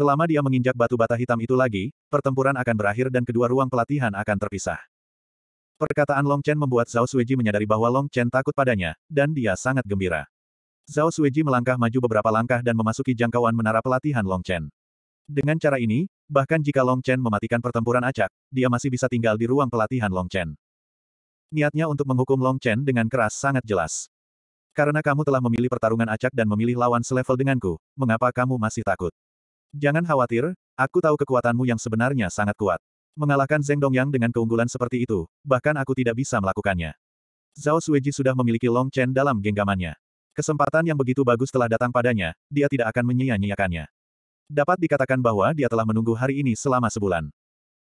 Selama dia menginjak batu bata hitam itu lagi, pertempuran akan berakhir dan kedua ruang pelatihan akan terpisah. Perkataan Long Chen membuat Zhao Suiji menyadari bahwa Long Chen takut padanya, dan dia sangat gembira. Zhao Suiji melangkah maju beberapa langkah dan memasuki jangkauan menara pelatihan Long Chen. Dengan cara ini, bahkan jika Long Chen mematikan pertempuran acak, dia masih bisa tinggal di ruang pelatihan Long Chen. Niatnya untuk menghukum Long Chen dengan keras sangat jelas. Karena kamu telah memilih pertarungan acak dan memilih lawan selevel denganku, mengapa kamu masih takut? Jangan khawatir, aku tahu kekuatanmu yang sebenarnya sangat kuat. Mengalahkan Zeng Dongyang dengan keunggulan seperti itu, bahkan aku tidak bisa melakukannya. Zhao Suiji sudah memiliki Long Chen dalam genggamannya. Kesempatan yang begitu bagus telah datang padanya, dia tidak akan menyia-nyiakannya. Dapat dikatakan bahwa dia telah menunggu hari ini selama sebulan.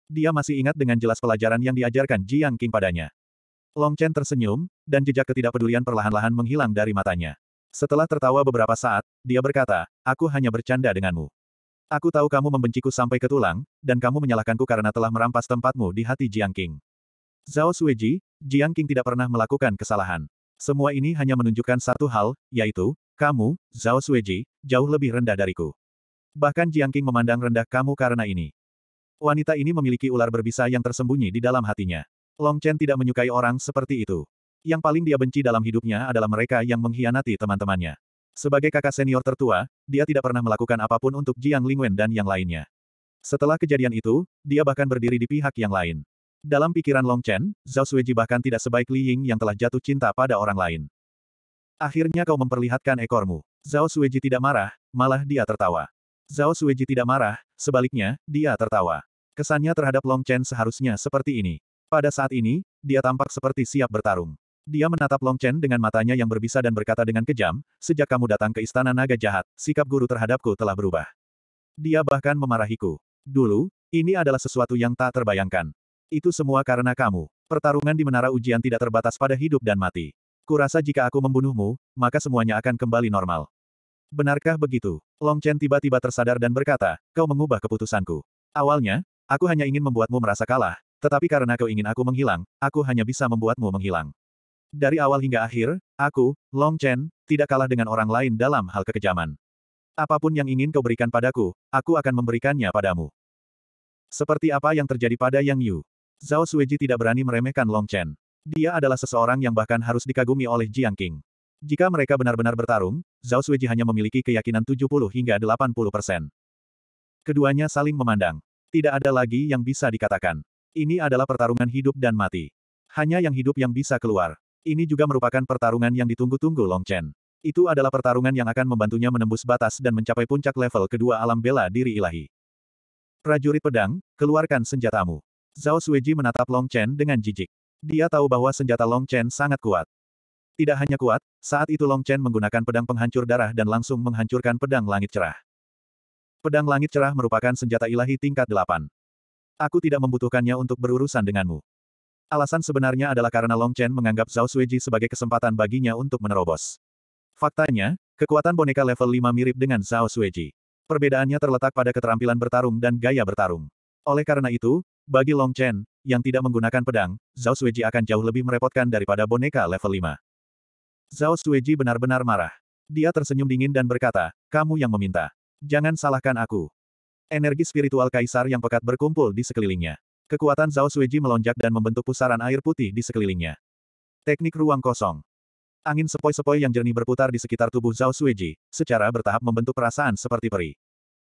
Dia masih ingat dengan jelas pelajaran yang diajarkan Jiang King padanya. Long Chen tersenyum, dan jejak ketidakpedulian perlahan-lahan menghilang dari matanya. Setelah tertawa beberapa saat, dia berkata, aku hanya bercanda denganmu. Aku tahu kamu membenciku sampai ke tulang, dan kamu menyalahkanku karena telah merampas tempatmu di hati Jiang King. Zhao Suiji, Jiang King tidak pernah melakukan kesalahan. Semua ini hanya menunjukkan satu hal, yaitu, kamu, Zhao Suiji, jauh lebih rendah dariku. Bahkan Jiang King memandang rendah kamu karena ini. Wanita ini memiliki ular berbisa yang tersembunyi di dalam hatinya. Long Chen tidak menyukai orang seperti itu. Yang paling dia benci dalam hidupnya adalah mereka yang mengkhianati teman-temannya. Sebagai kakak senior tertua, dia tidak pernah melakukan apapun untuk Jiang Lingwen dan yang lainnya. Setelah kejadian itu, dia bahkan berdiri di pihak yang lain. Dalam pikiran Long Chen, Zhao Suiji bahkan tidak sebaik Li Ying yang telah jatuh cinta pada orang lain. Akhirnya kau memperlihatkan ekormu. Zhao Suiji tidak marah, malah dia tertawa. Zhao Suiji tidak marah, sebaliknya, dia tertawa. Kesannya terhadap Long Chen seharusnya seperti ini. Pada saat ini, dia tampak seperti siap bertarung. Dia menatap Long Chen dengan matanya yang berbisa dan berkata dengan kejam, sejak kamu datang ke istana naga jahat, sikap guru terhadapku telah berubah. Dia bahkan memarahiku. Dulu, ini adalah sesuatu yang tak terbayangkan. Itu semua karena kamu. Pertarungan di menara ujian tidak terbatas pada hidup dan mati. Kurasa jika aku membunuhmu, maka semuanya akan kembali normal. Benarkah begitu? Long Chen tiba-tiba tersadar dan berkata, kau mengubah keputusanku. Awalnya, aku hanya ingin membuatmu merasa kalah, tetapi karena kau ingin aku menghilang, aku hanya bisa membuatmu menghilang. Dari awal hingga akhir, aku, Long Chen, tidak kalah dengan orang lain dalam hal kekejaman. Apapun yang ingin kau berikan padaku, aku akan memberikannya padamu. Seperti apa yang terjadi pada Yang Yu. Zhao Suiji tidak berani meremehkan Long Chen. Dia adalah seseorang yang bahkan harus dikagumi oleh Jiang King. Jika mereka benar-benar bertarung, Zhao Suiji hanya memiliki keyakinan 70 hingga 80 persen. Keduanya saling memandang. Tidak ada lagi yang bisa dikatakan. Ini adalah pertarungan hidup dan mati. Hanya yang hidup yang bisa keluar. Ini juga merupakan pertarungan yang ditunggu-tunggu Long Chen. Itu adalah pertarungan yang akan membantunya menembus batas dan mencapai puncak level kedua alam bela diri ilahi. Prajurit pedang, keluarkan senjatamu. Zhao Suiji menatap Long Chen dengan jijik. Dia tahu bahwa senjata Long Chen sangat kuat. Tidak hanya kuat, saat itu Long Chen menggunakan pedang penghancur darah dan langsung menghancurkan pedang langit cerah. Pedang langit cerah merupakan senjata ilahi tingkat delapan. Aku tidak membutuhkannya untuk berurusan denganmu. Alasan sebenarnya adalah karena Long Chen menganggap Zhao Suiji sebagai kesempatan baginya untuk menerobos. Faktanya, kekuatan boneka level 5 mirip dengan Zhao Suiji. Perbedaannya terletak pada keterampilan bertarung dan gaya bertarung. Oleh karena itu, bagi Long Chen, yang tidak menggunakan pedang, Zhao Suiji akan jauh lebih merepotkan daripada boneka level 5. Zhao Suiji benar-benar marah. Dia tersenyum dingin dan berkata, kamu yang meminta. Jangan salahkan aku. Energi spiritual kaisar yang pekat berkumpul di sekelilingnya. Kekuatan Zhao Suiji melonjak dan membentuk pusaran air putih di sekelilingnya. Teknik ruang kosong. Angin sepoi-sepoi yang jernih berputar di sekitar tubuh Zhao Suiji, secara bertahap membentuk perasaan seperti peri.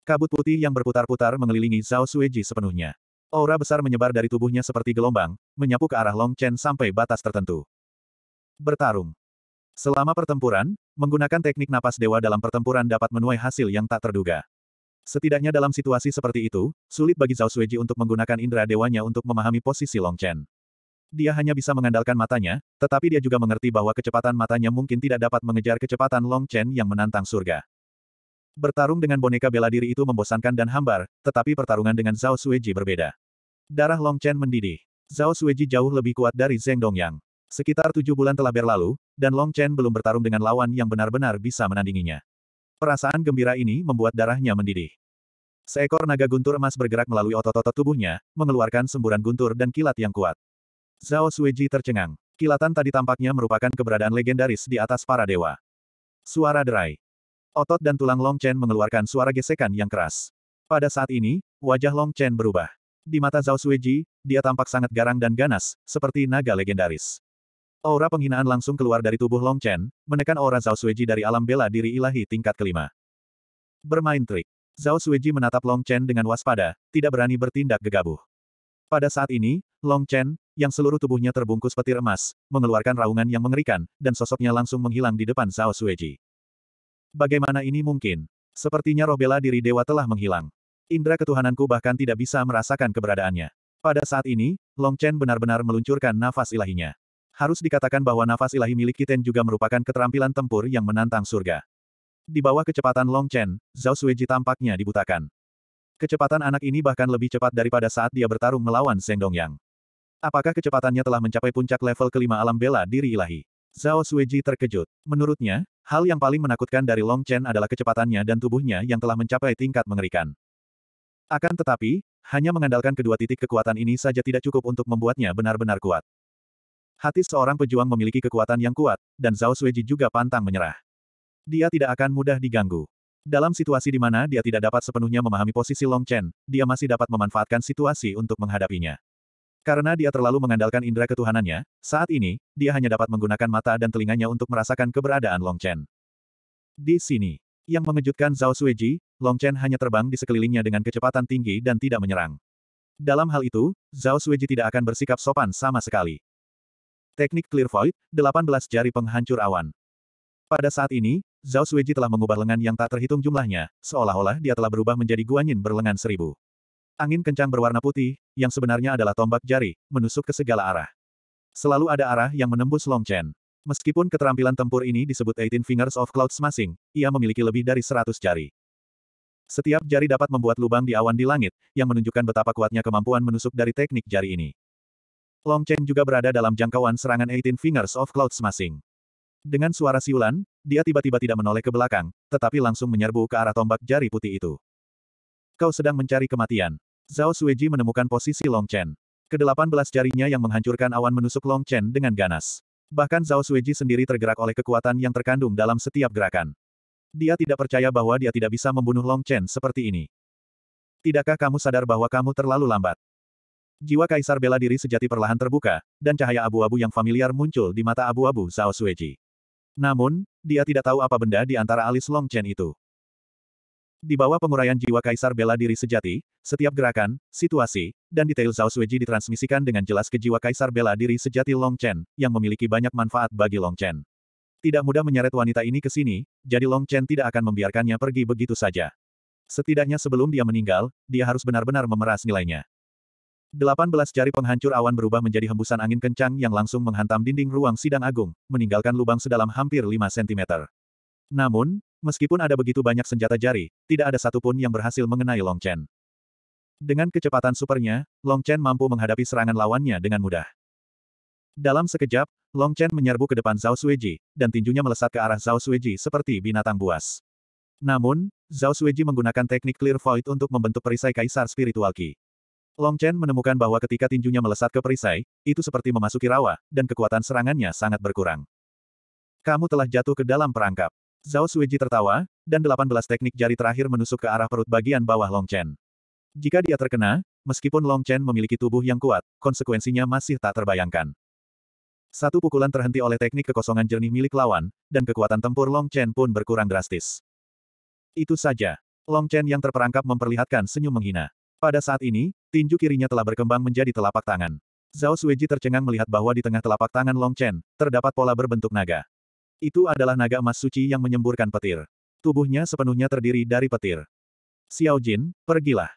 Kabut putih yang berputar-putar mengelilingi Zhao Suiji sepenuhnya. Aura besar menyebar dari tubuhnya seperti gelombang, menyapu ke arah Long Chen sampai batas tertentu. Bertarung. Selama pertempuran, menggunakan teknik napas dewa dalam pertempuran dapat menuai hasil yang tak terduga. Setidaknya dalam situasi seperti itu, sulit bagi Zhao Suiji untuk menggunakan indera dewanya untuk memahami posisi Long Chen. Dia hanya bisa mengandalkan matanya, tetapi dia juga mengerti bahwa kecepatan matanya mungkin tidak dapat mengejar kecepatan Long Chen yang menantang surga. Bertarung dengan boneka bela diri itu membosankan dan hambar, tetapi pertarungan dengan Zhao Suiji berbeda. Darah Long Chen mendidih. Zhao Suiji jauh lebih kuat dari Zheng Dongyang. Sekitar tujuh bulan telah berlalu, dan Long Chen belum bertarung dengan lawan yang benar-benar bisa menandinginya. Perasaan gembira ini membuat darahnya mendidih. Seekor naga guntur emas bergerak melalui otot-otot tubuhnya, mengeluarkan semburan guntur dan kilat yang kuat. Zhao Suiji tercengang. Kilatan tadi tampaknya merupakan keberadaan legendaris di atas para dewa. Suara derai. Otot dan tulang Long Chen mengeluarkan suara gesekan yang keras. Pada saat ini, wajah Long Chen berubah. Di mata Zhao Suiji, dia tampak sangat garang dan ganas, seperti naga legendaris. Aura penghinaan langsung keluar dari tubuh Long Chen, menekan aura Zhao Suiji dari alam bela diri ilahi tingkat kelima. Bermain trik. Zhao Suiji menatap Long Chen dengan waspada, tidak berani bertindak gegabah. Pada saat ini, Long Chen, yang seluruh tubuhnya terbungkus petir emas, mengeluarkan raungan yang mengerikan, dan sosoknya langsung menghilang di depan Zhao Suiji. Bagaimana ini mungkin? Sepertinya roh bela diri dewa telah menghilang. Indra ketuhananku bahkan tidak bisa merasakan keberadaannya. Pada saat ini, Long Chen benar-benar meluncurkan nafas ilahinya. Harus dikatakan bahwa nafas ilahi milik Kiten juga merupakan keterampilan tempur yang menantang surga. Di bawah kecepatan Long Chen, Zhao Suiji tampaknya dibutakan. Kecepatan anak ini bahkan lebih cepat daripada saat dia bertarung melawan Zheng Dongyang. Apakah kecepatannya telah mencapai puncak level kelima alam bela diri ilahi? Zhao Suiji terkejut. Menurutnya, hal yang paling menakutkan dari Long Chen adalah kecepatannya dan tubuhnya yang telah mencapai tingkat mengerikan. Akan tetapi, hanya mengandalkan kedua titik kekuatan ini saja tidak cukup untuk membuatnya benar-benar kuat. Hati seorang pejuang memiliki kekuatan yang kuat, dan Zhao Suiji juga pantang menyerah. Dia tidak akan mudah diganggu. Dalam situasi di mana dia tidak dapat sepenuhnya memahami posisi Long Chen, dia masih dapat memanfaatkan situasi untuk menghadapinya. Karena dia terlalu mengandalkan indera ketuhanannya, saat ini, dia hanya dapat menggunakan mata dan telinganya untuk merasakan keberadaan Long Chen. Di sini, yang mengejutkan Zhao Suiji, Long Chen hanya terbang di sekelilingnya dengan kecepatan tinggi dan tidak menyerang. Dalam hal itu, Zhao Suiji tidak akan bersikap sopan sama sekali. Teknik Clear Void, 18 jari penghancur awan. Pada saat ini, Zhao Suiji telah mengubah lengan yang tak terhitung jumlahnya, seolah-olah dia telah berubah menjadi guanyin berlengan seribu. Angin kencang berwarna putih, yang sebenarnya adalah tombak jari, menusuk ke segala arah. Selalu ada arah yang menembus Long Chen. Meskipun keterampilan tempur ini disebut 18 Fingers of Cloud Smashing, ia memiliki lebih dari 100 jari. Setiap jari dapat membuat lubang di awan di langit, yang menunjukkan betapa kuatnya kemampuan menusuk dari teknik jari ini. Long Chen juga berada dalam jangkauan serangan 18 Fingers of Clouds masing. Dengan suara siulan, dia tiba-tiba tidak menoleh ke belakang, tetapi langsung menyerbu ke arah tombak jari putih itu. Kau sedang mencari kematian. Zhao Suiji menemukan posisi Long Chen. Kedelapan belas jarinya yang menghancurkan awan menusuk Long Chen dengan ganas. Bahkan Zhao Suiji sendiri tergerak oleh kekuatan yang terkandung dalam setiap gerakan. Dia tidak percaya bahwa dia tidak bisa membunuh Long Chen seperti ini. Tidakkah kamu sadar bahwa kamu terlalu lambat? Jiwa kaisar bela diri sejati perlahan terbuka, dan cahaya abu-abu yang familiar muncul di mata abu-abu Zhao Suiji. Namun, dia tidak tahu apa benda di antara alis Long Chen itu. Di bawah penguraian jiwa kaisar bela diri sejati, setiap gerakan, situasi, dan detail Zhao Suiji ditransmisikan dengan jelas ke jiwa kaisar bela diri sejati Long Chen, yang memiliki banyak manfaat bagi Long Chen. Tidak mudah menyeret wanita ini ke sini, jadi Long Chen tidak akan membiarkannya pergi begitu saja. Setidaknya sebelum dia meninggal, dia harus benar-benar memeras nilainya. Delapan belas jari penghancur awan berubah menjadi hembusan angin kencang yang langsung menghantam dinding ruang sidang agung, meninggalkan lubang sedalam hampir lima sentimeter. Namun, meskipun ada begitu banyak senjata jari, tidak ada satupun yang berhasil mengenai Long Chen. Dengan kecepatan supernya, Long Chen mampu menghadapi serangan lawannya dengan mudah. Dalam sekejap, Long Chen menyerbu ke depan Zhao Suiji, dan tinjunya melesat ke arah Zhao Suiji seperti binatang buas. Namun, Zhao Suiji menggunakan teknik Clear Void untuk membentuk perisai kaisar spiritual Qi. Long Chen menemukan bahwa ketika tinjunya melesat ke perisai, itu seperti memasuki rawa, dan kekuatan serangannya sangat berkurang. Kamu telah jatuh ke dalam perangkap. Zhao Suiji tertawa, dan 18 teknik jari terakhir menusuk ke arah perut bagian bawah Long Chen. Jika dia terkena, meskipun Long Chen memiliki tubuh yang kuat, konsekuensinya masih tak terbayangkan. Satu pukulan terhenti oleh teknik kekosongan jernih milik lawan, dan kekuatan tempur Long Chen pun berkurang drastis. Itu saja. Long Chen yang terperangkap memperlihatkan senyum menghina. Pada saat ini, tinju kirinya telah berkembang menjadi telapak tangan. Zhao Suiji tercengang melihat bahwa di tengah telapak tangan Long Chen, terdapat pola berbentuk naga. Itu adalah naga emas suci yang menyemburkan petir. Tubuhnya sepenuhnya terdiri dari petir. Xiao Jin, pergilah.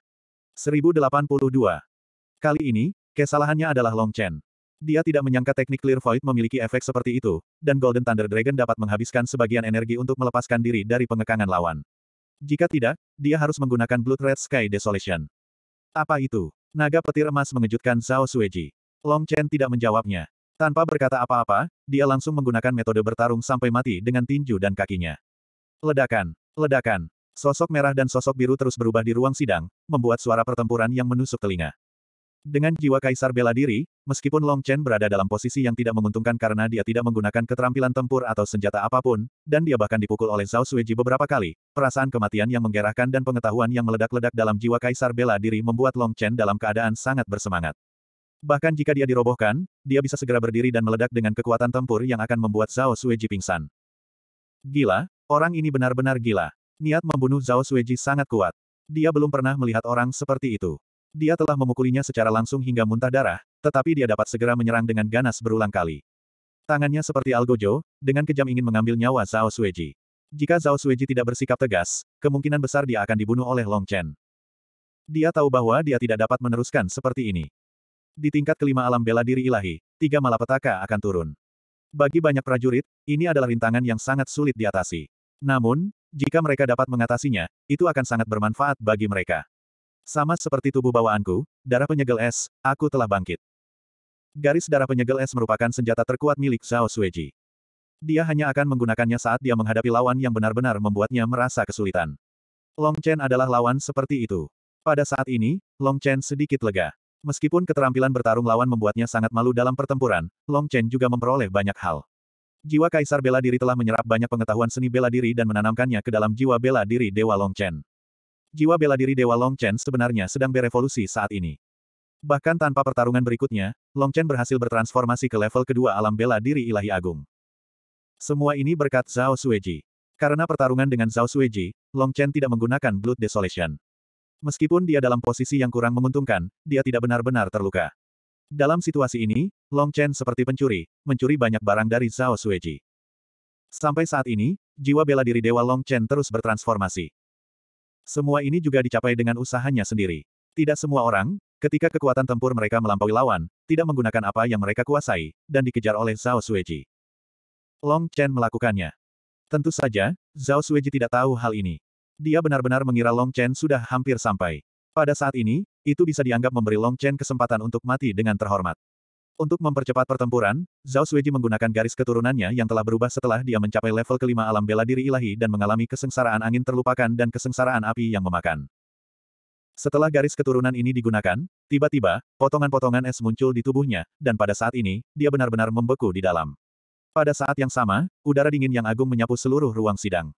1082. Kali ini, kesalahannya adalah Long Chen. Dia tidak menyangka teknik Clear Void memiliki efek seperti itu, dan Golden Thunder Dragon dapat menghabiskan sebagian energi untuk melepaskan diri dari pengekangan lawan. Jika tidak, dia harus menggunakan Blood Red Sky Desolation. Apa itu? Naga petir emas mengejutkan Zhao Sueji. Long Chen tidak menjawabnya. Tanpa berkata apa-apa, dia langsung menggunakan metode bertarung sampai mati dengan tinju dan kakinya. Ledakan, ledakan. Sosok merah dan sosok biru terus berubah di ruang sidang, membuat suara pertempuran yang menusuk telinga. Dengan jiwa kaisar bela diri, meskipun Long Chen berada dalam posisi yang tidak menguntungkan karena dia tidak menggunakan keterampilan tempur atau senjata apapun, dan dia bahkan dipukul oleh Zhao Suiji beberapa kali, perasaan kematian yang menggerahkan dan pengetahuan yang meledak-ledak dalam jiwa kaisar bela diri membuat Long Chen dalam keadaan sangat bersemangat. Bahkan jika dia dirobohkan, dia bisa segera berdiri dan meledak dengan kekuatan tempur yang akan membuat Zhao Suiji pingsan. Gila, orang ini benar-benar gila. Niat membunuh Zhao Suiji sangat kuat. Dia belum pernah melihat orang seperti itu. Dia telah memukulinya secara langsung hingga muntah darah, tetapi dia dapat segera menyerang dengan ganas berulang kali. Tangannya seperti algojo, dengan kejam ingin mengambil nyawa Zhao Suiji. Jika Zhao Suiji tidak bersikap tegas, kemungkinan besar dia akan dibunuh oleh Long Chen. Dia tahu bahwa dia tidak dapat meneruskan seperti ini. Di tingkat kelima alam bela diri ilahi, tiga malapetaka akan turun. Bagi banyak prajurit, ini adalah rintangan yang sangat sulit diatasi. Namun, jika mereka dapat mengatasinya, itu akan sangat bermanfaat bagi mereka. Sama seperti tubuh bawaanku, darah penyegel es, aku telah bangkit. Garis darah penyegel es merupakan senjata terkuat milik Zhao Suiji. Dia hanya akan menggunakannya saat dia menghadapi lawan yang benar-benar membuatnya merasa kesulitan. Long Chen adalah lawan seperti itu. Pada saat ini, Long Chen sedikit lega. Meskipun keterampilan bertarung lawan membuatnya sangat malu dalam pertempuran, Long Chen juga memperoleh banyak hal. Jiwa Kaisar Bela Diri telah menyerap banyak pengetahuan seni bela diri dan menanamkannya ke dalam jiwa bela diri Dewa Long Chen jiwa bela diri Dewa Long Chen sebenarnya sedang berevolusi saat ini. Bahkan tanpa pertarungan berikutnya, Long Chen berhasil bertransformasi ke level kedua alam bela diri ilahi agung. Semua ini berkat Zhao Suiji. Karena pertarungan dengan Zhao Suiji, Long Chen tidak menggunakan Blood Desolation. Meskipun dia dalam posisi yang kurang menguntungkan, dia tidak benar-benar terluka. Dalam situasi ini, Long Chen seperti pencuri, mencuri banyak barang dari Zhao Suiji. Sampai saat ini, jiwa bela diri Dewa Long Chen terus bertransformasi. Semua ini juga dicapai dengan usahanya sendiri. Tidak semua orang, ketika kekuatan tempur mereka melampaui lawan, tidak menggunakan apa yang mereka kuasai, dan dikejar oleh Zhao Suiji. Long Chen melakukannya. Tentu saja, Zhao Suiji tidak tahu hal ini. Dia benar-benar mengira Long Chen sudah hampir sampai. Pada saat ini, itu bisa dianggap memberi Long Chen kesempatan untuk mati dengan terhormat. Untuk mempercepat pertempuran, Zhao Suiji menggunakan garis keturunannya yang telah berubah setelah dia mencapai level kelima alam bela diri ilahi dan mengalami kesengsaraan angin terlupakan dan kesengsaraan api yang memakan. Setelah garis keturunan ini digunakan, tiba-tiba, potongan-potongan es muncul di tubuhnya, dan pada saat ini, dia benar-benar membeku di dalam. Pada saat yang sama, udara dingin yang agung menyapu seluruh ruang sidang.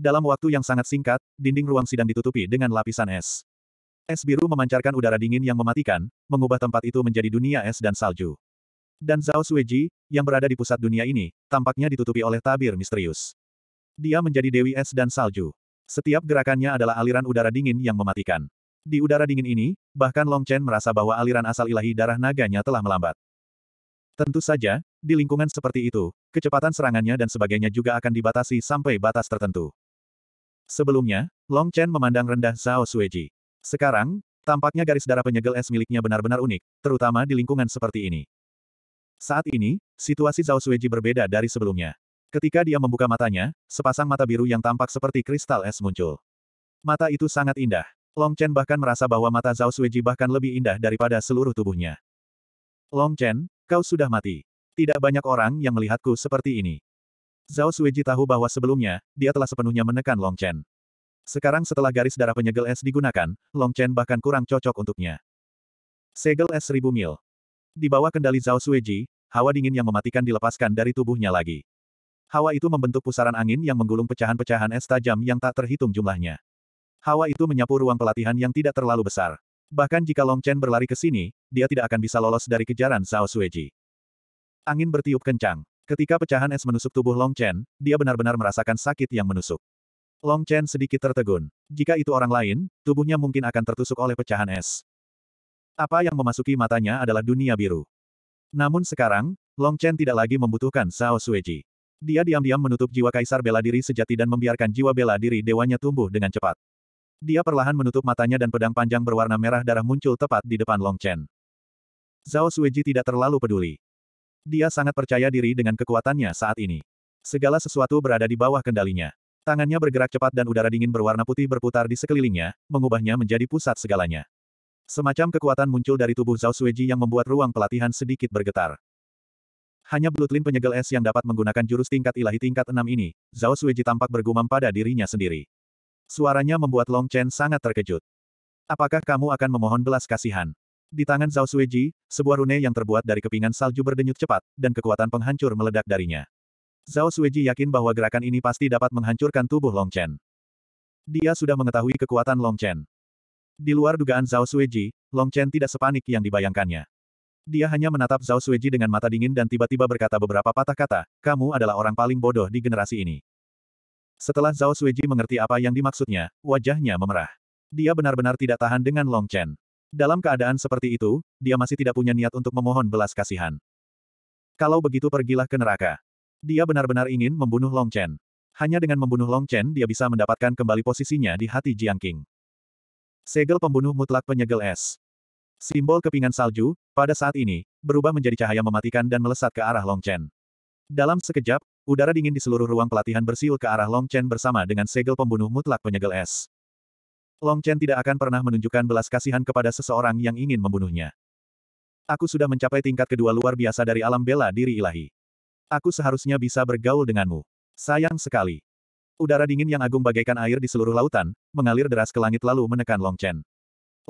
Dalam waktu yang sangat singkat, dinding ruang sidang ditutupi dengan lapisan es. Es biru memancarkan udara dingin yang mematikan, mengubah tempat itu menjadi dunia es dan salju. Dan Zhao Suiji, yang berada di pusat dunia ini, tampaknya ditutupi oleh tabir misterius. Dia menjadi dewi es dan salju. Setiap gerakannya adalah aliran udara dingin yang mematikan. Di udara dingin ini, bahkan Long Chen merasa bahwa aliran asal ilahi darah naganya telah melambat. Tentu saja, di lingkungan seperti itu, kecepatan serangannya dan sebagainya juga akan dibatasi sampai batas tertentu. Sebelumnya, Long Chen memandang rendah Zhao Suiji. Sekarang, tampaknya garis darah penyegel es miliknya benar-benar unik, terutama di lingkungan seperti ini. Saat ini, situasi Zhao Suiji berbeda dari sebelumnya. Ketika dia membuka matanya, sepasang mata biru yang tampak seperti kristal es muncul. Mata itu sangat indah. Long Chen bahkan merasa bahwa mata Zhao Suiji bahkan lebih indah daripada seluruh tubuhnya. Long Chen, kau sudah mati. Tidak banyak orang yang melihatku seperti ini. Zhao Suiji tahu bahwa sebelumnya, dia telah sepenuhnya menekan Long Chen. Sekarang setelah garis darah penyegel es digunakan, Long Chen bahkan kurang cocok untuknya. Segel es seribu mil. Di bawah kendali Zhao Suiji, hawa dingin yang mematikan dilepaskan dari tubuhnya lagi. Hawa itu membentuk pusaran angin yang menggulung pecahan-pecahan es tajam yang tak terhitung jumlahnya. Hawa itu menyapu ruang pelatihan yang tidak terlalu besar. Bahkan jika Long Chen berlari ke sini, dia tidak akan bisa lolos dari kejaran Zhao Suiji. Angin bertiup kencang. Ketika pecahan es menusuk tubuh Long Chen, dia benar-benar merasakan sakit yang menusuk. Long Chen sedikit tertegun. Jika itu orang lain, tubuhnya mungkin akan tertusuk oleh pecahan es. Apa yang memasuki matanya adalah dunia biru. Namun sekarang, Long Chen tidak lagi membutuhkan Zhao Sueji. Dia diam-diam menutup jiwa kaisar bela diri sejati dan membiarkan jiwa bela diri dewanya tumbuh dengan cepat. Dia perlahan menutup matanya dan pedang panjang berwarna merah darah muncul tepat di depan Long Chen. Zhao Sueji tidak terlalu peduli. Dia sangat percaya diri dengan kekuatannya saat ini. Segala sesuatu berada di bawah kendalinya. Tangannya bergerak cepat dan udara dingin berwarna putih berputar di sekelilingnya, mengubahnya menjadi pusat segalanya. Semacam kekuatan muncul dari tubuh Zhao Suiji yang membuat ruang pelatihan sedikit bergetar. Hanya Bloodline penyegel es yang dapat menggunakan jurus tingkat ilahi tingkat 6 ini, Zhao Suiji tampak bergumam pada dirinya sendiri. Suaranya membuat Long Chen sangat terkejut. Apakah kamu akan memohon belas kasihan? Di tangan Zhao Suiji, sebuah rune yang terbuat dari kepingan salju berdenyut cepat, dan kekuatan penghancur meledak darinya. Zhao Suiji yakin bahwa gerakan ini pasti dapat menghancurkan tubuh Long Chen. Dia sudah mengetahui kekuatan Long Chen. Di luar dugaan Zhao Suiji, Long Chen tidak sepanik yang dibayangkannya. Dia hanya menatap Zhao Suiji dengan mata dingin dan tiba-tiba berkata beberapa patah kata, kamu adalah orang paling bodoh di generasi ini. Setelah Zhao Suiji mengerti apa yang dimaksudnya, wajahnya memerah. Dia benar-benar tidak tahan dengan Long Chen. Dalam keadaan seperti itu, dia masih tidak punya niat untuk memohon belas kasihan. Kalau begitu pergilah ke neraka. Dia benar-benar ingin membunuh Long Chen. Hanya dengan membunuh Long Chen dia bisa mendapatkan kembali posisinya di hati Jiang King. Segel pembunuh mutlak penyegel es. Simbol kepingan salju, pada saat ini, berubah menjadi cahaya mematikan dan melesat ke arah Long Chen. Dalam sekejap, udara dingin di seluruh ruang pelatihan bersiul ke arah Long Chen bersama dengan segel pembunuh mutlak penyegel es. Long Chen tidak akan pernah menunjukkan belas kasihan kepada seseorang yang ingin membunuhnya. Aku sudah mencapai tingkat kedua luar biasa dari alam bela diri ilahi. Aku seharusnya bisa bergaul denganmu. Sayang sekali. Udara dingin yang agung bagaikan air di seluruh lautan, mengalir deras ke langit lalu menekan Long Chen.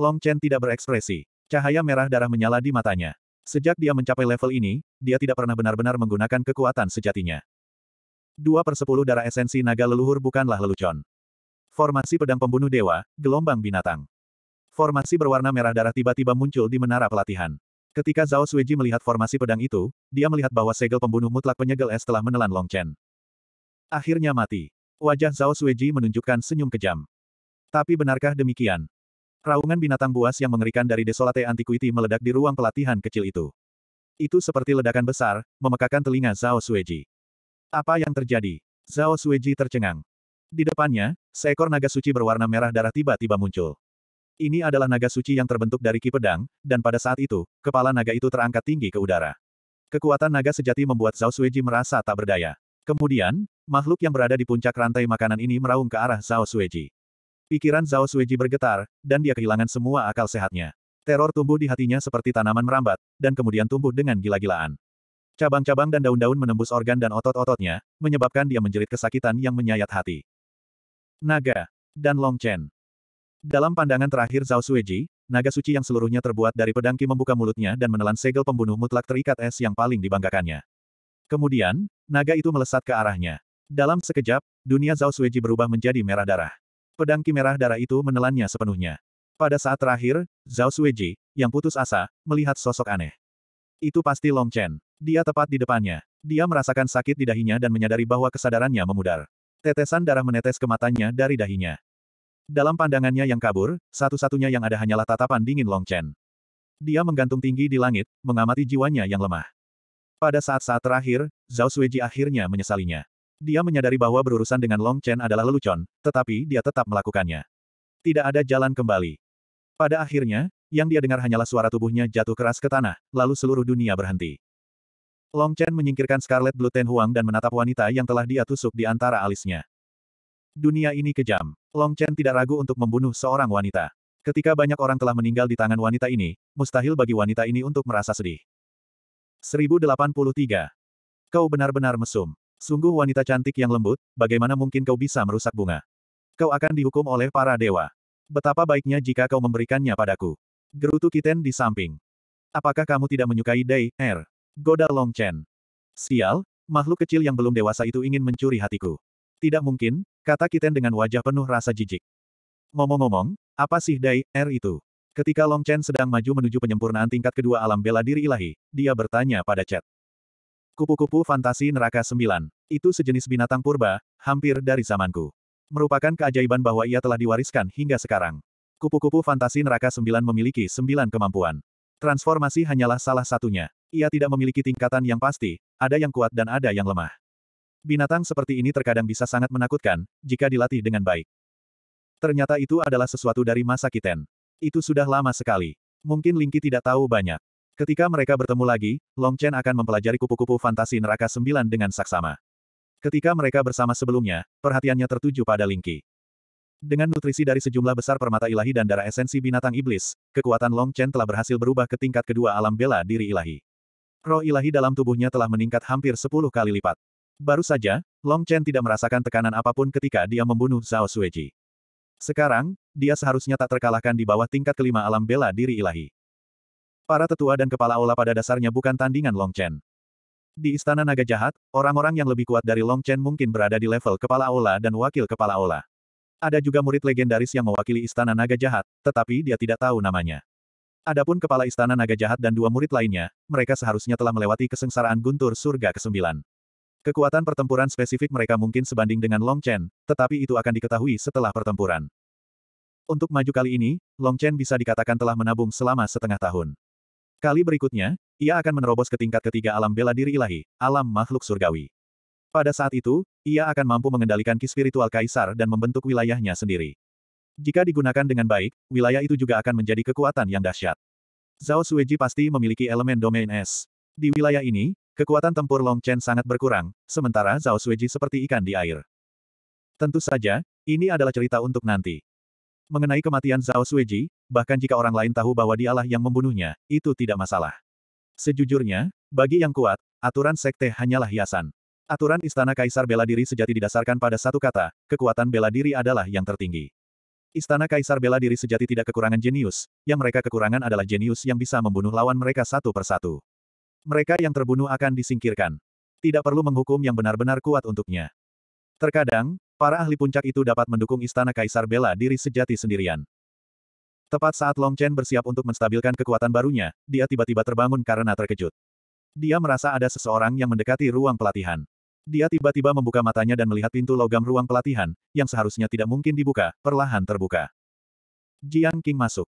Long Chen tidak berekspresi. Cahaya merah darah menyala di matanya. Sejak dia mencapai level ini, dia tidak pernah benar-benar menggunakan kekuatan sejatinya. Dua persepuluh darah esensi naga leluhur bukanlah lelucon. Formasi pedang pembunuh dewa, gelombang binatang. Formasi berwarna merah darah tiba-tiba muncul di menara pelatihan. Ketika Zhao Suiji melihat formasi pedang itu, dia melihat bahwa segel pembunuh mutlak penyegel es telah menelan Long Chen. Akhirnya mati. Wajah Zhao Suiji menunjukkan senyum kejam. Tapi benarkah demikian? Raungan binatang buas yang mengerikan dari Desolate Antiquity meledak di ruang pelatihan kecil itu. Itu seperti ledakan besar, memekakan telinga Zhao Suiji. Apa yang terjadi? Zhao Suiji tercengang. Di depannya, seekor naga suci berwarna merah darah tiba-tiba muncul. Ini adalah naga suci yang terbentuk dari ki pedang, dan pada saat itu, kepala naga itu terangkat tinggi ke udara. Kekuatan naga sejati membuat Zhao Suiji merasa tak berdaya. Kemudian, makhluk yang berada di puncak rantai makanan ini meraung ke arah Zhao Suiji. Pikiran Zhao Suiji bergetar, dan dia kehilangan semua akal sehatnya. Teror tumbuh di hatinya seperti tanaman merambat, dan kemudian tumbuh dengan gila-gilaan. Cabang-cabang dan daun-daun menembus organ dan otot-ototnya, menyebabkan dia menjerit kesakitan yang menyayat hati. Naga dan Long Chen. Dalam pandangan terakhir Zhao Suiji, naga suci yang seluruhnya terbuat dari pedangki membuka mulutnya dan menelan segel pembunuh mutlak terikat es yang paling dibanggakannya. Kemudian, naga itu melesat ke arahnya. Dalam sekejap, dunia Zhao Suiji berubah menjadi merah darah. Pedang Ki merah darah itu menelannya sepenuhnya. Pada saat terakhir, Zhao Suiji, yang putus asa, melihat sosok aneh. Itu pasti Long Chen. Dia tepat di depannya. Dia merasakan sakit di dahinya dan menyadari bahwa kesadarannya memudar. Tetesan darah menetes ke matanya dari dahinya. Dalam pandangannya yang kabur, satu-satunya yang ada hanyalah tatapan dingin Long Chen. Dia menggantung tinggi di langit, mengamati jiwanya yang lemah. Pada saat-saat terakhir, Zhao Suiji akhirnya menyesalinya. Dia menyadari bahwa berurusan dengan Long Chen adalah lelucon, tetapi dia tetap melakukannya. Tidak ada jalan kembali. Pada akhirnya, yang dia dengar hanyalah suara tubuhnya jatuh keras ke tanah, lalu seluruh dunia berhenti. Long Chen menyingkirkan Scarlet Blue Ten Huang dan menatap wanita yang telah dia tusuk di antara alisnya. Dunia ini kejam. Long Chen tidak ragu untuk membunuh seorang wanita. Ketika banyak orang telah meninggal di tangan wanita ini, mustahil bagi wanita ini untuk merasa sedih. 1083. Kau benar-benar mesum. Sungguh wanita cantik yang lembut, bagaimana mungkin kau bisa merusak bunga? Kau akan dihukum oleh para dewa. Betapa baiknya jika kau memberikannya padaku. Gerutu Kiten di samping. Apakah kamu tidak menyukai Dai, Er? Goda Long Chen. Sial, makhluk kecil yang belum dewasa itu ingin mencuri hatiku. Tidak mungkin, Kata Kiten dengan wajah penuh rasa jijik. Ngomong-ngomong, apa sih Dai, R er itu? Ketika Long Chen sedang maju menuju penyempurnaan tingkat kedua alam bela diri ilahi, dia bertanya pada Chet. Kupu-kupu fantasi neraka sembilan. Itu sejenis binatang purba, hampir dari zamanku. Merupakan keajaiban bahwa ia telah diwariskan hingga sekarang. Kupu-kupu fantasi neraka sembilan memiliki sembilan kemampuan. Transformasi hanyalah salah satunya. Ia tidak memiliki tingkatan yang pasti, ada yang kuat dan ada yang lemah. Binatang seperti ini terkadang bisa sangat menakutkan, jika dilatih dengan baik. Ternyata itu adalah sesuatu dari masa Kiten. Itu sudah lama sekali. Mungkin Lingki tidak tahu banyak. Ketika mereka bertemu lagi, Long Chen akan mempelajari kupu-kupu fantasi neraka sembilan dengan saksama. Ketika mereka bersama sebelumnya, perhatiannya tertuju pada Lingki. Dengan nutrisi dari sejumlah besar permata ilahi dan darah esensi binatang iblis, kekuatan Long Chen telah berhasil berubah ke tingkat kedua alam bela diri ilahi. Roh ilahi dalam tubuhnya telah meningkat hampir 10 kali lipat. Baru saja, Long Chen tidak merasakan tekanan apapun ketika dia membunuh Zhao Suiji. Sekarang, dia seharusnya tak terkalahkan di bawah tingkat kelima alam bela diri ilahi. Para tetua dan kepala aula pada dasarnya bukan tandingan Long Chen. Di Istana Naga Jahat, orang-orang yang lebih kuat dari Long Chen mungkin berada di level kepala aula dan wakil kepala aula. Ada juga murid legendaris yang mewakili Istana Naga Jahat, tetapi dia tidak tahu namanya. Adapun kepala Istana Naga Jahat dan dua murid lainnya, mereka seharusnya telah melewati kesengsaraan guntur surga ke-9. Kekuatan pertempuran spesifik mereka mungkin sebanding dengan Long Chen, tetapi itu akan diketahui setelah pertempuran. Untuk maju kali ini, Long Chen bisa dikatakan telah menabung selama setengah tahun. Kali berikutnya, ia akan menerobos ke tingkat ketiga alam bela diri ilahi, alam makhluk surgawi. Pada saat itu, ia akan mampu mengendalikan ki spiritual kaisar dan membentuk wilayahnya sendiri. Jika digunakan dengan baik, wilayah itu juga akan menjadi kekuatan yang dahsyat. Zhao Suiji pasti memiliki elemen domain Es. Di wilayah ini, Kekuatan tempur Long Chen sangat berkurang, sementara Zhao Suiji seperti ikan di air. Tentu saja, ini adalah cerita untuk nanti. Mengenai kematian Zhao Suiji, bahkan jika orang lain tahu bahwa dialah yang membunuhnya, itu tidak masalah. Sejujurnya, bagi yang kuat, aturan sekte hanyalah hiasan. Aturan istana kaisar bela diri sejati didasarkan pada satu kata, kekuatan bela diri adalah yang tertinggi. Istana kaisar bela diri sejati tidak kekurangan jenius, yang mereka kekurangan adalah jenius yang bisa membunuh lawan mereka satu persatu. Mereka yang terbunuh akan disingkirkan. Tidak perlu menghukum yang benar-benar kuat untuknya. Terkadang, para ahli puncak itu dapat mendukung istana kaisar bela diri sejati sendirian. Tepat saat Long Chen bersiap untuk menstabilkan kekuatan barunya, dia tiba-tiba terbangun karena terkejut. Dia merasa ada seseorang yang mendekati ruang pelatihan. Dia tiba-tiba membuka matanya dan melihat pintu logam ruang pelatihan, yang seharusnya tidak mungkin dibuka, perlahan terbuka. Jiang King masuk.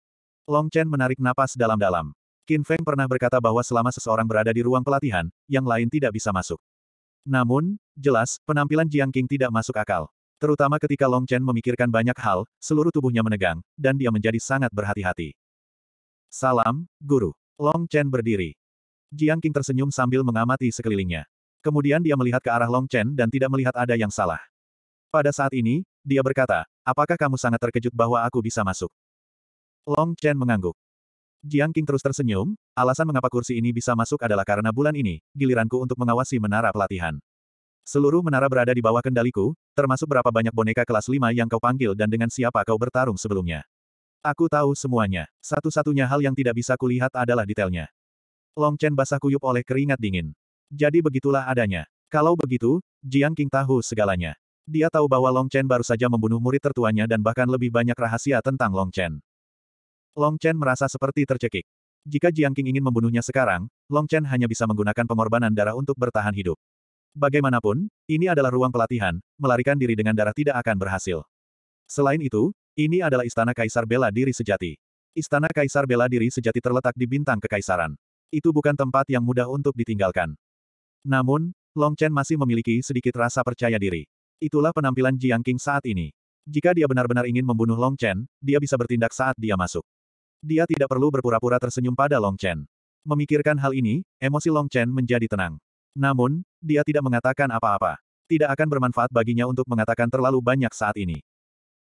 Long Chen menarik napas dalam-dalam. Qin Feng pernah berkata bahwa selama seseorang berada di ruang pelatihan, yang lain tidak bisa masuk. Namun, jelas, penampilan Jiang Qing tidak masuk akal. Terutama ketika Long Chen memikirkan banyak hal, seluruh tubuhnya menegang, dan dia menjadi sangat berhati-hati. Salam, Guru. Long Chen berdiri. Jiang Qing tersenyum sambil mengamati sekelilingnya. Kemudian dia melihat ke arah Long Chen dan tidak melihat ada yang salah. Pada saat ini, dia berkata, apakah kamu sangat terkejut bahwa aku bisa masuk? Long Chen mengangguk. Jiang King terus tersenyum, alasan mengapa kursi ini bisa masuk adalah karena bulan ini, giliranku untuk mengawasi menara pelatihan. Seluruh menara berada di bawah kendaliku, termasuk berapa banyak boneka kelas 5 yang kau panggil dan dengan siapa kau bertarung sebelumnya. Aku tahu semuanya. Satu-satunya hal yang tidak bisa kulihat adalah detailnya. Long Chen basah kuyup oleh keringat dingin. Jadi begitulah adanya. Kalau begitu, Jiang King tahu segalanya. Dia tahu bahwa Long Chen baru saja membunuh murid tertuanya dan bahkan lebih banyak rahasia tentang Long Chen. Long Chen merasa seperti tercekik. Jika Jiang Qing ingin membunuhnya sekarang, Long Chen hanya bisa menggunakan pengorbanan darah untuk bertahan hidup. Bagaimanapun, ini adalah ruang pelatihan, melarikan diri dengan darah tidak akan berhasil. Selain itu, ini adalah istana kaisar bela diri sejati. Istana kaisar bela diri sejati terletak di bintang kekaisaran. Itu bukan tempat yang mudah untuk ditinggalkan. Namun, Long Chen masih memiliki sedikit rasa percaya diri. Itulah penampilan Jiang Qing saat ini. Jika dia benar-benar ingin membunuh Long Chen, dia bisa bertindak saat dia masuk. Dia tidak perlu berpura-pura tersenyum pada Long Chen. Memikirkan hal ini, emosi Long Chen menjadi tenang. Namun, dia tidak mengatakan apa-apa. Tidak akan bermanfaat baginya untuk mengatakan terlalu banyak saat ini.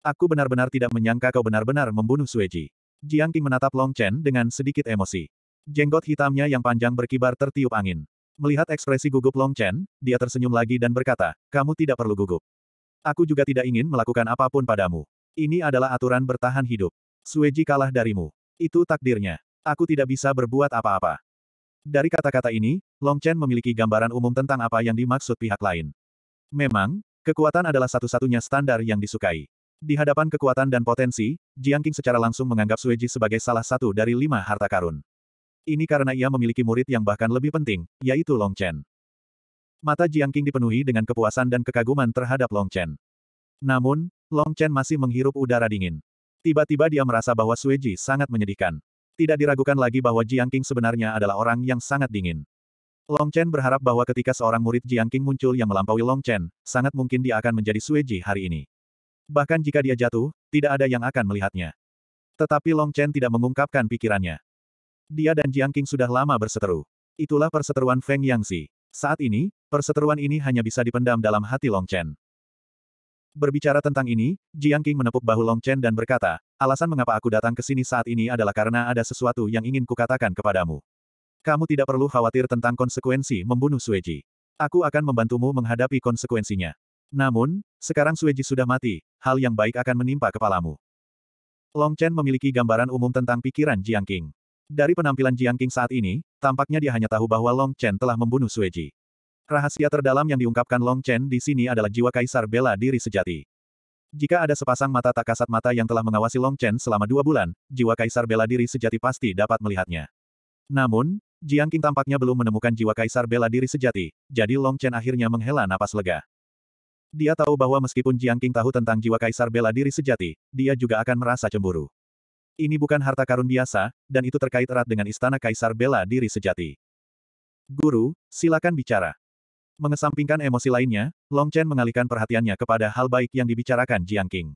Aku benar-benar tidak menyangka kau benar-benar membunuh Sueji. Jiang Qing menatap Long Chen dengan sedikit emosi. Jenggot hitamnya yang panjang berkibar tertiup angin. Melihat ekspresi gugup Long Chen, dia tersenyum lagi dan berkata, kamu tidak perlu gugup. Aku juga tidak ingin melakukan apapun padamu. Ini adalah aturan bertahan hidup. Sueji kalah darimu. Itu takdirnya. Aku tidak bisa berbuat apa-apa. Dari kata-kata ini, Long Chen memiliki gambaran umum tentang apa yang dimaksud pihak lain. Memang, kekuatan adalah satu-satunya standar yang disukai. Di hadapan kekuatan dan potensi, Jiang Qing secara langsung menganggap Sueji sebagai salah satu dari lima harta karun. Ini karena ia memiliki murid yang bahkan lebih penting, yaitu Long Chen. Mata Jiang Qing dipenuhi dengan kepuasan dan kekaguman terhadap Long Chen. Namun, Long Chen masih menghirup udara dingin. Tiba-tiba dia merasa bahwa Sueji sangat menyedihkan. Tidak diragukan lagi bahwa Jiang Qing sebenarnya adalah orang yang sangat dingin. Long Chen berharap bahwa ketika seorang murid Jiang Qing muncul yang melampaui Long Chen, sangat mungkin dia akan menjadi Sueji hari ini. Bahkan jika dia jatuh, tidak ada yang akan melihatnya. Tetapi Long Chen tidak mengungkapkan pikirannya. Dia dan Jiang Qing sudah lama berseteru. Itulah perseteruan Feng Yangzi. Saat ini, perseteruan ini hanya bisa dipendam dalam hati Long Chen. Berbicara tentang ini, Jiang Qing menepuk bahu Long Chen dan berkata, alasan mengapa aku datang ke sini saat ini adalah karena ada sesuatu yang ingin kukatakan kepadamu. Kamu tidak perlu khawatir tentang konsekuensi membunuh Sueji. Aku akan membantumu menghadapi konsekuensinya. Namun, sekarang Sueji sudah mati, hal yang baik akan menimpa kepalamu. Long Chen memiliki gambaran umum tentang pikiran Jiang Qing. Dari penampilan Jiang Qing saat ini, tampaknya dia hanya tahu bahwa Long Chen telah membunuh Sueji. Rahasia terdalam yang diungkapkan Long Chen di sini adalah jiwa kaisar bela diri sejati. Jika ada sepasang mata tak kasat mata yang telah mengawasi Long Chen selama dua bulan, jiwa kaisar bela diri sejati pasti dapat melihatnya. Namun, Jiang Qing tampaknya belum menemukan jiwa kaisar bela diri sejati, jadi Long Chen akhirnya menghela napas lega. Dia tahu bahwa meskipun Jiang Qing tahu tentang jiwa kaisar bela diri sejati, dia juga akan merasa cemburu. Ini bukan harta karun biasa, dan itu terkait erat dengan istana kaisar bela diri sejati. Guru, silakan bicara. Mengesampingkan emosi lainnya, Long Chen mengalihkan perhatiannya kepada hal baik yang dibicarakan Jiang King.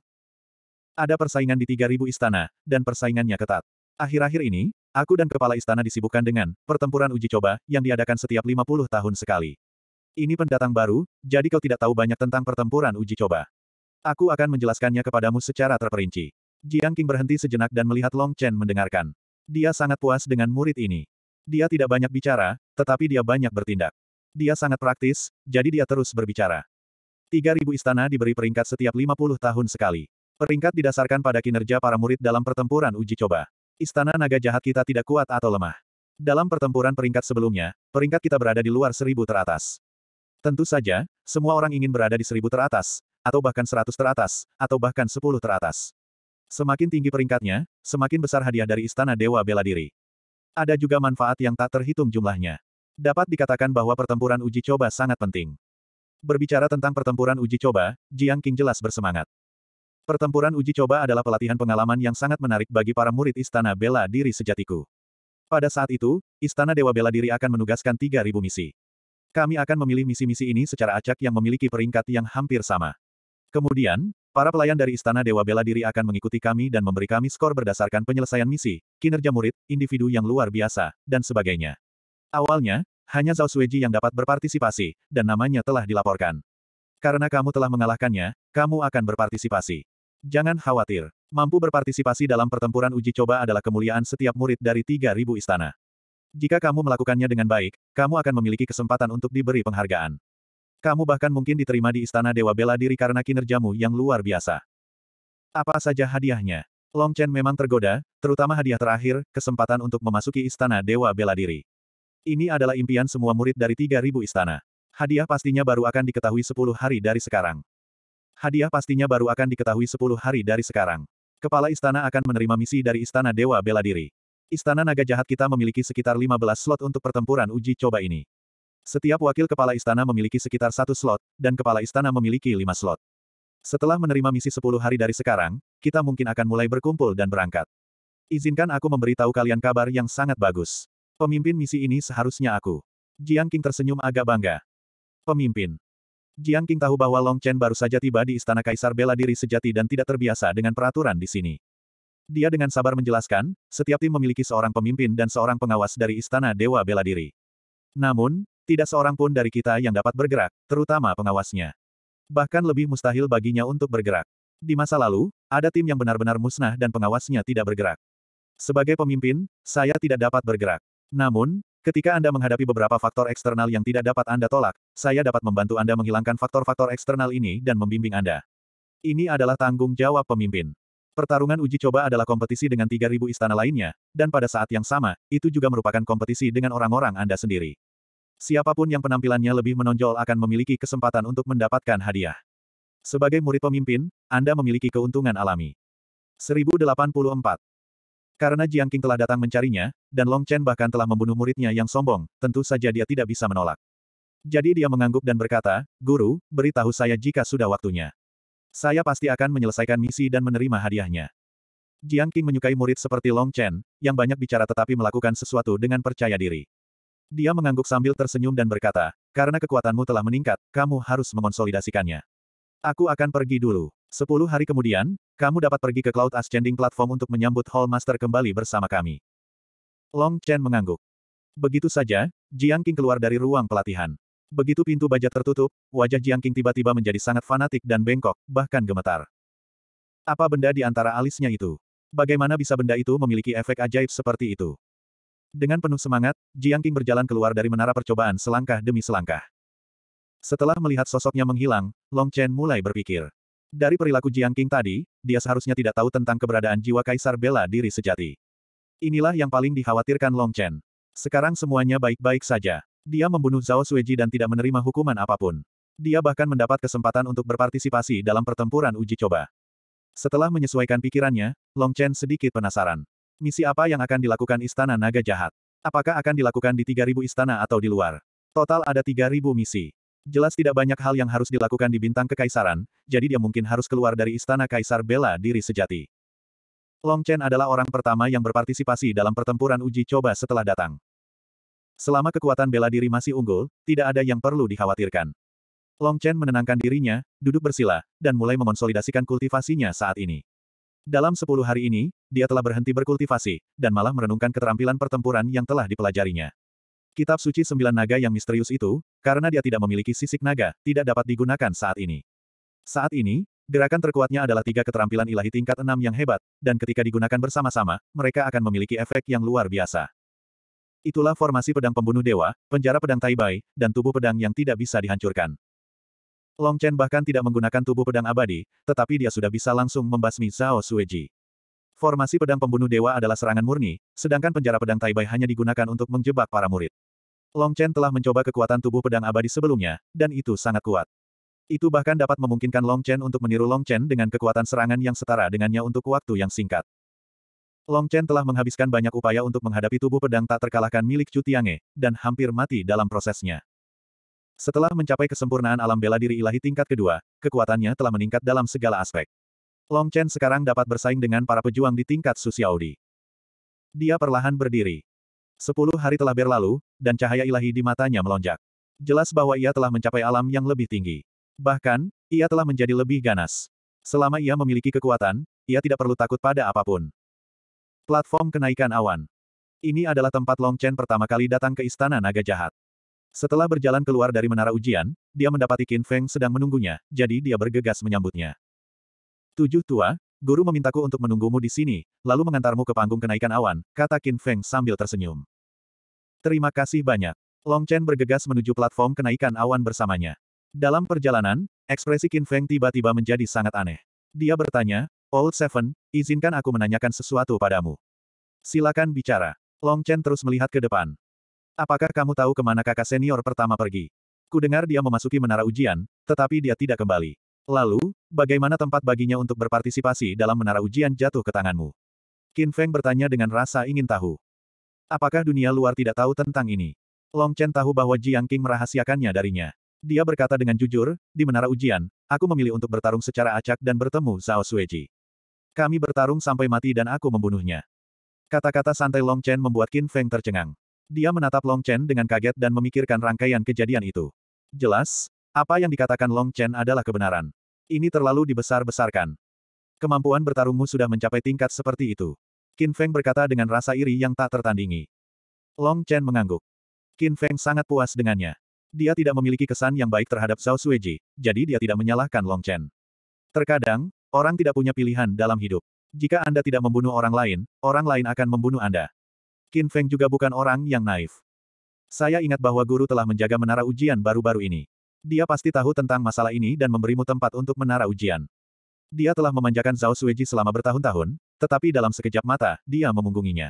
Ada persaingan di 3.000 istana, dan persaingannya ketat. Akhir-akhir ini, aku dan kepala istana disibukkan dengan pertempuran uji coba yang diadakan setiap 50 tahun sekali. Ini pendatang baru, jadi kau tidak tahu banyak tentang pertempuran uji coba. Aku akan menjelaskannya kepadamu secara terperinci. Jiang King berhenti sejenak dan melihat Long Chen mendengarkan. Dia sangat puas dengan murid ini. Dia tidak banyak bicara, tetapi dia banyak bertindak. Dia sangat praktis, jadi dia terus berbicara. 3.000 istana diberi peringkat setiap 50 tahun sekali. Peringkat didasarkan pada kinerja para murid dalam pertempuran uji coba. Istana naga jahat kita tidak kuat atau lemah. Dalam pertempuran peringkat sebelumnya, peringkat kita berada di luar seribu teratas. Tentu saja, semua orang ingin berada di seribu teratas, atau bahkan seratus teratas, atau bahkan sepuluh teratas. Semakin tinggi peringkatnya, semakin besar hadiah dari Istana Dewa Bela Diri. Ada juga manfaat yang tak terhitung jumlahnya. Dapat dikatakan bahwa pertempuran uji coba sangat penting. Berbicara tentang pertempuran uji coba, Jiang King jelas bersemangat. Pertempuran uji coba adalah pelatihan pengalaman yang sangat menarik bagi para murid Istana Bela Diri sejatiku. Pada saat itu, Istana Dewa Bela Diri akan menugaskan 3.000 misi. Kami akan memilih misi-misi ini secara acak yang memiliki peringkat yang hampir sama. Kemudian, para pelayan dari Istana Dewa Bela Diri akan mengikuti kami dan memberi kami skor berdasarkan penyelesaian misi, kinerja murid, individu yang luar biasa, dan sebagainya. Awalnya, hanya Zhao Suiji yang dapat berpartisipasi, dan namanya telah dilaporkan. Karena kamu telah mengalahkannya, kamu akan berpartisipasi. Jangan khawatir. Mampu berpartisipasi dalam pertempuran uji coba adalah kemuliaan setiap murid dari 3.000 istana. Jika kamu melakukannya dengan baik, kamu akan memiliki kesempatan untuk diberi penghargaan. Kamu bahkan mungkin diterima di Istana Dewa Bela Diri karena kinerjamu yang luar biasa. Apa saja hadiahnya? Long Chen memang tergoda, terutama hadiah terakhir, kesempatan untuk memasuki Istana Dewa Bela Diri. Ini adalah impian semua murid dari 3.000 istana. Hadiah pastinya baru akan diketahui 10 hari dari sekarang. Hadiah pastinya baru akan diketahui 10 hari dari sekarang. Kepala istana akan menerima misi dari Istana Dewa Bela Diri. Istana Naga Jahat kita memiliki sekitar 15 slot untuk pertempuran uji coba ini. Setiap wakil kepala istana memiliki sekitar satu slot, dan kepala istana memiliki lima slot. Setelah menerima misi 10 hari dari sekarang, kita mungkin akan mulai berkumpul dan berangkat. Izinkan aku memberitahu kalian kabar yang sangat bagus. Pemimpin misi ini seharusnya aku. Jiang King tersenyum agak bangga. Pemimpin. Jiang King tahu bahwa Long Chen baru saja tiba di Istana Kaisar bela diri sejati dan tidak terbiasa dengan peraturan di sini. Dia dengan sabar menjelaskan, setiap tim memiliki seorang pemimpin dan seorang pengawas dari Istana Dewa Bela Diri. Namun, tidak seorang pun dari kita yang dapat bergerak, terutama pengawasnya. Bahkan lebih mustahil baginya untuk bergerak. Di masa lalu, ada tim yang benar-benar musnah dan pengawasnya tidak bergerak. Sebagai pemimpin, saya tidak dapat bergerak. Namun, ketika Anda menghadapi beberapa faktor eksternal yang tidak dapat Anda tolak, saya dapat membantu Anda menghilangkan faktor-faktor eksternal ini dan membimbing Anda. Ini adalah tanggung jawab pemimpin. Pertarungan uji coba adalah kompetisi dengan 3.000 istana lainnya, dan pada saat yang sama, itu juga merupakan kompetisi dengan orang-orang Anda sendiri. Siapapun yang penampilannya lebih menonjol akan memiliki kesempatan untuk mendapatkan hadiah. Sebagai murid pemimpin, Anda memiliki keuntungan alami. 1084 karena Jiang Qing telah datang mencarinya, dan Long Chen bahkan telah membunuh muridnya yang sombong, tentu saja dia tidak bisa menolak. Jadi dia mengangguk dan berkata, Guru, beritahu saya jika sudah waktunya. Saya pasti akan menyelesaikan misi dan menerima hadiahnya. Jiang Qing menyukai murid seperti Long Chen, yang banyak bicara tetapi melakukan sesuatu dengan percaya diri. Dia mengangguk sambil tersenyum dan berkata, karena kekuatanmu telah meningkat, kamu harus mengonsolidasikannya. Aku akan pergi dulu. Sepuluh hari kemudian, kamu dapat pergi ke Cloud Ascending Platform untuk menyambut Hall Master kembali bersama kami. Long Chen mengangguk. Begitu saja, Jiang King keluar dari ruang pelatihan. Begitu pintu baja tertutup, wajah Jiang King tiba-tiba menjadi sangat fanatik dan bengkok, bahkan gemetar. Apa benda di antara alisnya itu? Bagaimana bisa benda itu memiliki efek ajaib seperti itu? Dengan penuh semangat, Jiang King berjalan keluar dari menara percobaan selangkah demi selangkah. Setelah melihat sosoknya menghilang, Long Chen mulai berpikir. Dari perilaku Jiang King tadi, dia seharusnya tidak tahu tentang keberadaan jiwa kaisar bela diri sejati. Inilah yang paling dikhawatirkan Long Chen. Sekarang semuanya baik-baik saja. Dia membunuh Zhao Suiji dan tidak menerima hukuman apapun. Dia bahkan mendapat kesempatan untuk berpartisipasi dalam pertempuran uji coba. Setelah menyesuaikan pikirannya, Long Chen sedikit penasaran. Misi apa yang akan dilakukan Istana Naga Jahat? Apakah akan dilakukan di 3000 istana atau di luar? Total ada 3000 misi. Jelas tidak banyak hal yang harus dilakukan di bintang kekaisaran, jadi dia mungkin harus keluar dari istana kaisar bela diri sejati. Long Chen adalah orang pertama yang berpartisipasi dalam pertempuran uji coba setelah datang. Selama kekuatan bela diri masih unggul, tidak ada yang perlu dikhawatirkan. Long Chen menenangkan dirinya, duduk bersila, dan mulai mengonsolidasikan kultivasinya saat ini. Dalam sepuluh hari ini, dia telah berhenti berkultivasi, dan malah merenungkan keterampilan pertempuran yang telah dipelajarinya. Kitab suci sembilan naga yang misterius itu, karena dia tidak memiliki sisik naga, tidak dapat digunakan saat ini. Saat ini, gerakan terkuatnya adalah tiga keterampilan ilahi tingkat enam yang hebat, dan ketika digunakan bersama-sama, mereka akan memiliki efek yang luar biasa. Itulah formasi pedang pembunuh dewa, penjara pedang Taibai, dan tubuh pedang yang tidak bisa dihancurkan. Long Chen bahkan tidak menggunakan tubuh pedang abadi, tetapi dia sudah bisa langsung membasmi Zhao Suiji. Formasi pedang pembunuh dewa adalah serangan murni, sedangkan penjara pedang Taibai hanya digunakan untuk menjebak para murid. Long Chen telah mencoba kekuatan tubuh pedang abadi sebelumnya, dan itu sangat kuat. Itu bahkan dapat memungkinkan Long Chen untuk meniru Long Chen dengan kekuatan serangan yang setara dengannya untuk waktu yang singkat. Long Chen telah menghabiskan banyak upaya untuk menghadapi tubuh pedang tak terkalahkan milik Chu Tiange, dan hampir mati dalam prosesnya. Setelah mencapai kesempurnaan alam bela diri ilahi tingkat kedua, kekuatannya telah meningkat dalam segala aspek. Long Chen sekarang dapat bersaing dengan para pejuang di tingkat Susiaudi. Dia perlahan berdiri. Sepuluh hari telah berlalu, dan cahaya ilahi di matanya melonjak. Jelas bahwa ia telah mencapai alam yang lebih tinggi. Bahkan, ia telah menjadi lebih ganas. Selama ia memiliki kekuatan, ia tidak perlu takut pada apapun. Platform kenaikan awan. Ini adalah tempat Long Chen pertama kali datang ke Istana Naga Jahat. Setelah berjalan keluar dari menara ujian, dia mendapati Qin Feng sedang menunggunya, jadi dia bergegas menyambutnya. Tujuh tua, guru memintaku untuk menunggumu di sini, lalu mengantarmu ke panggung kenaikan awan, kata Qin Feng sambil tersenyum. Terima kasih banyak. Long Chen bergegas menuju platform kenaikan awan bersamanya. Dalam perjalanan, ekspresi Qin Feng tiba-tiba menjadi sangat aneh. Dia bertanya, Old Seven, izinkan aku menanyakan sesuatu padamu. Silakan bicara. Long Chen terus melihat ke depan. Apakah kamu tahu kemana kakak senior pertama pergi? Kudengar dia memasuki menara ujian, tetapi dia tidak kembali. Lalu, bagaimana tempat baginya untuk berpartisipasi dalam menara ujian jatuh ke tanganmu? Qin Feng bertanya dengan rasa ingin tahu. Apakah dunia luar tidak tahu tentang ini? Long Chen tahu bahwa Jiang Qing merahasiakannya darinya. Dia berkata dengan jujur, di menara ujian, aku memilih untuk bertarung secara acak dan bertemu Zhao Sueji. Kami bertarung sampai mati dan aku membunuhnya. Kata-kata santai Long Chen membuat Qin Feng tercengang. Dia menatap Long Chen dengan kaget dan memikirkan rangkaian kejadian itu. Jelas, apa yang dikatakan Long Chen adalah kebenaran. Ini terlalu dibesar-besarkan. Kemampuan bertarungmu sudah mencapai tingkat seperti itu. Qin Feng berkata dengan rasa iri yang tak tertandingi. Long Chen mengangguk. Qin Feng sangat puas dengannya. Dia tidak memiliki kesan yang baik terhadap Zhao Suiji, jadi dia tidak menyalahkan Long Chen. Terkadang, orang tidak punya pilihan dalam hidup. Jika Anda tidak membunuh orang lain, orang lain akan membunuh Anda. Qin Feng juga bukan orang yang naif. Saya ingat bahwa guru telah menjaga menara ujian baru-baru ini. Dia pasti tahu tentang masalah ini dan memberimu tempat untuk menara ujian. Dia telah memanjakan Zhao Suiji selama bertahun-tahun, tetapi dalam sekejap mata, dia memunggunginya.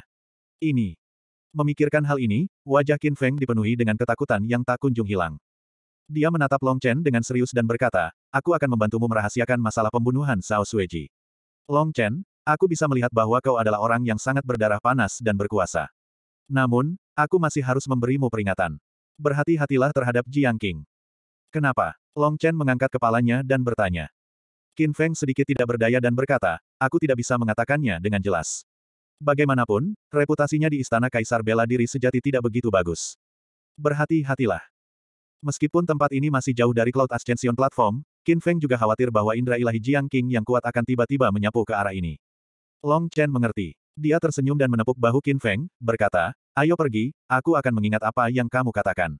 Ini. Memikirkan hal ini, wajah Qin Feng dipenuhi dengan ketakutan yang tak kunjung hilang. Dia menatap Long Chen dengan serius dan berkata, aku akan membantumu merahasiakan masalah pembunuhan Zhao Suiji. Long Chen, aku bisa melihat bahwa kau adalah orang yang sangat berdarah panas dan berkuasa. Namun, aku masih harus memberimu peringatan. Berhati-hatilah terhadap Jiang Qing. Kenapa? Long Chen mengangkat kepalanya dan bertanya. Qin Feng sedikit tidak berdaya dan berkata, aku tidak bisa mengatakannya dengan jelas. Bagaimanapun, reputasinya di istana Kaisar bela diri sejati tidak begitu bagus. Berhati-hatilah. Meskipun tempat ini masih jauh dari Cloud Ascension Platform, Qin Feng juga khawatir bahwa indra ilahi Jiang King yang kuat akan tiba-tiba menyapu ke arah ini. Long Chen mengerti. Dia tersenyum dan menepuk bahu Qin Feng, berkata, ayo pergi, aku akan mengingat apa yang kamu katakan.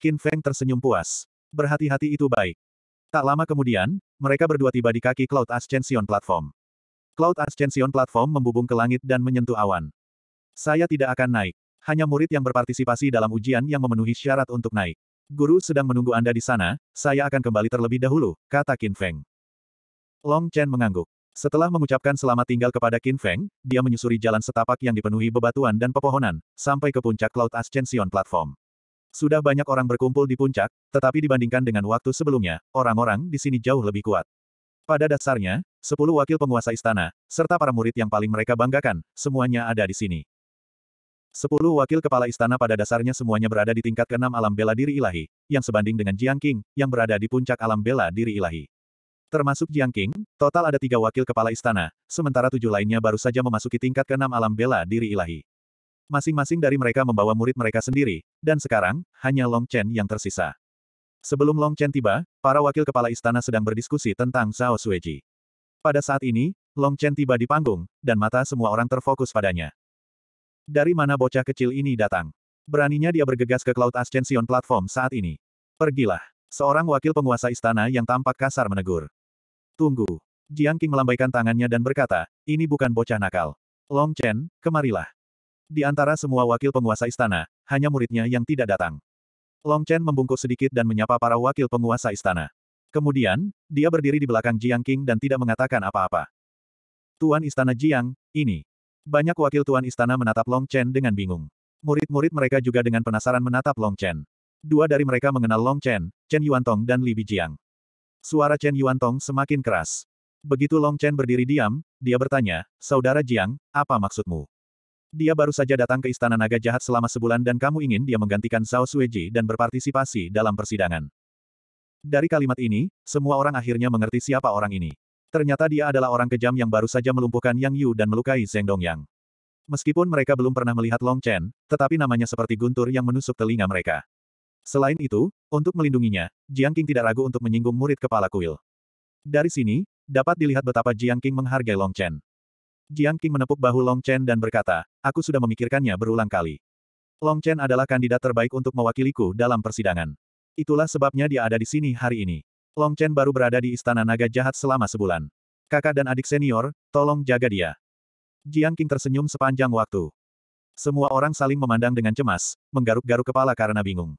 Qin Feng tersenyum puas. Berhati-hati itu baik. Tak lama kemudian, mereka berdua tiba di kaki Cloud Ascension Platform. Cloud Ascension Platform membubung ke langit dan menyentuh awan. Saya tidak akan naik. Hanya murid yang berpartisipasi dalam ujian yang memenuhi syarat untuk naik. Guru sedang menunggu Anda di sana, saya akan kembali terlebih dahulu, kata Qin Feng. Long Chen mengangguk. Setelah mengucapkan selamat tinggal kepada Qin Feng, dia menyusuri jalan setapak yang dipenuhi bebatuan dan pepohonan, sampai ke puncak Cloud Ascension Platform. Sudah banyak orang berkumpul di puncak, tetapi dibandingkan dengan waktu sebelumnya, orang-orang di sini jauh lebih kuat. Pada dasarnya, sepuluh wakil penguasa istana, serta para murid yang paling mereka banggakan, semuanya ada di sini. Sepuluh wakil kepala istana pada dasarnya semuanya berada di tingkat keenam alam bela diri ilahi, yang sebanding dengan Jiang King, yang berada di puncak alam bela diri ilahi. Termasuk Jiang King, total ada tiga wakil kepala istana, sementara tujuh lainnya baru saja memasuki tingkat keenam alam bela diri ilahi. Masing-masing dari mereka membawa murid mereka sendiri, dan sekarang, hanya Long Chen yang tersisa. Sebelum Long Chen tiba, para wakil kepala istana sedang berdiskusi tentang Zhao Suiji. Pada saat ini, Long Chen tiba di panggung, dan mata semua orang terfokus padanya. Dari mana bocah kecil ini datang? Beraninya dia bergegas ke Cloud Ascension platform saat ini. Pergilah. Seorang wakil penguasa istana yang tampak kasar menegur. Tunggu. Jiang Qing melambaikan tangannya dan berkata, ini bukan bocah nakal. Long Chen, kemarilah. Di antara semua wakil penguasa istana, hanya muridnya yang tidak datang. Long Chen membungkuk sedikit dan menyapa para wakil penguasa istana. Kemudian, dia berdiri di belakang Jiang King dan tidak mengatakan apa-apa. Tuan Istana Jiang, ini. Banyak wakil Tuan Istana menatap Long Chen dengan bingung. Murid-murid mereka juga dengan penasaran menatap Long Chen. Dua dari mereka mengenal Long Chen, Chen Yuantong dan Li Bijiang. Suara Chen Yuantong semakin keras. Begitu Long Chen berdiri diam, dia bertanya, Saudara Jiang, apa maksudmu? Dia baru saja datang ke Istana Naga Jahat selama sebulan dan kamu ingin dia menggantikan Zhao Suiji dan berpartisipasi dalam persidangan. Dari kalimat ini, semua orang akhirnya mengerti siapa orang ini. Ternyata dia adalah orang kejam yang baru saja melumpuhkan Yang Yu dan melukai Zheng Dongyang. Meskipun mereka belum pernah melihat Long Chen, tetapi namanya seperti guntur yang menusuk telinga mereka. Selain itu, untuk melindunginya, Jiang King tidak ragu untuk menyinggung murid kepala kuil. Dari sini, dapat dilihat betapa Jiang King menghargai Long Chen. Jiang King menepuk bahu Long Chen dan berkata, aku sudah memikirkannya berulang kali. Long Chen adalah kandidat terbaik untuk mewakiliku dalam persidangan. Itulah sebabnya dia ada di sini hari ini. Long Chen baru berada di Istana Naga Jahat selama sebulan. Kakak dan adik senior, tolong jaga dia. Jiang King tersenyum sepanjang waktu. Semua orang saling memandang dengan cemas, menggaruk-garuk kepala karena bingung.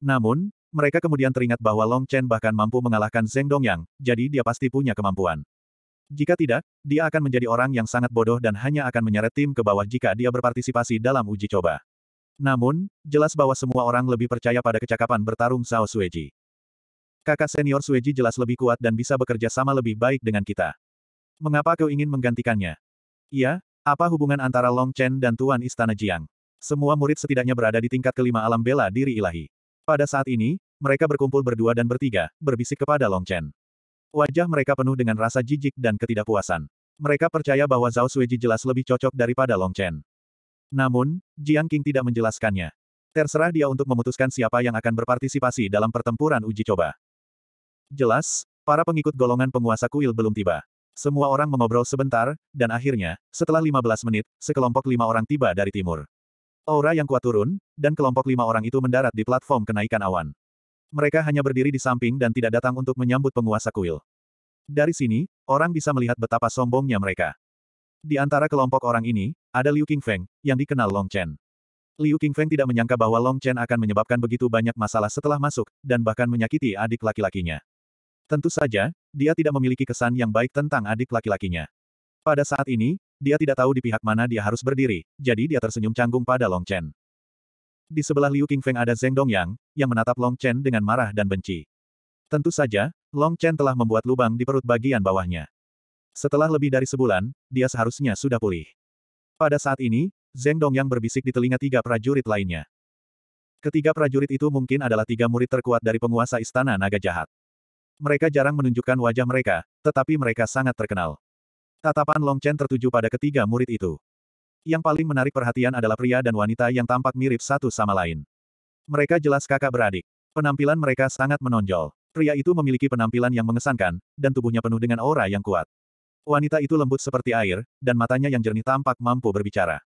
Namun, mereka kemudian teringat bahwa Long Chen bahkan mampu mengalahkan Zheng Dongyang, jadi dia pasti punya kemampuan. Jika tidak, dia akan menjadi orang yang sangat bodoh dan hanya akan menyeret tim ke bawah jika dia berpartisipasi dalam uji coba. Namun, jelas bahwa semua orang lebih percaya pada kecakapan bertarung Zhao Sueji. Kakak senior Sueji jelas lebih kuat dan bisa bekerja sama lebih baik dengan kita. Mengapa kau ingin menggantikannya? Iya, apa hubungan antara Long Chen dan Tuan Istana Jiang? Semua murid setidaknya berada di tingkat kelima alam bela diri ilahi. Pada saat ini, mereka berkumpul berdua dan bertiga, berbisik kepada Long Chen. Wajah mereka penuh dengan rasa jijik dan ketidakpuasan. Mereka percaya bahwa Zhao Suiji jelas lebih cocok daripada Long Chen. Namun, Jiang Qing tidak menjelaskannya. Terserah dia untuk memutuskan siapa yang akan berpartisipasi dalam pertempuran uji coba. Jelas, para pengikut golongan penguasa kuil belum tiba. Semua orang mengobrol sebentar, dan akhirnya, setelah 15 menit, sekelompok lima orang tiba dari timur. Aura yang kuat turun, dan kelompok lima orang itu mendarat di platform kenaikan awan. Mereka hanya berdiri di samping dan tidak datang untuk menyambut penguasa kuil. Dari sini, orang bisa melihat betapa sombongnya mereka. Di antara kelompok orang ini, ada Liu Qingfeng, yang dikenal Long Chen. Liu Qingfeng tidak menyangka bahwa Long Chen akan menyebabkan begitu banyak masalah setelah masuk, dan bahkan menyakiti adik laki-lakinya. Tentu saja, dia tidak memiliki kesan yang baik tentang adik laki-lakinya. Pada saat ini, dia tidak tahu di pihak mana dia harus berdiri, jadi dia tersenyum canggung pada Long Chen. Di sebelah Liu Qingfeng ada Zheng Dongyang, yang menatap Long Chen dengan marah dan benci. Tentu saja, Long Chen telah membuat lubang di perut bagian bawahnya. Setelah lebih dari sebulan, dia seharusnya sudah pulih. Pada saat ini, Zheng Dongyang berbisik di telinga tiga prajurit lainnya. Ketiga prajurit itu mungkin adalah tiga murid terkuat dari penguasa Istana Naga Jahat. Mereka jarang menunjukkan wajah mereka, tetapi mereka sangat terkenal. Tatapan Long Chen tertuju pada ketiga murid itu. Yang paling menarik perhatian adalah pria dan wanita yang tampak mirip satu sama lain. Mereka jelas kakak beradik. Penampilan mereka sangat menonjol. Pria itu memiliki penampilan yang mengesankan, dan tubuhnya penuh dengan aura yang kuat. Wanita itu lembut seperti air, dan matanya yang jernih tampak mampu berbicara.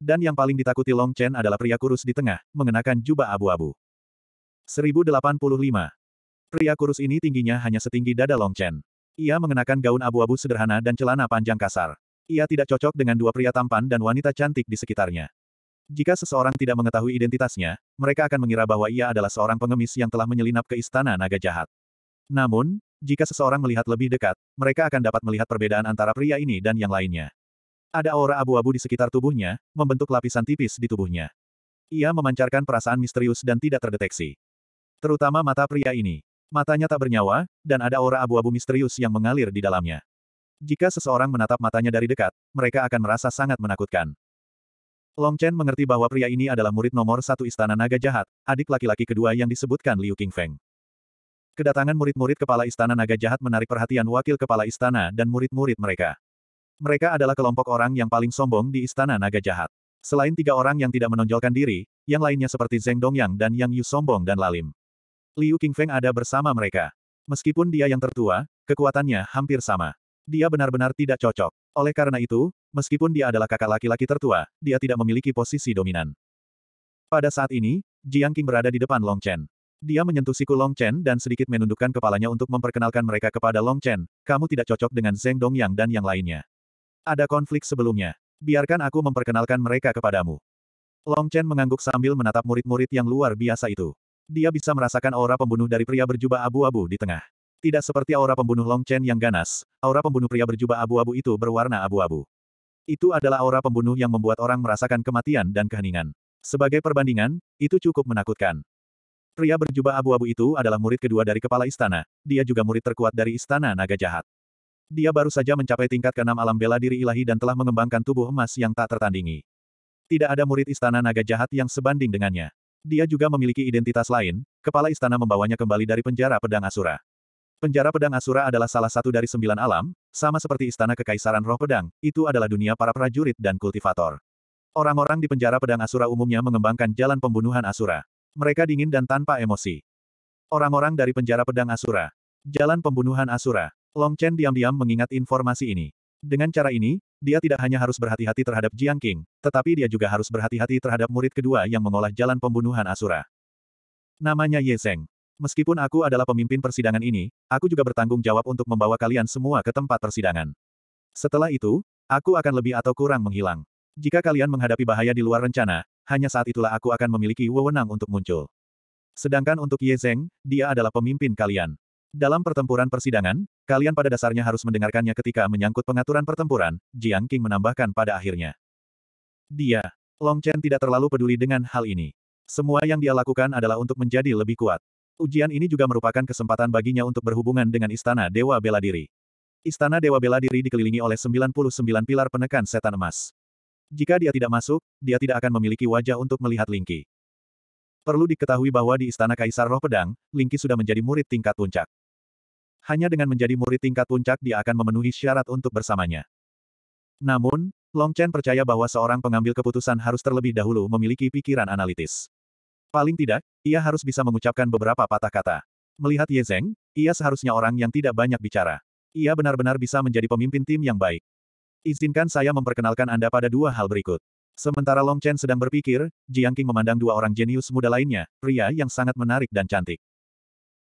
Dan yang paling ditakuti Long Chen adalah pria kurus di tengah, mengenakan jubah abu-abu. 1085. Pria kurus ini tingginya hanya setinggi dada Long Chen. Ia mengenakan gaun abu-abu sederhana dan celana panjang kasar. Ia tidak cocok dengan dua pria tampan dan wanita cantik di sekitarnya. Jika seseorang tidak mengetahui identitasnya, mereka akan mengira bahwa ia adalah seorang pengemis yang telah menyelinap ke istana naga jahat. Namun, jika seseorang melihat lebih dekat, mereka akan dapat melihat perbedaan antara pria ini dan yang lainnya. Ada aura abu-abu di sekitar tubuhnya, membentuk lapisan tipis di tubuhnya. Ia memancarkan perasaan misterius dan tidak terdeteksi. Terutama mata pria ini. Matanya tak bernyawa, dan ada aura abu-abu misterius yang mengalir di dalamnya. Jika seseorang menatap matanya dari dekat, mereka akan merasa sangat menakutkan. Long Chen mengerti bahwa pria ini adalah murid nomor satu Istana Naga Jahat, adik laki-laki kedua yang disebutkan Liu Qingfeng. Kedatangan murid-murid kepala Istana Naga Jahat menarik perhatian wakil kepala istana dan murid-murid mereka. Mereka adalah kelompok orang yang paling sombong di Istana Naga Jahat. Selain tiga orang yang tidak menonjolkan diri, yang lainnya seperti Zeng Dongyang dan Yang Yu sombong dan lalim. Liu Qingfeng ada bersama mereka. Meskipun dia yang tertua, kekuatannya hampir sama. Dia benar-benar tidak cocok. Oleh karena itu, meskipun dia adalah kakak laki-laki tertua, dia tidak memiliki posisi dominan. Pada saat ini, Jiang King berada di depan Long Chen. Dia menyentuh siku Long Chen dan sedikit menundukkan kepalanya untuk memperkenalkan mereka kepada Long Chen, kamu tidak cocok dengan Zeng Yang dan yang lainnya. Ada konflik sebelumnya. Biarkan aku memperkenalkan mereka kepadamu. Long Chen mengangguk sambil menatap murid-murid yang luar biasa itu. Dia bisa merasakan aura pembunuh dari pria berjubah abu-abu di tengah. Tidak seperti aura pembunuh Long Chen yang ganas, aura pembunuh pria berjubah abu-abu itu berwarna abu-abu. Itu adalah aura pembunuh yang membuat orang merasakan kematian dan keheningan. Sebagai perbandingan, itu cukup menakutkan. Pria berjubah abu-abu itu adalah murid kedua dari kepala istana, dia juga murid terkuat dari istana naga jahat. Dia baru saja mencapai tingkat keenam alam bela diri ilahi dan telah mengembangkan tubuh emas yang tak tertandingi. Tidak ada murid istana naga jahat yang sebanding dengannya. Dia juga memiliki identitas lain, kepala istana membawanya kembali dari penjara pedang Asura. Penjara pedang Asura adalah salah satu dari sembilan alam, sama seperti istana kekaisaran roh pedang, itu adalah dunia para prajurit dan kultivator. Orang-orang di penjara pedang Asura umumnya mengembangkan jalan pembunuhan Asura. Mereka dingin dan tanpa emosi. Orang-orang dari penjara pedang Asura. Jalan pembunuhan Asura. Long Chen diam-diam mengingat informasi ini. Dengan cara ini, dia tidak hanya harus berhati-hati terhadap Jiang King, tetapi dia juga harus berhati-hati terhadap murid kedua yang mengolah jalan pembunuhan Asura. Namanya Ye Zeng. Meskipun aku adalah pemimpin persidangan ini, aku juga bertanggung jawab untuk membawa kalian semua ke tempat persidangan. Setelah itu, aku akan lebih atau kurang menghilang. Jika kalian menghadapi bahaya di luar rencana, hanya saat itulah aku akan memiliki wewenang untuk muncul. Sedangkan untuk Ye Zeng, dia adalah pemimpin kalian. Dalam pertempuran persidangan, kalian pada dasarnya harus mendengarkannya ketika menyangkut pengaturan pertempuran, Jiang King menambahkan pada akhirnya. Dia, Long Chen tidak terlalu peduli dengan hal ini. Semua yang dia lakukan adalah untuk menjadi lebih kuat. Ujian ini juga merupakan kesempatan baginya untuk berhubungan dengan Istana Dewa Bela Diri. Istana Dewa Bela Diri dikelilingi oleh 99 pilar penekan setan emas. Jika dia tidak masuk, dia tidak akan memiliki wajah untuk melihat Lingki. Perlu diketahui bahwa di Istana Kaisar Roh Pedang, Lingki sudah menjadi murid tingkat puncak. Hanya dengan menjadi murid tingkat puncak dia akan memenuhi syarat untuk bersamanya. Namun, Long Chen percaya bahwa seorang pengambil keputusan harus terlebih dahulu memiliki pikiran analitis. Paling tidak, ia harus bisa mengucapkan beberapa patah kata. Melihat Ye Zeng, ia seharusnya orang yang tidak banyak bicara. Ia benar-benar bisa menjadi pemimpin tim yang baik. Izinkan saya memperkenalkan Anda pada dua hal berikut. Sementara Long Chen sedang berpikir, Jiang Qing memandang dua orang jenius muda lainnya, pria yang sangat menarik dan cantik.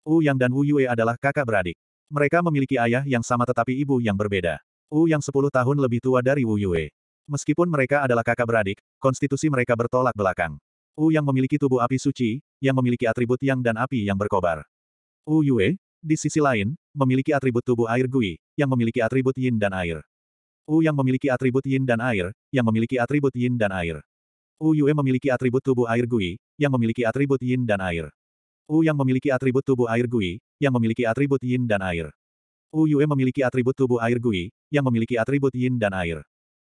Wu Yang dan Wu Yue adalah kakak beradik. Mereka memiliki ayah yang sama tetapi ibu yang berbeda. Wu Yang 10 tahun lebih tua dari Wu Yue. Meskipun mereka adalah kakak beradik, konstitusi mereka bertolak belakang. Wu Yang memiliki tubuh api suci, yang memiliki atribut yang dan api yang berkobar. Wu Yue, di sisi lain, memiliki atribut tubuh air Gui, yang memiliki atribut yin dan air. Wu yang memiliki atribut yin dan air, yang memiliki atribut yin dan air. Wu Yue memiliki atribut tubuh air Gui, yang memiliki atribut yin dan air. Wu yang memiliki atribut tubuh air Gui, yang memiliki atribut yin dan air. Wu Yue memiliki atribut tubuh air Gui, yang memiliki atribut yin dan air.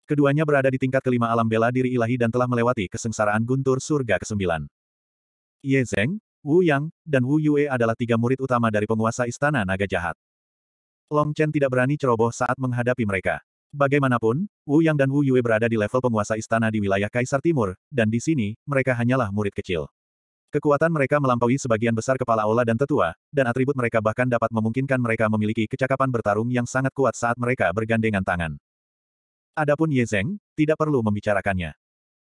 Keduanya berada di tingkat kelima alam bela diri ilahi dan telah melewati kesengsaraan guntur surga ke-9. Ye Zeng, Wu Yang, dan Wu Yue adalah tiga murid utama dari penguasa Istana Naga Jahat. Long Chen tidak berani ceroboh saat menghadapi mereka. Bagaimanapun, Wu Yang dan Wu Yue berada di level penguasa istana di wilayah Kaisar Timur, dan di sini, mereka hanyalah murid kecil. Kekuatan mereka melampaui sebagian besar kepala aula dan tetua, dan atribut mereka bahkan dapat memungkinkan mereka memiliki kecakapan bertarung yang sangat kuat saat mereka bergandengan tangan. Adapun Ye Zeng, tidak perlu membicarakannya.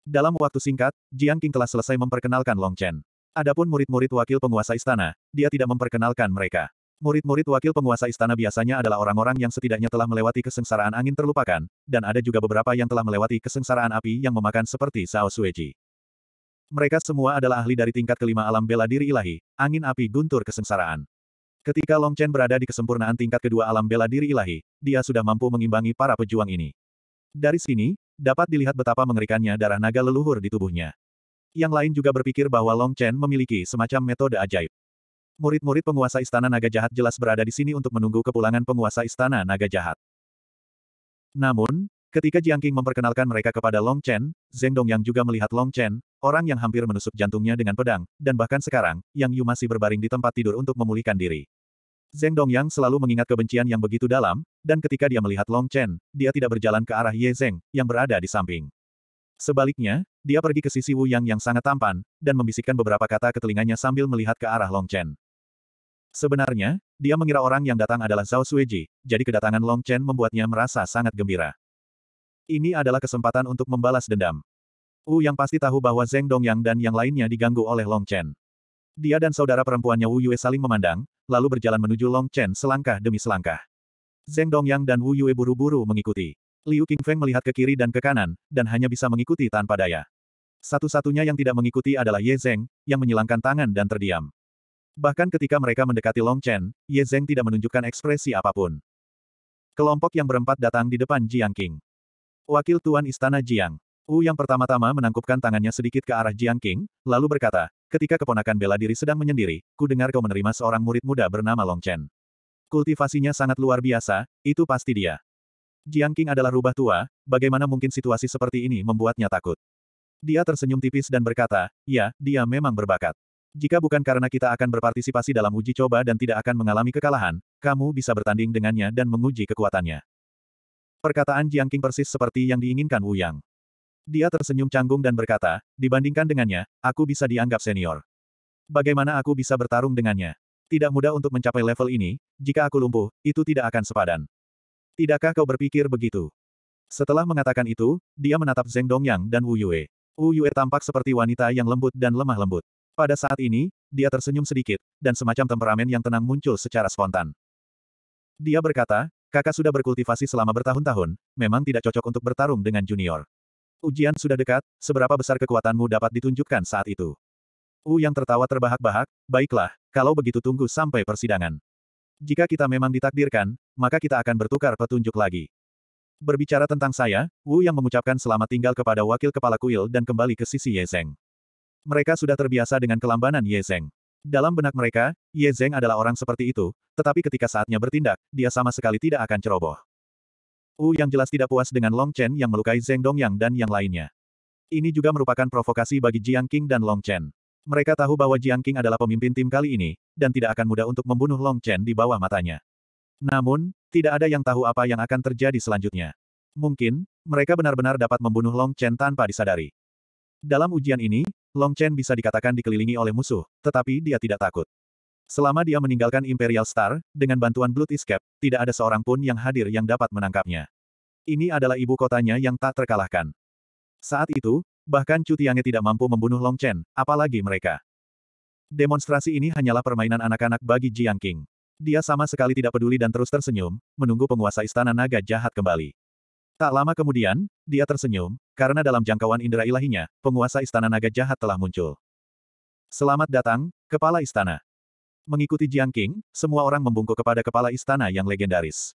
Dalam waktu singkat, Jiang Qing telah selesai memperkenalkan Long Chen. Adapun murid-murid wakil penguasa istana, dia tidak memperkenalkan mereka. Murid-murid wakil penguasa istana biasanya adalah orang-orang yang setidaknya telah melewati kesengsaraan angin terlupakan, dan ada juga beberapa yang telah melewati kesengsaraan api yang memakan seperti Zhao Sueji. Mereka semua adalah ahli dari tingkat kelima alam bela diri ilahi, angin api guntur kesengsaraan. Ketika Long Chen berada di kesempurnaan tingkat kedua alam bela diri ilahi, dia sudah mampu mengimbangi para pejuang ini. Dari sini, dapat dilihat betapa mengerikannya darah naga leluhur di tubuhnya. Yang lain juga berpikir bahwa Long Chen memiliki semacam metode ajaib. Murid-murid penguasa Istana Naga Jahat jelas berada di sini untuk menunggu kepulangan penguasa Istana Naga Jahat. Namun, ketika Jiang Qing memperkenalkan mereka kepada Long Chen, Zeng Dong yang juga melihat Long Chen, orang yang hampir menusuk jantungnya dengan pedang, dan bahkan sekarang, Yang Yu masih berbaring di tempat tidur untuk memulihkan diri. Zeng yang selalu mengingat kebencian yang begitu dalam, dan ketika dia melihat Long Chen, dia tidak berjalan ke arah Ye Zeng, yang berada di samping. Sebaliknya, dia pergi ke sisi Wu Yang yang sangat tampan, dan membisikkan beberapa kata ke telinganya sambil melihat ke arah Long Chen. Sebenarnya, dia mengira orang yang datang adalah Zhao Suiji, jadi kedatangan Long Chen membuatnya merasa sangat gembira. Ini adalah kesempatan untuk membalas dendam. Wu Yang pasti tahu bahwa Zeng Dongyang dan yang lainnya diganggu oleh Long Chen. Dia dan saudara perempuannya Wu Yue saling memandang, lalu berjalan menuju Long Chen selangkah demi selangkah. Zeng Dongyang dan Wu Yue buru-buru mengikuti. Liu Qingfeng melihat ke kiri dan ke kanan, dan hanya bisa mengikuti tanpa daya. Satu-satunya yang tidak mengikuti adalah Ye Zeng, yang menyilangkan tangan dan terdiam. Bahkan ketika mereka mendekati Long Chen, Ye Zeng tidak menunjukkan ekspresi apapun. Kelompok yang berempat datang di depan Jiang King. Wakil Tuan Istana Jiang. Wu yang pertama-tama menangkupkan tangannya sedikit ke arah Jiang King, lalu berkata, ketika keponakan bela diri sedang menyendiri, ku dengar kau menerima seorang murid muda bernama Long Chen. Kultivasinya sangat luar biasa, itu pasti dia. Jiang King adalah rubah tua, bagaimana mungkin situasi seperti ini membuatnya takut? Dia tersenyum tipis dan berkata, ya, dia memang berbakat. Jika bukan karena kita akan berpartisipasi dalam uji coba dan tidak akan mengalami kekalahan, kamu bisa bertanding dengannya dan menguji kekuatannya. Perkataan Jiang King persis seperti yang diinginkan Wu Yang. Dia tersenyum canggung dan berkata, dibandingkan dengannya, aku bisa dianggap senior. Bagaimana aku bisa bertarung dengannya? Tidak mudah untuk mencapai level ini, jika aku lumpuh, itu tidak akan sepadan. Tidakkah kau berpikir begitu? Setelah mengatakan itu, dia menatap Zeng Dongyang dan Wu Yue. Wu Yue tampak seperti wanita yang lembut dan lemah lembut. Pada saat ini, dia tersenyum sedikit, dan semacam temperamen yang tenang muncul secara spontan. Dia berkata, kakak sudah berkultivasi selama bertahun-tahun, memang tidak cocok untuk bertarung dengan junior. Ujian sudah dekat, seberapa besar kekuatanmu dapat ditunjukkan saat itu. Wu yang tertawa terbahak-bahak, baiklah, kalau begitu tunggu sampai persidangan. Jika kita memang ditakdirkan, maka kita akan bertukar petunjuk lagi. Berbicara tentang saya, Wu yang mengucapkan selamat tinggal kepada wakil kepala kuil dan kembali ke sisi Ye Zeng. Mereka sudah terbiasa dengan kelambanan Ye Zeng. Dalam benak mereka, Ye Zeng adalah orang seperti itu, tetapi ketika saatnya bertindak, dia sama sekali tidak akan ceroboh. Wu yang jelas tidak puas dengan Long Chen yang melukai Zeng Dongyang dan yang lainnya. Ini juga merupakan provokasi bagi Jiang King dan Long Chen. Mereka tahu bahwa Jiang Qing adalah pemimpin tim kali ini, dan tidak akan mudah untuk membunuh Long Chen di bawah matanya. Namun, tidak ada yang tahu apa yang akan terjadi selanjutnya. Mungkin, mereka benar-benar dapat membunuh Long Chen tanpa disadari. Dalam ujian ini, Long Chen bisa dikatakan dikelilingi oleh musuh, tetapi dia tidak takut. Selama dia meninggalkan Imperial Star, dengan bantuan Blood Escape, tidak ada seorang pun yang hadir yang dapat menangkapnya. Ini adalah ibu kotanya yang tak terkalahkan. Saat itu, Bahkan Chu Tiange tidak mampu membunuh Long Chen, apalagi mereka. Demonstrasi ini hanyalah permainan anak-anak bagi Jiang King. Dia sama sekali tidak peduli dan terus tersenyum, menunggu penguasa istana naga jahat kembali. Tak lama kemudian, dia tersenyum, karena dalam jangkauan indera ilahinya, penguasa istana naga jahat telah muncul. Selamat datang, Kepala Istana. Mengikuti Jiang King, semua orang membungkuk kepada Kepala Istana yang legendaris.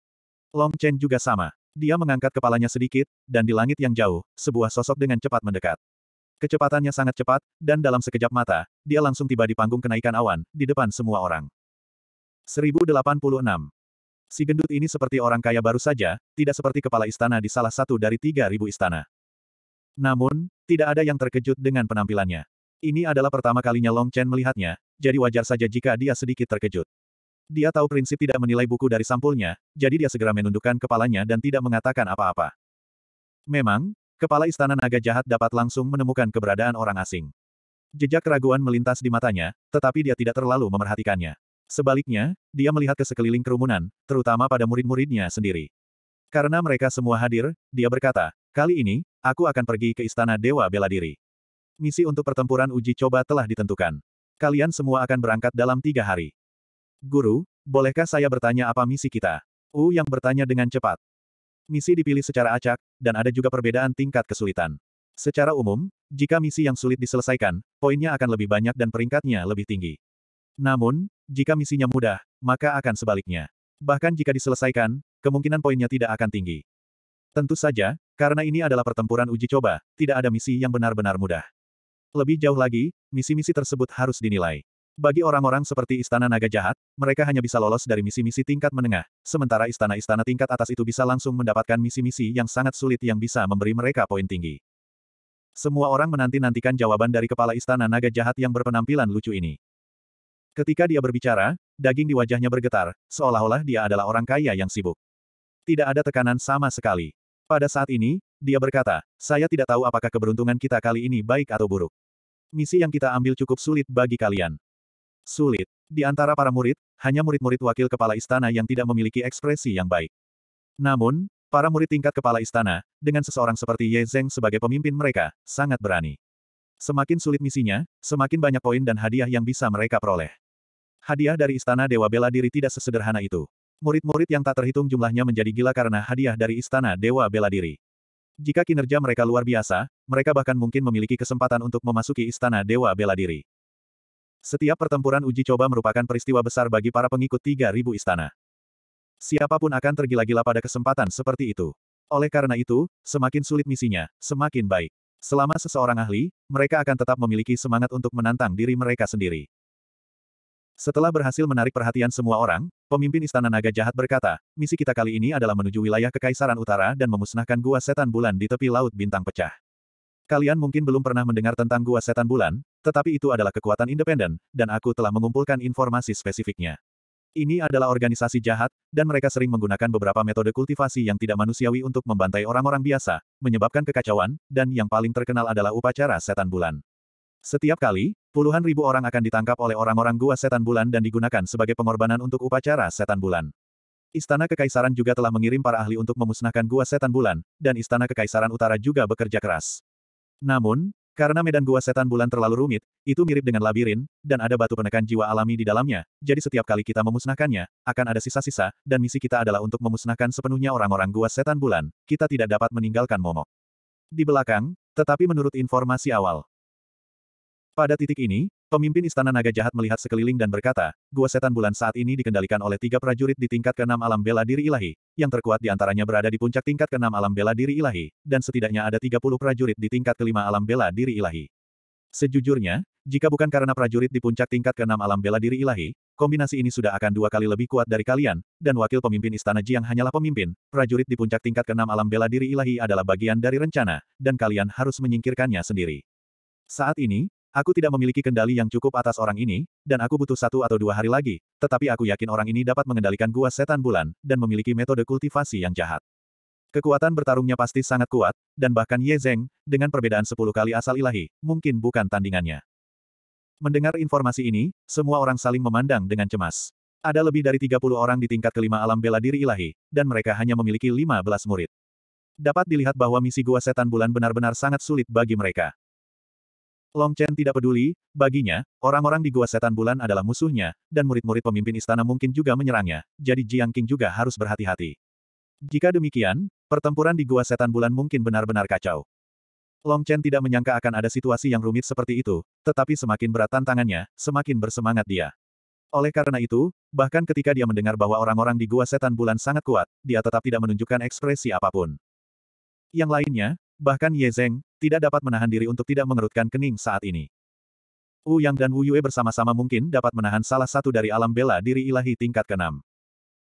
Long Chen juga sama. Dia mengangkat kepalanya sedikit, dan di langit yang jauh, sebuah sosok dengan cepat mendekat. Kecepatannya sangat cepat, dan dalam sekejap mata, dia langsung tiba di panggung kenaikan awan, di depan semua orang. 1086. Si gendut ini seperti orang kaya baru saja, tidak seperti kepala istana di salah satu dari 3.000 istana. Namun, tidak ada yang terkejut dengan penampilannya. Ini adalah pertama kalinya Long Chen melihatnya, jadi wajar saja jika dia sedikit terkejut. Dia tahu prinsip tidak menilai buku dari sampulnya, jadi dia segera menundukkan kepalanya dan tidak mengatakan apa-apa. Memang, kepala istana naga jahat dapat langsung menemukan keberadaan orang asing. Jejak keraguan melintas di matanya, tetapi dia tidak terlalu memerhatikannya. Sebaliknya, dia melihat ke sekeliling kerumunan, terutama pada murid-muridnya sendiri. Karena mereka semua hadir, dia berkata, kali ini, aku akan pergi ke istana Dewa Bela Diri. Misi untuk pertempuran uji coba telah ditentukan. Kalian semua akan berangkat dalam tiga hari. Guru, bolehkah saya bertanya apa misi kita? U yang bertanya dengan cepat. Misi dipilih secara acak, dan ada juga perbedaan tingkat kesulitan. Secara umum, jika misi yang sulit diselesaikan, poinnya akan lebih banyak dan peringkatnya lebih tinggi. Namun, jika misinya mudah, maka akan sebaliknya. Bahkan jika diselesaikan, kemungkinan poinnya tidak akan tinggi. Tentu saja, karena ini adalah pertempuran uji coba, tidak ada misi yang benar-benar mudah. Lebih jauh lagi, misi-misi tersebut harus dinilai. Bagi orang-orang seperti Istana Naga Jahat, mereka hanya bisa lolos dari misi-misi tingkat menengah, sementara istana-istana tingkat atas itu bisa langsung mendapatkan misi-misi yang sangat sulit yang bisa memberi mereka poin tinggi. Semua orang menanti-nantikan jawaban dari kepala Istana Naga Jahat yang berpenampilan lucu ini. Ketika dia berbicara, daging di wajahnya bergetar, seolah-olah dia adalah orang kaya yang sibuk. Tidak ada tekanan sama sekali. Pada saat ini, dia berkata, saya tidak tahu apakah keberuntungan kita kali ini baik atau buruk. Misi yang kita ambil cukup sulit bagi kalian. Sulit. Di antara para murid, hanya murid-murid wakil kepala istana yang tidak memiliki ekspresi yang baik. Namun, para murid tingkat kepala istana, dengan seseorang seperti Ye Zeng sebagai pemimpin mereka, sangat berani. Semakin sulit misinya, semakin banyak poin dan hadiah yang bisa mereka peroleh. Hadiah dari istana Dewa Bela Diri tidak sesederhana itu. Murid-murid yang tak terhitung jumlahnya menjadi gila karena hadiah dari istana Dewa Bela Diri. Jika kinerja mereka luar biasa, mereka bahkan mungkin memiliki kesempatan untuk memasuki istana Dewa Bela Diri. Setiap pertempuran uji coba merupakan peristiwa besar bagi para pengikut 3.000 istana. Siapapun akan tergila-gila pada kesempatan seperti itu. Oleh karena itu, semakin sulit misinya, semakin baik. Selama seseorang ahli, mereka akan tetap memiliki semangat untuk menantang diri mereka sendiri. Setelah berhasil menarik perhatian semua orang, pemimpin Istana Naga Jahat berkata, misi kita kali ini adalah menuju wilayah Kekaisaran Utara dan memusnahkan Gua Setan Bulan di tepi Laut Bintang Pecah. Kalian mungkin belum pernah mendengar tentang Gua Setan Bulan, tetapi itu adalah kekuatan independen, dan aku telah mengumpulkan informasi spesifiknya. Ini adalah organisasi jahat, dan mereka sering menggunakan beberapa metode kultivasi yang tidak manusiawi untuk membantai orang-orang biasa, menyebabkan kekacauan, dan yang paling terkenal adalah upacara setan bulan. Setiap kali, puluhan ribu orang akan ditangkap oleh orang-orang gua setan bulan dan digunakan sebagai pengorbanan untuk upacara setan bulan. Istana Kekaisaran juga telah mengirim para ahli untuk memusnahkan gua setan bulan, dan Istana Kekaisaran Utara juga bekerja keras. Namun, karena medan gua setan bulan terlalu rumit, itu mirip dengan labirin, dan ada batu penekan jiwa alami di dalamnya, jadi setiap kali kita memusnahkannya, akan ada sisa-sisa, dan misi kita adalah untuk memusnahkan sepenuhnya orang-orang gua setan bulan, kita tidak dapat meninggalkan momok. Di belakang, tetapi menurut informasi awal. Pada titik ini, Pemimpin Istana Naga Jahat melihat sekeliling dan berkata, Gua Setan Bulan saat ini dikendalikan oleh tiga prajurit di tingkat keenam alam bela diri ilahi, yang terkuat di antaranya berada di puncak tingkat keenam alam bela diri ilahi, dan setidaknya ada 30 prajurit di tingkat kelima alam bela diri ilahi. Sejujurnya, jika bukan karena prajurit di puncak tingkat keenam alam bela diri ilahi, kombinasi ini sudah akan dua kali lebih kuat dari kalian, dan wakil pemimpin Istana Jiang hanyalah pemimpin, prajurit di puncak tingkat keenam alam bela diri ilahi adalah bagian dari rencana, dan kalian harus menyingkirkannya sendiri. Saat ini, Aku tidak memiliki kendali yang cukup atas orang ini, dan aku butuh satu atau dua hari lagi, tetapi aku yakin orang ini dapat mengendalikan gua setan bulan, dan memiliki metode kultivasi yang jahat. Kekuatan bertarungnya pasti sangat kuat, dan bahkan Ye Zeng, dengan perbedaan sepuluh kali asal ilahi, mungkin bukan tandingannya. Mendengar informasi ini, semua orang saling memandang dengan cemas. Ada lebih dari 30 orang di tingkat kelima alam bela diri ilahi, dan mereka hanya memiliki 15 murid. Dapat dilihat bahwa misi gua setan bulan benar-benar sangat sulit bagi mereka. Long Chen tidak peduli, baginya, orang-orang di Gua Setan Bulan adalah musuhnya, dan murid-murid pemimpin istana mungkin juga menyerangnya, jadi Jiang King juga harus berhati-hati. Jika demikian, pertempuran di Gua Setan Bulan mungkin benar-benar kacau. Long Chen tidak menyangka akan ada situasi yang rumit seperti itu, tetapi semakin berat tantangannya, semakin bersemangat dia. Oleh karena itu, bahkan ketika dia mendengar bahwa orang-orang di Gua Setan Bulan sangat kuat, dia tetap tidak menunjukkan ekspresi apapun. Yang lainnya, Bahkan Ye Zeng, tidak dapat menahan diri untuk tidak mengerutkan kening saat ini. Wu Yang dan Wu Yue bersama-sama mungkin dapat menahan salah satu dari alam bela diri ilahi tingkat ke-6.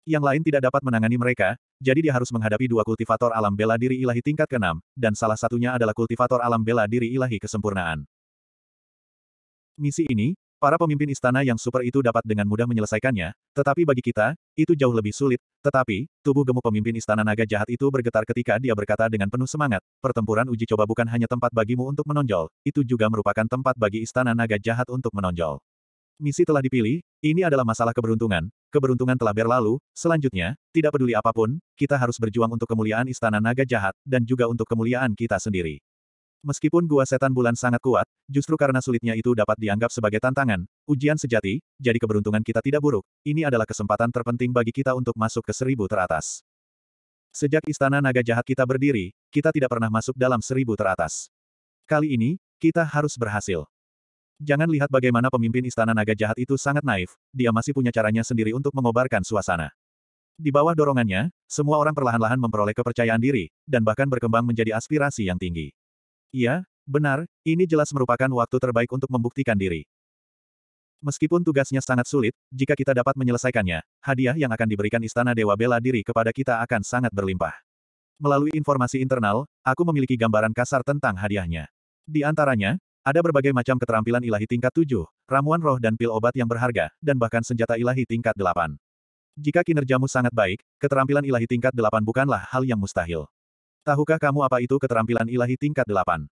Yang lain tidak dapat menangani mereka, jadi dia harus menghadapi dua kultivator alam bela diri ilahi tingkat ke-6, dan salah satunya adalah kultivator alam bela diri ilahi kesempurnaan. Misi ini, Para pemimpin istana yang super itu dapat dengan mudah menyelesaikannya, tetapi bagi kita, itu jauh lebih sulit. Tetapi, tubuh gemuk pemimpin istana naga jahat itu bergetar ketika dia berkata dengan penuh semangat, pertempuran uji coba bukan hanya tempat bagimu untuk menonjol, itu juga merupakan tempat bagi istana naga jahat untuk menonjol. Misi telah dipilih, ini adalah masalah keberuntungan, keberuntungan telah berlalu, selanjutnya, tidak peduli apapun, kita harus berjuang untuk kemuliaan istana naga jahat, dan juga untuk kemuliaan kita sendiri. Meskipun gua setan bulan sangat kuat, justru karena sulitnya itu dapat dianggap sebagai tantangan, ujian sejati, jadi keberuntungan kita tidak buruk, ini adalah kesempatan terpenting bagi kita untuk masuk ke seribu teratas. Sejak istana naga jahat kita berdiri, kita tidak pernah masuk dalam seribu teratas. Kali ini, kita harus berhasil. Jangan lihat bagaimana pemimpin istana naga jahat itu sangat naif, dia masih punya caranya sendiri untuk mengobarkan suasana. Di bawah dorongannya, semua orang perlahan-lahan memperoleh kepercayaan diri, dan bahkan berkembang menjadi aspirasi yang tinggi. Iya, benar, ini jelas merupakan waktu terbaik untuk membuktikan diri. Meskipun tugasnya sangat sulit, jika kita dapat menyelesaikannya, hadiah yang akan diberikan Istana Dewa Bela Diri kepada kita akan sangat berlimpah. Melalui informasi internal, aku memiliki gambaran kasar tentang hadiahnya. Di antaranya, ada berbagai macam keterampilan ilahi tingkat 7, ramuan roh dan pil obat yang berharga, dan bahkan senjata ilahi tingkat 8. Jika kinerjamu sangat baik, keterampilan ilahi tingkat 8 bukanlah hal yang mustahil. Tahukah kamu apa itu keterampilan ilahi tingkat delapan?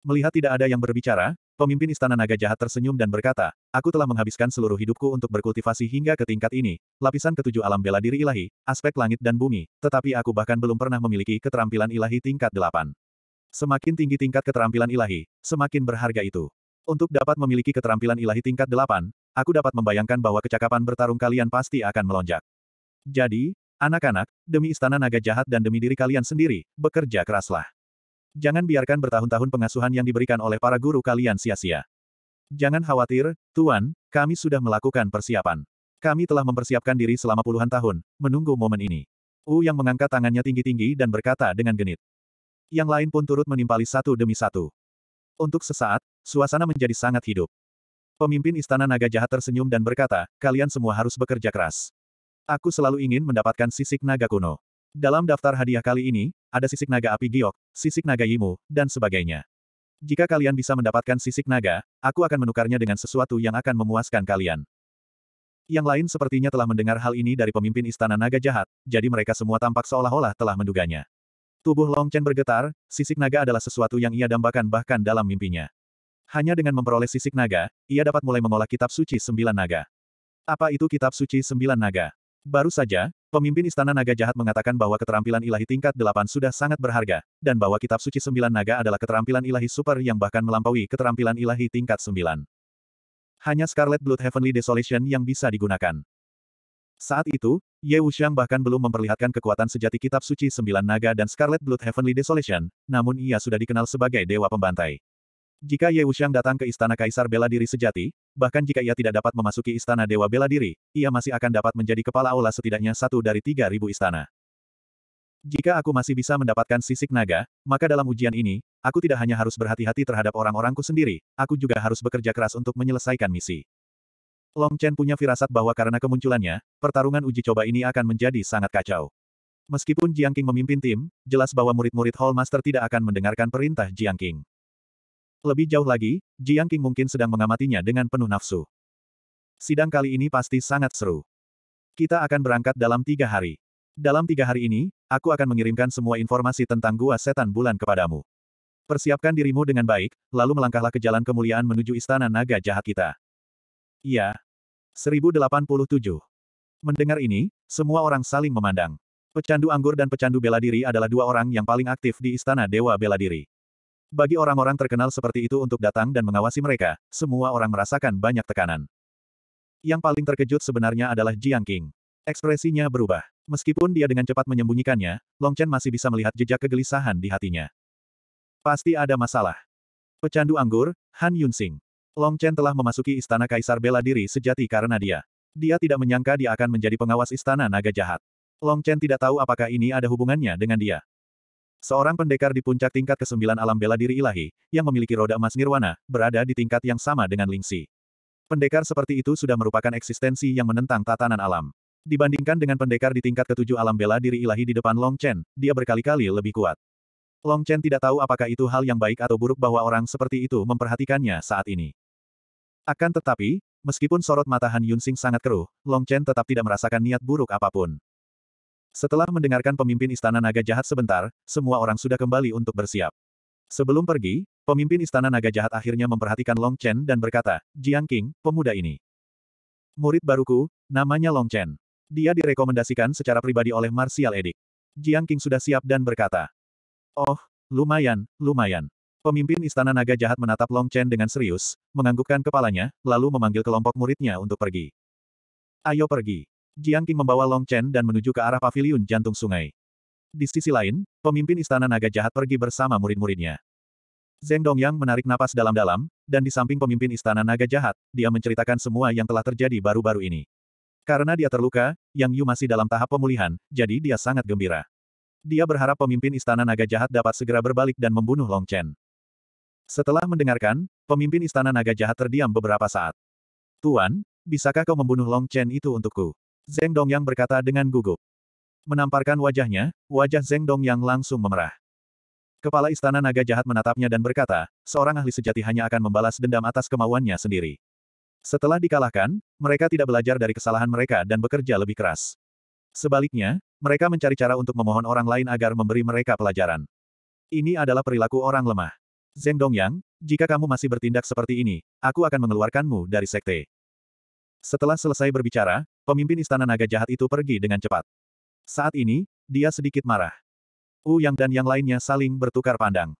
Melihat tidak ada yang berbicara, pemimpin istana naga jahat tersenyum dan berkata, Aku telah menghabiskan seluruh hidupku untuk berkultivasi hingga ke tingkat ini, lapisan ketujuh alam bela diri ilahi, aspek langit dan bumi, tetapi aku bahkan belum pernah memiliki keterampilan ilahi tingkat delapan. Semakin tinggi tingkat keterampilan ilahi, semakin berharga itu. Untuk dapat memiliki keterampilan ilahi tingkat delapan, aku dapat membayangkan bahwa kecakapan bertarung kalian pasti akan melonjak. Jadi, Anak-anak, demi istana naga jahat dan demi diri kalian sendiri, bekerja keraslah. Jangan biarkan bertahun-tahun pengasuhan yang diberikan oleh para guru kalian sia-sia. Jangan khawatir, Tuan, kami sudah melakukan persiapan. Kami telah mempersiapkan diri selama puluhan tahun, menunggu momen ini. U yang mengangkat tangannya tinggi-tinggi dan berkata dengan genit. Yang lain pun turut menimpali satu demi satu. Untuk sesaat, suasana menjadi sangat hidup. Pemimpin istana naga jahat tersenyum dan berkata, kalian semua harus bekerja keras. Aku selalu ingin mendapatkan sisik naga kuno. Dalam daftar hadiah kali ini, ada sisik naga api giok, sisik naga yimu, dan sebagainya. Jika kalian bisa mendapatkan sisik naga, aku akan menukarnya dengan sesuatu yang akan memuaskan kalian. Yang lain sepertinya telah mendengar hal ini dari pemimpin istana naga jahat, jadi mereka semua tampak seolah-olah telah menduganya. Tubuh Long Chen bergetar, sisik naga adalah sesuatu yang ia dambakan bahkan dalam mimpinya. Hanya dengan memperoleh sisik naga, ia dapat mulai mengolah kitab suci sembilan naga. Apa itu kitab suci sembilan naga? Baru saja, pemimpin Istana Naga Jahat mengatakan bahwa keterampilan ilahi tingkat 8 sudah sangat berharga, dan bahwa kitab suci sembilan naga adalah keterampilan ilahi super yang bahkan melampaui keterampilan ilahi tingkat 9. Hanya Scarlet Blood Heavenly Desolation yang bisa digunakan. Saat itu, Ye Wuxiang bahkan belum memperlihatkan kekuatan sejati kitab suci Sembilan Naga dan Scarlet Blood Heavenly Desolation, namun ia sudah dikenal sebagai Dewa Pembantai. Jika Ye Wuxiang datang ke istana Kaisar Bela Diri sejati, bahkan jika ia tidak dapat memasuki istana Dewa Bela Diri, ia masih akan dapat menjadi kepala aula setidaknya satu dari tiga ribu istana. Jika aku masih bisa mendapatkan sisik naga, maka dalam ujian ini, aku tidak hanya harus berhati-hati terhadap orang-orangku sendiri, aku juga harus bekerja keras untuk menyelesaikan misi. Long Chen punya firasat bahwa karena kemunculannya, pertarungan uji coba ini akan menjadi sangat kacau. Meskipun Jiang Qing memimpin tim, jelas bahwa murid-murid Hall Master tidak akan mendengarkan perintah Jiang Qing. Lebih jauh lagi, Jiang King mungkin sedang mengamatinya dengan penuh nafsu. Sidang kali ini pasti sangat seru. Kita akan berangkat dalam tiga hari. Dalam tiga hari ini, aku akan mengirimkan semua informasi tentang Gua Setan Bulan kepadamu. Persiapkan dirimu dengan baik, lalu melangkahlah ke jalan kemuliaan menuju Istana Naga Jahat kita. Iya. 1087. Mendengar ini, semua orang saling memandang. Pecandu anggur dan pecandu bela diri adalah dua orang yang paling aktif di Istana Dewa Bela Diri. Bagi orang-orang terkenal seperti itu untuk datang dan mengawasi mereka, semua orang merasakan banyak tekanan. Yang paling terkejut sebenarnya adalah Jiang King. Ekspresinya berubah. Meskipun dia dengan cepat menyembunyikannya, Long Chen masih bisa melihat jejak kegelisahan di hatinya. Pasti ada masalah. Pecandu anggur, Han Yunxing. Long Chen telah memasuki istana kaisar bela diri sejati karena dia. Dia tidak menyangka dia akan menjadi pengawas istana naga jahat. Long Chen tidak tahu apakah ini ada hubungannya dengan dia. Seorang pendekar di puncak tingkat ke-9 alam bela diri ilahi, yang memiliki roda emas nirwana, berada di tingkat yang sama dengan Lingxi. Pendekar seperti itu sudah merupakan eksistensi yang menentang tatanan alam. Dibandingkan dengan pendekar di tingkat ketujuh alam bela diri ilahi di depan Long Chen, dia berkali-kali lebih kuat. Long Chen tidak tahu apakah itu hal yang baik atau buruk bahwa orang seperti itu memperhatikannya saat ini. Akan tetapi, meskipun sorot mata Han Yunxing sangat keruh, Long Chen tetap tidak merasakan niat buruk apapun. Setelah mendengarkan pemimpin Istana Naga Jahat sebentar, semua orang sudah kembali untuk bersiap. Sebelum pergi, pemimpin Istana Naga Jahat akhirnya memperhatikan Long Chen dan berkata, Jiang King, pemuda ini. Murid baruku, namanya Long Chen. Dia direkomendasikan secara pribadi oleh Martial Edik. Jiang King sudah siap dan berkata, Oh, lumayan, lumayan. Pemimpin Istana Naga Jahat menatap Long Chen dengan serius, menganggukkan kepalanya, lalu memanggil kelompok muridnya untuk pergi. Ayo pergi. Jiang Qing membawa Long Chen dan menuju ke arah paviliun jantung sungai. Di sisi lain, pemimpin istana naga jahat pergi bersama murid-muridnya. Zeng Dongyang menarik napas dalam-dalam, dan di samping pemimpin istana naga jahat, dia menceritakan semua yang telah terjadi baru-baru ini. Karena dia terluka, Yang Yu masih dalam tahap pemulihan, jadi dia sangat gembira. Dia berharap pemimpin istana naga jahat dapat segera berbalik dan membunuh Long Chen. Setelah mendengarkan, pemimpin istana naga jahat terdiam beberapa saat. Tuan, bisakah kau membunuh Long Chen itu untukku? Zeng Dongyang berkata dengan gugup. Menamparkan wajahnya, wajah Zeng Dongyang langsung memerah. Kepala Istana Naga Jahat menatapnya dan berkata, seorang ahli sejati hanya akan membalas dendam atas kemauannya sendiri. Setelah dikalahkan, mereka tidak belajar dari kesalahan mereka dan bekerja lebih keras. Sebaliknya, mereka mencari cara untuk memohon orang lain agar memberi mereka pelajaran. Ini adalah perilaku orang lemah. Zeng Dongyang, jika kamu masih bertindak seperti ini, aku akan mengeluarkanmu dari sekte. Setelah selesai berbicara, pemimpin istana naga jahat itu pergi dengan cepat. Saat ini, dia sedikit marah. U Yang dan yang lainnya saling bertukar pandang.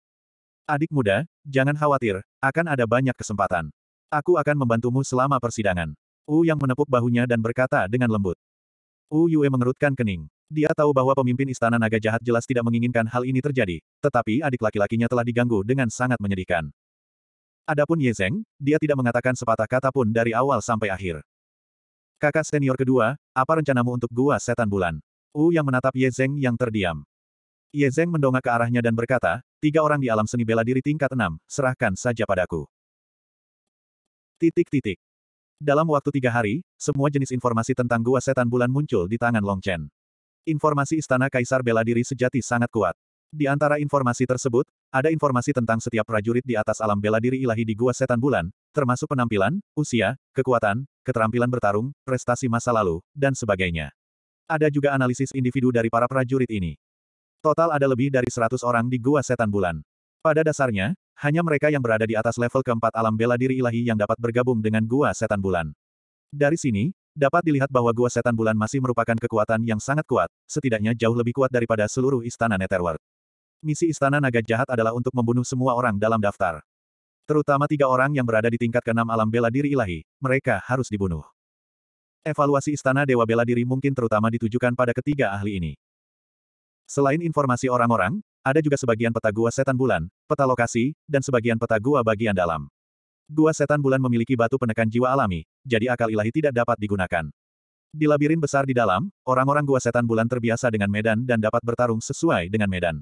Adik muda, jangan khawatir, akan ada banyak kesempatan. Aku akan membantumu selama persidangan. U Yang menepuk bahunya dan berkata dengan lembut. U Yue mengerutkan kening. Dia tahu bahwa pemimpin istana naga jahat jelas tidak menginginkan hal ini terjadi, tetapi adik laki-lakinya telah diganggu dengan sangat menyedihkan. Adapun Ye Zeng, dia tidak mengatakan sepatah kata pun dari awal sampai akhir. Kakak senior kedua, apa rencanamu untuk gua setan bulan? Wu yang menatap Ye Zeng yang terdiam. Ye Zeng mendongak ke arahnya dan berkata, tiga orang di alam seni bela diri tingkat enam, serahkan saja padaku. Titik-titik. Dalam waktu tiga hari, semua jenis informasi tentang gua setan bulan muncul di tangan Long Chen. Informasi istana kaisar bela diri sejati sangat kuat. Di antara informasi tersebut, ada informasi tentang setiap prajurit di atas alam bela diri ilahi di Gua Setan Bulan, termasuk penampilan, usia, kekuatan, keterampilan bertarung, prestasi masa lalu, dan sebagainya. Ada juga analisis individu dari para prajurit ini. Total ada lebih dari 100 orang di Gua Setan Bulan. Pada dasarnya, hanya mereka yang berada di atas level keempat alam bela diri ilahi yang dapat bergabung dengan Gua Setan Bulan. Dari sini, dapat dilihat bahwa Gua Setan Bulan masih merupakan kekuatan yang sangat kuat, setidaknya jauh lebih kuat daripada seluruh istana Netherworld. Misi Istana Naga Jahat adalah untuk membunuh semua orang dalam daftar. Terutama tiga orang yang berada di tingkat keenam alam bela diri ilahi, mereka harus dibunuh. Evaluasi Istana Dewa Bela Diri mungkin terutama ditujukan pada ketiga ahli ini. Selain informasi orang-orang, ada juga sebagian peta gua setan bulan, peta lokasi, dan sebagian peta gua bagian dalam. Gua setan bulan memiliki batu penekan jiwa alami, jadi akal ilahi tidak dapat digunakan. Di labirin besar di dalam, orang-orang gua setan bulan terbiasa dengan medan dan dapat bertarung sesuai dengan medan.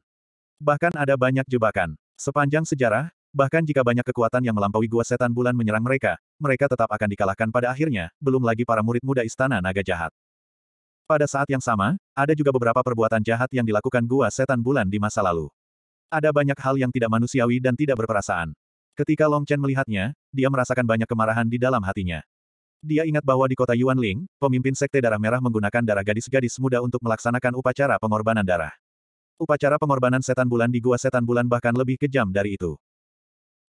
Bahkan ada banyak jebakan. Sepanjang sejarah, Bahkan jika banyak kekuatan yang melampaui gua setan bulan menyerang mereka, mereka tetap akan dikalahkan pada akhirnya, belum lagi para murid muda istana naga jahat. Pada saat yang sama, ada juga beberapa perbuatan jahat yang dilakukan gua setan bulan di masa lalu. Ada banyak hal yang tidak manusiawi dan tidak berperasaan. Ketika Long Chen melihatnya, dia merasakan banyak kemarahan di dalam hatinya. Dia ingat bahwa di kota Yuan Ling, pemimpin sekte darah merah menggunakan darah gadis-gadis muda untuk melaksanakan upacara pengorbanan darah. Upacara pengorbanan setan bulan di gua setan bulan bahkan lebih kejam dari itu.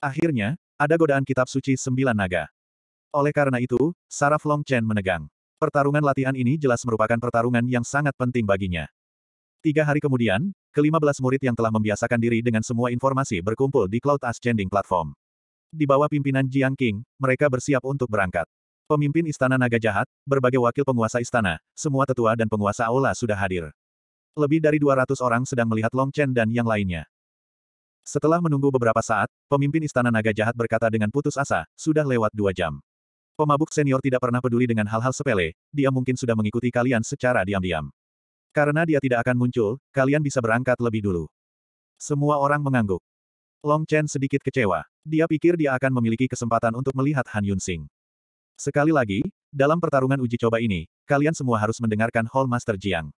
Akhirnya, ada godaan kitab suci sembilan naga. Oleh karena itu, saraf Long Chen menegang. Pertarungan latihan ini jelas merupakan pertarungan yang sangat penting baginya. Tiga hari kemudian, kelima belas murid yang telah membiasakan diri dengan semua informasi berkumpul di Cloud Ascending Platform. Di bawah pimpinan Jiang King, mereka bersiap untuk berangkat. Pemimpin Istana Naga Jahat, berbagai wakil penguasa istana, semua tetua dan penguasa aula sudah hadir. Lebih dari 200 orang sedang melihat Long Chen dan yang lainnya. Setelah menunggu beberapa saat, pemimpin istana naga jahat berkata dengan putus asa, sudah lewat dua jam. Pemabuk senior tidak pernah peduli dengan hal-hal sepele, dia mungkin sudah mengikuti kalian secara diam-diam. Karena dia tidak akan muncul, kalian bisa berangkat lebih dulu. Semua orang mengangguk. Long Chen sedikit kecewa. Dia pikir dia akan memiliki kesempatan untuk melihat Han Yun Sing. Sekali lagi, dalam pertarungan uji coba ini, kalian semua harus mendengarkan Hall Master Jiang.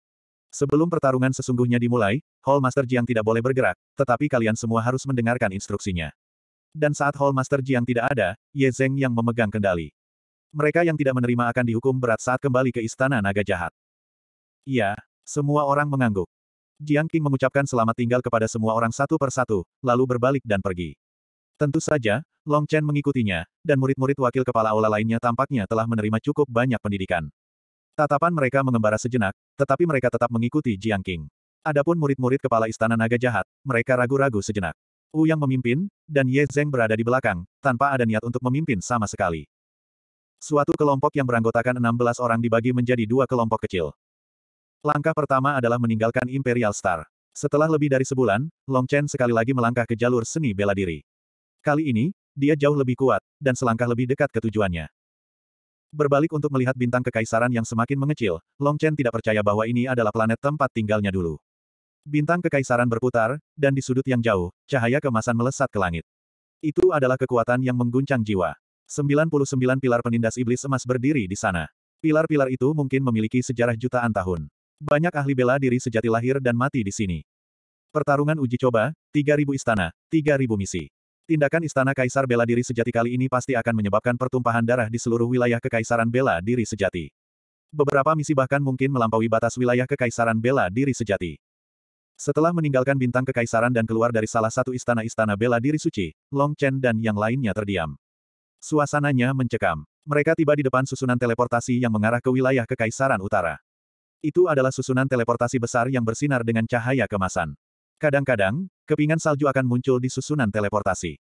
Sebelum pertarungan sesungguhnya dimulai, Hall Master Jiang tidak boleh bergerak, tetapi kalian semua harus mendengarkan instruksinya. Dan saat Hall Master Jiang tidak ada, Ye Zeng yang memegang kendali. Mereka yang tidak menerima akan dihukum berat saat kembali ke Istana Naga Jahat. Iya, semua orang mengangguk. Jiang King mengucapkan selamat tinggal kepada semua orang satu persatu, lalu berbalik dan pergi. Tentu saja, Long Chen mengikutinya, dan murid-murid wakil kepala aula lainnya tampaknya telah menerima cukup banyak pendidikan. Tatapan mereka mengembara sejenak, tetapi mereka tetap mengikuti Jiang Qing. Adapun murid-murid kepala istana naga jahat, mereka ragu-ragu sejenak. Wu yang memimpin, dan Ye Zeng berada di belakang, tanpa ada niat untuk memimpin sama sekali. Suatu kelompok yang beranggotakan 16 orang dibagi menjadi dua kelompok kecil. Langkah pertama adalah meninggalkan Imperial Star. Setelah lebih dari sebulan, Long Chen sekali lagi melangkah ke jalur seni bela diri. Kali ini, dia jauh lebih kuat, dan selangkah lebih dekat ke tujuannya. Berbalik untuk melihat bintang kekaisaran yang semakin mengecil, Long Chen tidak percaya bahwa ini adalah planet tempat tinggalnya dulu. Bintang kekaisaran berputar, dan di sudut yang jauh, cahaya kemasan melesat ke langit. Itu adalah kekuatan yang mengguncang jiwa. 99 pilar penindas iblis emas berdiri di sana. Pilar-pilar itu mungkin memiliki sejarah jutaan tahun. Banyak ahli bela diri sejati lahir dan mati di sini. Pertarungan uji coba, 3000 istana, 3000 misi. Tindakan Istana Kaisar Bela Diri Sejati kali ini pasti akan menyebabkan pertumpahan darah di seluruh wilayah Kekaisaran Bela Diri Sejati. Beberapa misi bahkan mungkin melampaui batas wilayah Kekaisaran Bela Diri Sejati. Setelah meninggalkan bintang kekaisaran dan keluar dari salah satu istana-istana bela diri suci, Long Chen dan yang lainnya terdiam. Suasananya mencekam. Mereka tiba di depan susunan teleportasi yang mengarah ke wilayah Kekaisaran Utara. Itu adalah susunan teleportasi besar yang bersinar dengan cahaya kemasan. Kadang-kadang, kepingan salju akan muncul di susunan teleportasi.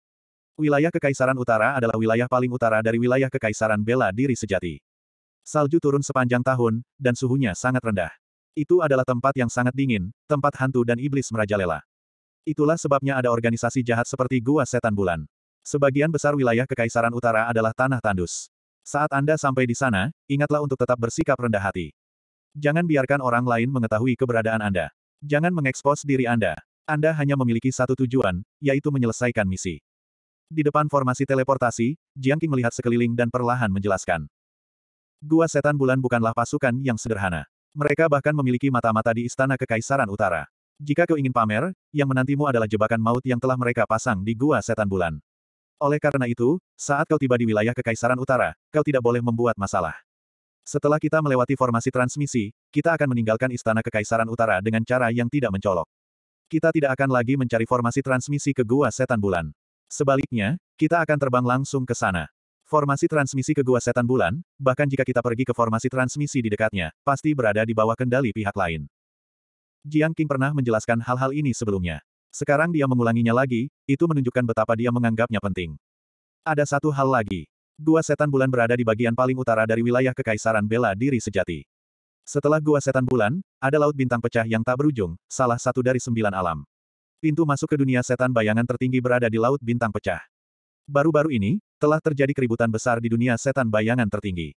Wilayah Kekaisaran Utara adalah wilayah paling utara dari wilayah Kekaisaran Bela Diri Sejati. Salju turun sepanjang tahun, dan suhunya sangat rendah. Itu adalah tempat yang sangat dingin, tempat hantu dan iblis merajalela. Itulah sebabnya ada organisasi jahat seperti Gua Setan Bulan. Sebagian besar wilayah Kekaisaran Utara adalah tanah tandus. Saat Anda sampai di sana, ingatlah untuk tetap bersikap rendah hati. Jangan biarkan orang lain mengetahui keberadaan Anda. Jangan mengekspos diri Anda. Anda hanya memiliki satu tujuan, yaitu menyelesaikan misi. Di depan formasi teleportasi, Jiang Qing melihat sekeliling dan perlahan menjelaskan. Gua Setan Bulan bukanlah pasukan yang sederhana. Mereka bahkan memiliki mata-mata di Istana Kekaisaran Utara. Jika kau ingin pamer, yang menantimu adalah jebakan maut yang telah mereka pasang di Gua Setan Bulan. Oleh karena itu, saat kau tiba di wilayah Kekaisaran Utara, kau tidak boleh membuat masalah. Setelah kita melewati formasi transmisi, kita akan meninggalkan Istana Kekaisaran Utara dengan cara yang tidak mencolok. Kita tidak akan lagi mencari formasi transmisi ke Gua Setan Bulan. Sebaliknya, kita akan terbang langsung ke sana. Formasi transmisi ke Gua Setan Bulan, bahkan jika kita pergi ke formasi transmisi di dekatnya, pasti berada di bawah kendali pihak lain. Jiang Qing pernah menjelaskan hal-hal ini sebelumnya. Sekarang dia mengulanginya lagi, itu menunjukkan betapa dia menganggapnya penting. Ada satu hal lagi. Gua Setan Bulan berada di bagian paling utara dari wilayah Kekaisaran Bela Diri Sejati. Setelah Gua Setan Bulan, ada Laut Bintang Pecah yang tak berujung, salah satu dari sembilan alam. Pintu masuk ke dunia setan bayangan tertinggi berada di Laut Bintang Pecah. Baru-baru ini, telah terjadi keributan besar di dunia setan bayangan tertinggi.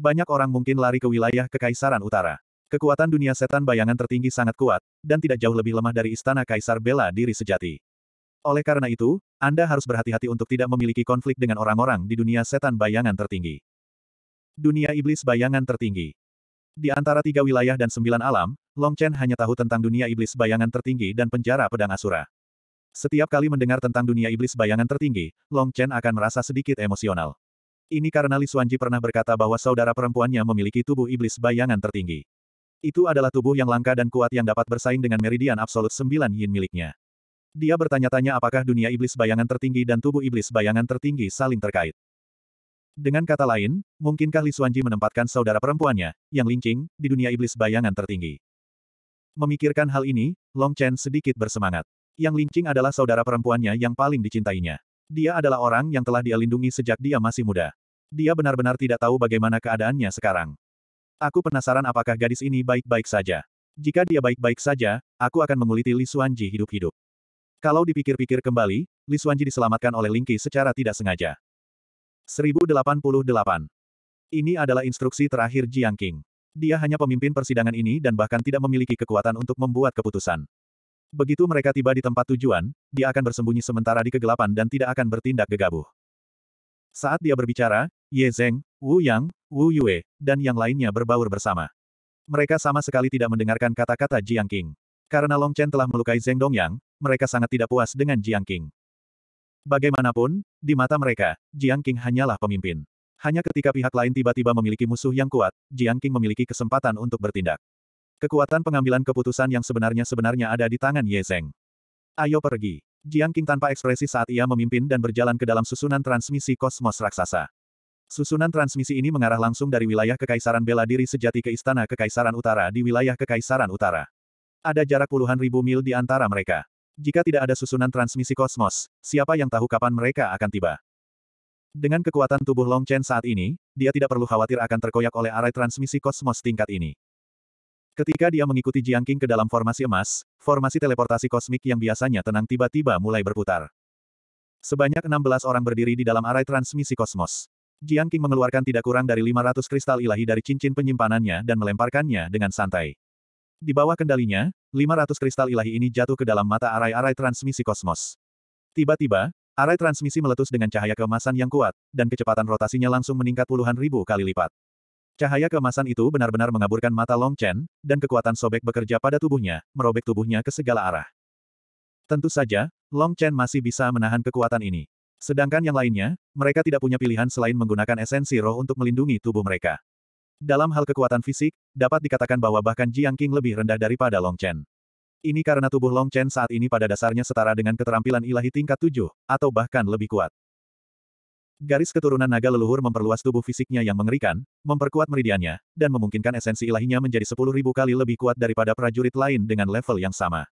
Banyak orang mungkin lari ke wilayah Kekaisaran Utara. Kekuatan dunia setan bayangan tertinggi sangat kuat, dan tidak jauh lebih lemah dari istana Kaisar Bela Diri Sejati. Oleh karena itu, Anda harus berhati-hati untuk tidak memiliki konflik dengan orang-orang di dunia setan bayangan tertinggi. Dunia iblis bayangan tertinggi. Di antara tiga wilayah dan sembilan alam, Long Chen hanya tahu tentang dunia iblis bayangan tertinggi dan penjara pedang asura. Setiap kali mendengar tentang dunia iblis bayangan tertinggi, Long Chen akan merasa sedikit emosional. Ini karena Li Xuanji pernah berkata bahwa saudara perempuannya memiliki tubuh iblis bayangan tertinggi. Itu adalah tubuh yang langka dan kuat yang dapat bersaing dengan meridian absolut sembilan yin miliknya. Dia bertanya-tanya apakah dunia iblis bayangan tertinggi dan tubuh iblis bayangan tertinggi saling terkait. Dengan kata lain, mungkinkah Li Xuanji menempatkan saudara perempuannya, yang lincing, di dunia iblis bayangan tertinggi? Memikirkan hal ini, Long Chen sedikit bersemangat. Yang lincing adalah saudara perempuannya yang paling dicintainya. Dia adalah orang yang telah dia lindungi sejak dia masih muda. Dia benar-benar tidak tahu bagaimana keadaannya sekarang. Aku penasaran apakah gadis ini baik-baik saja. Jika dia baik-baik saja, aku akan menguliti Li Xuanji hidup-hidup. Kalau dipikir-pikir kembali, Li Xuanji diselamatkan oleh Lingqi secara tidak sengaja. 1088. Ini adalah instruksi terakhir Jiang Qing. Dia hanya pemimpin persidangan ini dan bahkan tidak memiliki kekuatan untuk membuat keputusan. Begitu mereka tiba di tempat tujuan, dia akan bersembunyi sementara di kegelapan dan tidak akan bertindak gegabah. Saat dia berbicara, Ye Zeng, Wu Yang, Wu Yue, dan yang lainnya berbaur bersama. Mereka sama sekali tidak mendengarkan kata-kata Jiang Qing. Karena Long Chen telah melukai Zeng Dongyang, mereka sangat tidak puas dengan Jiang King. Bagaimanapun, di mata mereka, Jiang King hanyalah pemimpin. Hanya ketika pihak lain tiba-tiba memiliki musuh yang kuat, Jiang King memiliki kesempatan untuk bertindak. Kekuatan pengambilan keputusan yang sebenarnya-sebenarnya ada di tangan Ye Zeng. Ayo pergi. Jiang King tanpa ekspresi saat ia memimpin dan berjalan ke dalam susunan transmisi kosmos raksasa. Susunan transmisi ini mengarah langsung dari wilayah Kekaisaran Bela Diri sejati ke Istana Kekaisaran Utara di wilayah Kekaisaran Utara. Ada jarak puluhan ribu mil di antara mereka. Jika tidak ada susunan transmisi kosmos, siapa yang tahu kapan mereka akan tiba? Dengan kekuatan tubuh Long Chen saat ini, dia tidak perlu khawatir akan terkoyak oleh arai transmisi kosmos tingkat ini. Ketika dia mengikuti Jiang Qing ke dalam formasi emas, formasi teleportasi kosmik yang biasanya tenang tiba-tiba mulai berputar. Sebanyak 16 orang berdiri di dalam arai transmisi kosmos. Jiang Qing mengeluarkan tidak kurang dari 500 kristal ilahi dari cincin penyimpanannya dan melemparkannya dengan santai. Di bawah kendalinya, 500 kristal ilahi ini jatuh ke dalam mata arai-arai transmisi kosmos. Tiba-tiba, arai transmisi meletus dengan cahaya keemasan yang kuat, dan kecepatan rotasinya langsung meningkat puluhan ribu kali lipat. Cahaya keemasan itu benar-benar mengaburkan mata Long Chen, dan kekuatan sobek bekerja pada tubuhnya, merobek tubuhnya ke segala arah. Tentu saja, Long Chen masih bisa menahan kekuatan ini. Sedangkan yang lainnya, mereka tidak punya pilihan selain menggunakan esensi roh untuk melindungi tubuh mereka. Dalam hal kekuatan fisik, dapat dikatakan bahwa bahkan Jiang Qing lebih rendah daripada Long Chen. Ini karena tubuh Long Chen saat ini pada dasarnya setara dengan keterampilan ilahi tingkat tujuh, atau bahkan lebih kuat. Garis keturunan naga leluhur memperluas tubuh fisiknya yang mengerikan, memperkuat meridiannya, dan memungkinkan esensi ilahinya menjadi 10.000 kali lebih kuat daripada prajurit lain dengan level yang sama.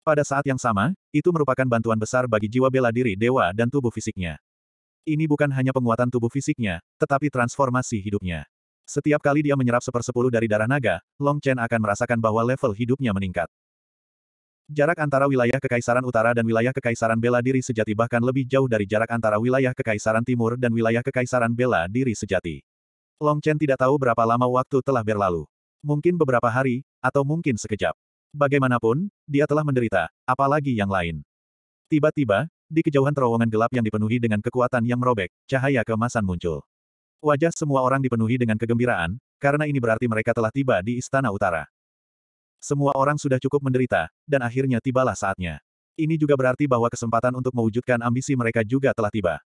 Pada saat yang sama, itu merupakan bantuan besar bagi jiwa bela diri dewa dan tubuh fisiknya. Ini bukan hanya penguatan tubuh fisiknya, tetapi transformasi hidupnya. Setiap kali dia menyerap sepersepuluh dari darah naga, Long Chen akan merasakan bahwa level hidupnya meningkat. Jarak antara wilayah Kekaisaran Utara dan wilayah Kekaisaran Bela Diri Sejati bahkan lebih jauh dari jarak antara wilayah Kekaisaran Timur dan wilayah Kekaisaran Bela Diri Sejati. Long Chen tidak tahu berapa lama waktu telah berlalu. Mungkin beberapa hari, atau mungkin sekejap. Bagaimanapun, dia telah menderita, apalagi yang lain. Tiba-tiba, di kejauhan terowongan gelap yang dipenuhi dengan kekuatan yang merobek, cahaya kemasan muncul. Wajah semua orang dipenuhi dengan kegembiraan, karena ini berarti mereka telah tiba di Istana Utara. Semua orang sudah cukup menderita, dan akhirnya tibalah saatnya. Ini juga berarti bahwa kesempatan untuk mewujudkan ambisi mereka juga telah tiba.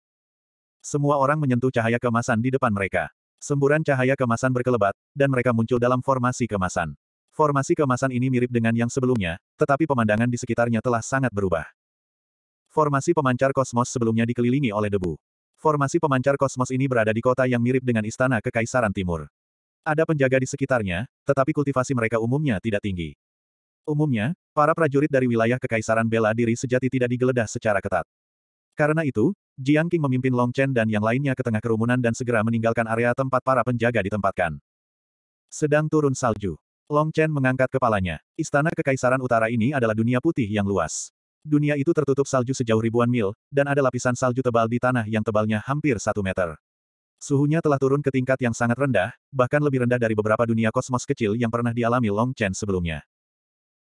Semua orang menyentuh cahaya kemasan di depan mereka. Semburan cahaya kemasan berkelebat, dan mereka muncul dalam formasi kemasan. Formasi kemasan ini mirip dengan yang sebelumnya, tetapi pemandangan di sekitarnya telah sangat berubah. Formasi pemancar kosmos sebelumnya dikelilingi oleh debu. Formasi pemancar kosmos ini berada di kota yang mirip dengan istana kekaisaran timur. Ada penjaga di sekitarnya, tetapi kultivasi mereka umumnya tidak tinggi. Umumnya, para prajurit dari wilayah kekaisaran bela diri sejati tidak digeledah secara ketat. Karena itu, Jiang King memimpin Long Chen dan yang lainnya ke tengah kerumunan dan segera meninggalkan area tempat para penjaga ditempatkan. Sedang turun salju. Long Chen mengangkat kepalanya. Istana Kekaisaran Utara ini adalah dunia putih yang luas dunia itu tertutup salju sejauh ribuan mil, dan ada lapisan salju tebal di tanah yang tebalnya hampir satu meter. Suhunya telah turun ke tingkat yang sangat rendah, bahkan lebih rendah dari beberapa dunia kosmos kecil yang pernah dialami Long Chen sebelumnya.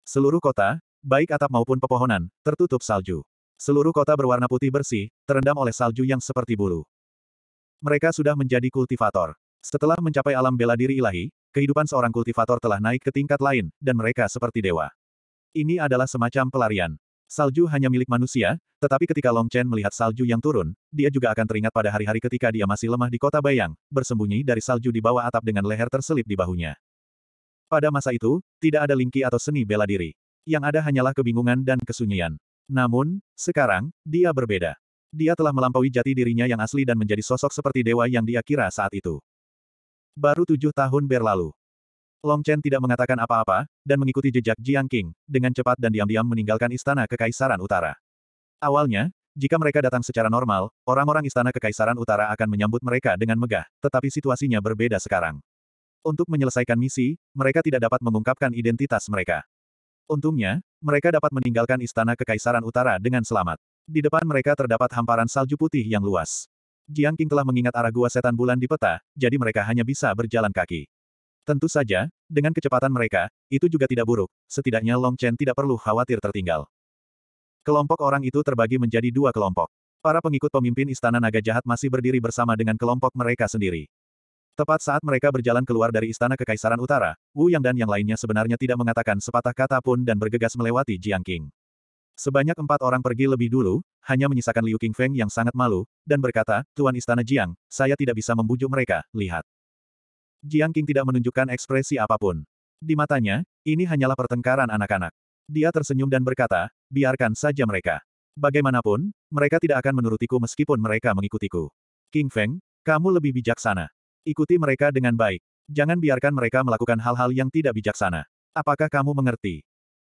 Seluruh kota, baik atap maupun pepohonan, tertutup salju. Seluruh kota berwarna putih bersih, terendam oleh salju yang seperti bulu. Mereka sudah menjadi kultivator. Setelah mencapai alam bela diri ilahi, kehidupan seorang kultivator telah naik ke tingkat lain, dan mereka seperti dewa. Ini adalah semacam pelarian. Salju hanya milik manusia, tetapi ketika Long Chen melihat salju yang turun, dia juga akan teringat pada hari-hari ketika dia masih lemah di kota Bayang, bersembunyi dari salju di bawah atap dengan leher terselip di bahunya. Pada masa itu, tidak ada lingki atau seni bela diri. Yang ada hanyalah kebingungan dan kesunyian. Namun, sekarang, dia berbeda. Dia telah melampaui jati dirinya yang asli dan menjadi sosok seperti dewa yang dia kira saat itu. Baru tujuh tahun berlalu, Long Chen tidak mengatakan apa-apa, dan mengikuti jejak Jiang King, dengan cepat dan diam-diam meninggalkan istana Kekaisaran Utara. Awalnya, jika mereka datang secara normal, orang-orang istana Kekaisaran Utara akan menyambut mereka dengan megah, tetapi situasinya berbeda sekarang. Untuk menyelesaikan misi, mereka tidak dapat mengungkapkan identitas mereka. Untungnya, mereka dapat meninggalkan istana Kekaisaran Utara dengan selamat. Di depan mereka terdapat hamparan salju putih yang luas. Jiang Qing telah mengingat arah gua setan bulan di peta, jadi mereka hanya bisa berjalan kaki. Tentu saja, dengan kecepatan mereka, itu juga tidak buruk, setidaknya Long Chen tidak perlu khawatir tertinggal. Kelompok orang itu terbagi menjadi dua kelompok. Para pengikut pemimpin Istana Naga Jahat masih berdiri bersama dengan kelompok mereka sendiri. Tepat saat mereka berjalan keluar dari Istana Kekaisaran Utara, Wu Yang dan yang lainnya sebenarnya tidak mengatakan sepatah kata pun dan bergegas melewati Jiang King. Sebanyak empat orang pergi lebih dulu, hanya menyisakan Liu Qingfeng yang sangat malu, dan berkata, Tuan Istana Jiang, saya tidak bisa membujuk mereka, lihat. Jiang King tidak menunjukkan ekspresi apapun. Di matanya, ini hanyalah pertengkaran anak-anak. Dia tersenyum dan berkata, biarkan saja mereka. Bagaimanapun, mereka tidak akan menurutiku meskipun mereka mengikutiku. King Feng, kamu lebih bijaksana. Ikuti mereka dengan baik. Jangan biarkan mereka melakukan hal-hal yang tidak bijaksana. Apakah kamu mengerti?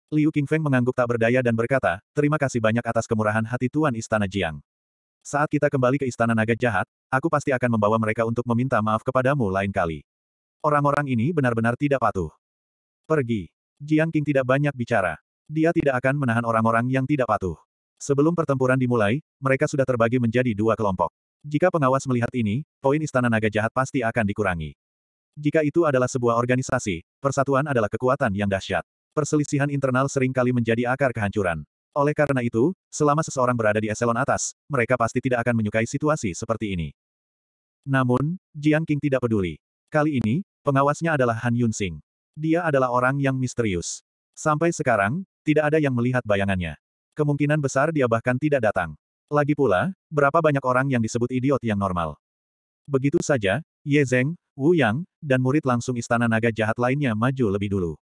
Liu King Feng mengangguk tak berdaya dan berkata, terima kasih banyak atas kemurahan hati Tuan Istana Jiang. Saat kita kembali ke Istana Naga Jahat, aku pasti akan membawa mereka untuk meminta maaf kepadamu lain kali. Orang-orang ini benar-benar tidak patuh. Pergi. Jiang Qing tidak banyak bicara. Dia tidak akan menahan orang-orang yang tidak patuh. Sebelum pertempuran dimulai, mereka sudah terbagi menjadi dua kelompok. Jika pengawas melihat ini, poin Istana Naga Jahat pasti akan dikurangi. Jika itu adalah sebuah organisasi, persatuan adalah kekuatan yang dahsyat. Perselisihan internal seringkali menjadi akar kehancuran. Oleh karena itu, selama seseorang berada di eselon atas, mereka pasti tidak akan menyukai situasi seperti ini. Namun, Jiang Qing tidak peduli. Kali ini, Pengawasnya adalah Han Yun Sing. Dia adalah orang yang misterius. Sampai sekarang, tidak ada yang melihat bayangannya. Kemungkinan besar dia bahkan tidak datang. Lagi pula, berapa banyak orang yang disebut idiot yang normal. Begitu saja, Ye Zeng, Wu Yang, dan murid langsung istana naga jahat lainnya maju lebih dulu.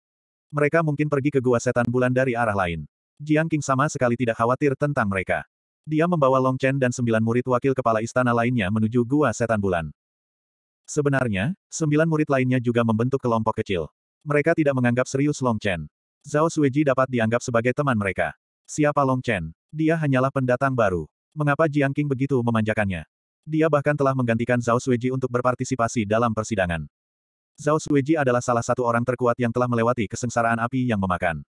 Mereka mungkin pergi ke gua setan bulan dari arah lain. Jiang King sama sekali tidak khawatir tentang mereka. Dia membawa Long Chen dan sembilan murid wakil kepala istana lainnya menuju gua setan bulan. Sebenarnya, sembilan murid lainnya juga membentuk kelompok kecil. Mereka tidak menganggap serius Long Chen. Zhao Suiji dapat dianggap sebagai teman mereka. Siapa Long Chen? Dia hanyalah pendatang baru. Mengapa Jiang Qing begitu memanjakannya? Dia bahkan telah menggantikan Zhao Suiji untuk berpartisipasi dalam persidangan. Zhao Suiji adalah salah satu orang terkuat yang telah melewati kesengsaraan api yang memakan.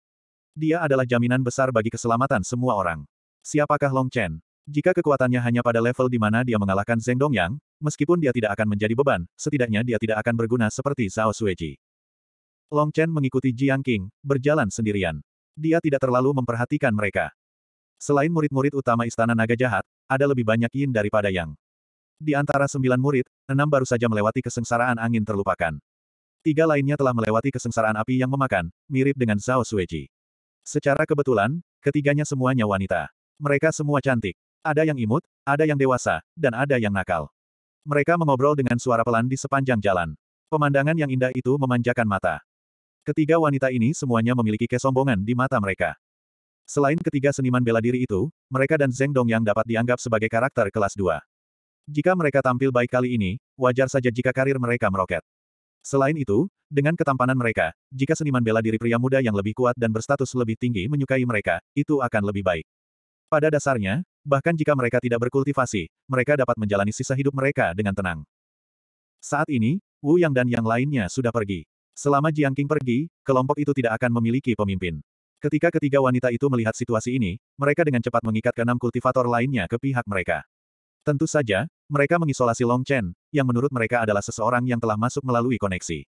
Dia adalah jaminan besar bagi keselamatan semua orang. Siapakah Long Chen? Jika kekuatannya hanya pada level di mana dia mengalahkan Zeng Dongyang, meskipun dia tidak akan menjadi beban, setidaknya dia tidak akan berguna seperti Zhao Sueji. Long Chen mengikuti Jiang King, berjalan sendirian. Dia tidak terlalu memperhatikan mereka. Selain murid-murid utama Istana Naga Jahat, ada lebih banyak yin daripada yang. Di antara sembilan murid, enam baru saja melewati kesengsaraan angin terlupakan. Tiga lainnya telah melewati kesengsaraan api yang memakan, mirip dengan Zhao Sueji. Secara kebetulan, ketiganya semuanya wanita. Mereka semua cantik. Ada yang imut, ada yang dewasa, dan ada yang nakal. Mereka mengobrol dengan suara pelan di sepanjang jalan. Pemandangan yang indah itu memanjakan mata. Ketiga wanita ini semuanya memiliki kesombongan di mata mereka. Selain ketiga seniman bela diri itu, mereka dan Zeng Dong yang dapat dianggap sebagai karakter kelas 2. Jika mereka tampil baik kali ini, wajar saja jika karir mereka meroket. Selain itu, dengan ketampanan mereka, jika seniman bela diri pria muda yang lebih kuat dan berstatus lebih tinggi menyukai mereka, itu akan lebih baik. Pada dasarnya, Bahkan jika mereka tidak berkultivasi, mereka dapat menjalani sisa hidup mereka dengan tenang. Saat ini, Wu Yang dan yang lainnya sudah pergi. Selama Jiang Qing pergi, kelompok itu tidak akan memiliki pemimpin. Ketika ketiga wanita itu melihat situasi ini, mereka dengan cepat mengikat keenam kultivator lainnya ke pihak mereka. Tentu saja, mereka mengisolasi Long Chen, yang menurut mereka adalah seseorang yang telah masuk melalui koneksi.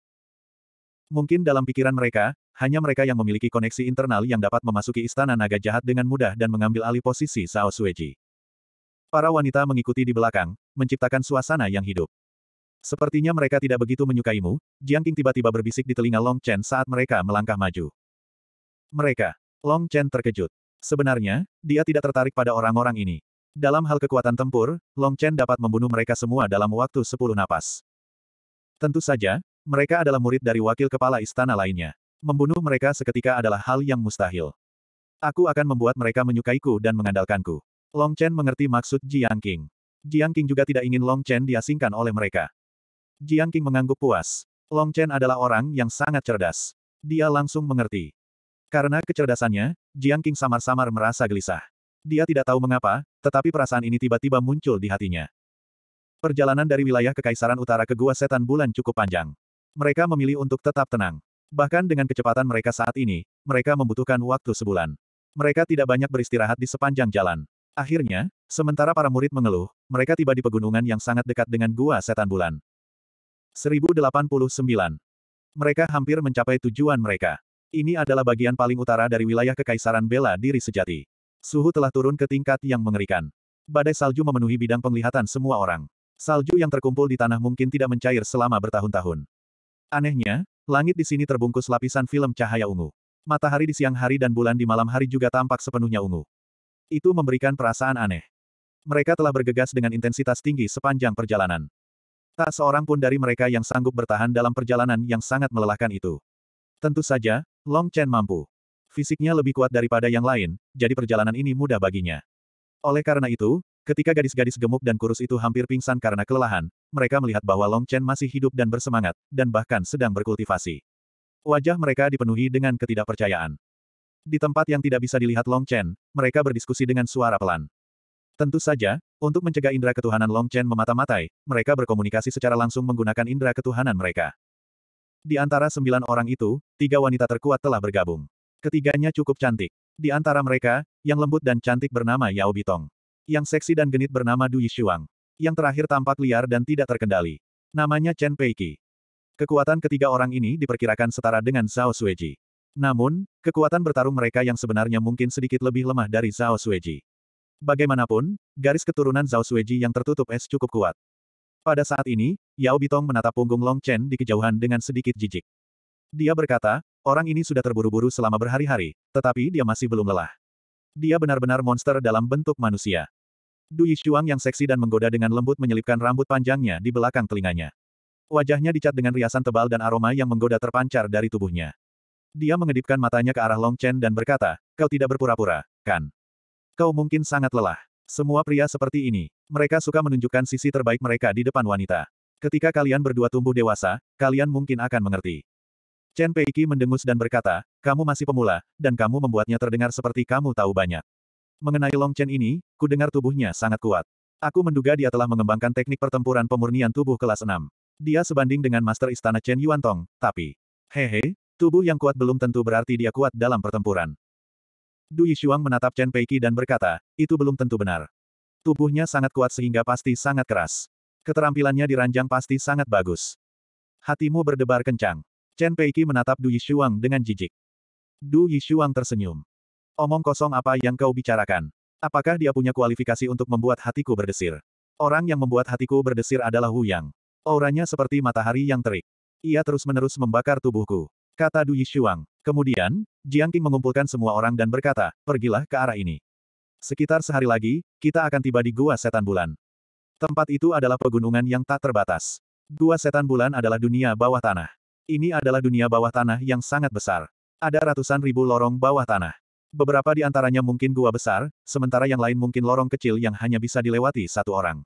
Mungkin dalam pikiran mereka, hanya mereka yang memiliki koneksi internal yang dapat memasuki istana naga jahat dengan mudah dan mengambil alih posisi Sao Sueji. Para wanita mengikuti di belakang, menciptakan suasana yang hidup. Sepertinya mereka tidak begitu menyukaimu, Jiang Qing tiba-tiba berbisik di telinga Long Chen saat mereka melangkah maju. Mereka. Long Chen terkejut. Sebenarnya, dia tidak tertarik pada orang-orang ini. Dalam hal kekuatan tempur, Long Chen dapat membunuh mereka semua dalam waktu 10 napas. Tentu saja, mereka adalah murid dari wakil kepala istana lainnya. Membunuh mereka seketika adalah hal yang mustahil. Aku akan membuat mereka menyukaiku dan mengandalkanku. Long Chen mengerti maksud Jiang King. Jiang King juga tidak ingin Long Chen diasingkan oleh mereka. Jiang King mengangguk puas. Long Chen adalah orang yang sangat cerdas. Dia langsung mengerti. Karena kecerdasannya, Jiang King samar-samar merasa gelisah. Dia tidak tahu mengapa, tetapi perasaan ini tiba-tiba muncul di hatinya. Perjalanan dari wilayah Kekaisaran Utara ke Gua Setan Bulan cukup panjang. Mereka memilih untuk tetap tenang. Bahkan dengan kecepatan mereka saat ini, mereka membutuhkan waktu sebulan. Mereka tidak banyak beristirahat di sepanjang jalan. Akhirnya, sementara para murid mengeluh, mereka tiba di pegunungan yang sangat dekat dengan Gua Setan Bulan. 1089. Mereka hampir mencapai tujuan mereka. Ini adalah bagian paling utara dari wilayah Kekaisaran Bela Diri Sejati. Suhu telah turun ke tingkat yang mengerikan. Badai salju memenuhi bidang penglihatan semua orang. Salju yang terkumpul di tanah mungkin tidak mencair selama bertahun-tahun. Anehnya, Langit di sini terbungkus lapisan film cahaya ungu. Matahari di siang hari dan bulan di malam hari juga tampak sepenuhnya ungu. Itu memberikan perasaan aneh. Mereka telah bergegas dengan intensitas tinggi sepanjang perjalanan. Tak seorang pun dari mereka yang sanggup bertahan dalam perjalanan yang sangat melelahkan itu. Tentu saja, Long Chen mampu. Fisiknya lebih kuat daripada yang lain, jadi perjalanan ini mudah baginya. Oleh karena itu, Ketika gadis-gadis gemuk dan kurus itu hampir pingsan karena kelelahan, mereka melihat bahwa Long Chen masih hidup dan bersemangat, dan bahkan sedang berkultivasi. Wajah mereka dipenuhi dengan ketidakpercayaan. Di tempat yang tidak bisa dilihat Long Chen, mereka berdiskusi dengan suara pelan. Tentu saja, untuk mencegah indera ketuhanan Long Chen memata-matai, mereka berkomunikasi secara langsung menggunakan indera ketuhanan mereka. Di antara sembilan orang itu, tiga wanita terkuat telah bergabung. Ketiganya cukup cantik. Di antara mereka, yang lembut dan cantik bernama Yao Bitong. Yang seksi dan genit bernama Du Yishuang. Yang terakhir tampak liar dan tidak terkendali. Namanya Chen Peiki. Kekuatan ketiga orang ini diperkirakan setara dengan Zhao Suiji. Namun, kekuatan bertarung mereka yang sebenarnya mungkin sedikit lebih lemah dari Zhao Suiji. Bagaimanapun, garis keturunan Zhao Suiji yang tertutup es cukup kuat. Pada saat ini, Yao Bitong menatap punggung Long Chen di kejauhan dengan sedikit jijik. Dia berkata, orang ini sudah terburu-buru selama berhari-hari, tetapi dia masih belum lelah. Dia benar-benar monster dalam bentuk manusia. Du Yishuang yang seksi dan menggoda dengan lembut menyelipkan rambut panjangnya di belakang telinganya. Wajahnya dicat dengan riasan tebal dan aroma yang menggoda terpancar dari tubuhnya. Dia mengedipkan matanya ke arah Long Chen dan berkata, kau tidak berpura-pura, kan? Kau mungkin sangat lelah. Semua pria seperti ini, mereka suka menunjukkan sisi terbaik mereka di depan wanita. Ketika kalian berdua tumbuh dewasa, kalian mungkin akan mengerti. Chen Peiki mendengus dan berkata, kamu masih pemula, dan kamu membuatnya terdengar seperti kamu tahu banyak. Mengenai Long Chen ini, ku dengar tubuhnya sangat kuat. Aku menduga dia telah mengembangkan teknik pertempuran pemurnian tubuh kelas 6. Dia sebanding dengan Master Istana Chen Yuan Tong, tapi... Hehe, tubuh yang kuat belum tentu berarti dia kuat dalam pertempuran. Du Yishuang menatap Chen Peiki dan berkata, itu belum tentu benar. Tubuhnya sangat kuat sehingga pasti sangat keras. Keterampilannya diranjang pasti sangat bagus. Hatimu berdebar kencang. Chen Peiki menatap Du Yishuang dengan jijik. Du Yishuang tersenyum. Omong kosong apa yang kau bicarakan? Apakah dia punya kualifikasi untuk membuat hatiku berdesir? Orang yang membuat hatiku berdesir adalah Hu Yang. Auranya seperti matahari yang terik. Ia terus-menerus membakar tubuhku. Kata Du Yishuang. Kemudian, Jiang Qing mengumpulkan semua orang dan berkata, pergilah ke arah ini. Sekitar sehari lagi, kita akan tiba di Gua Setan Bulan. Tempat itu adalah pegunungan yang tak terbatas. Gua Setan Bulan adalah dunia bawah tanah. Ini adalah dunia bawah tanah yang sangat besar. Ada ratusan ribu lorong bawah tanah. Beberapa di antaranya mungkin gua besar, sementara yang lain mungkin lorong kecil yang hanya bisa dilewati satu orang.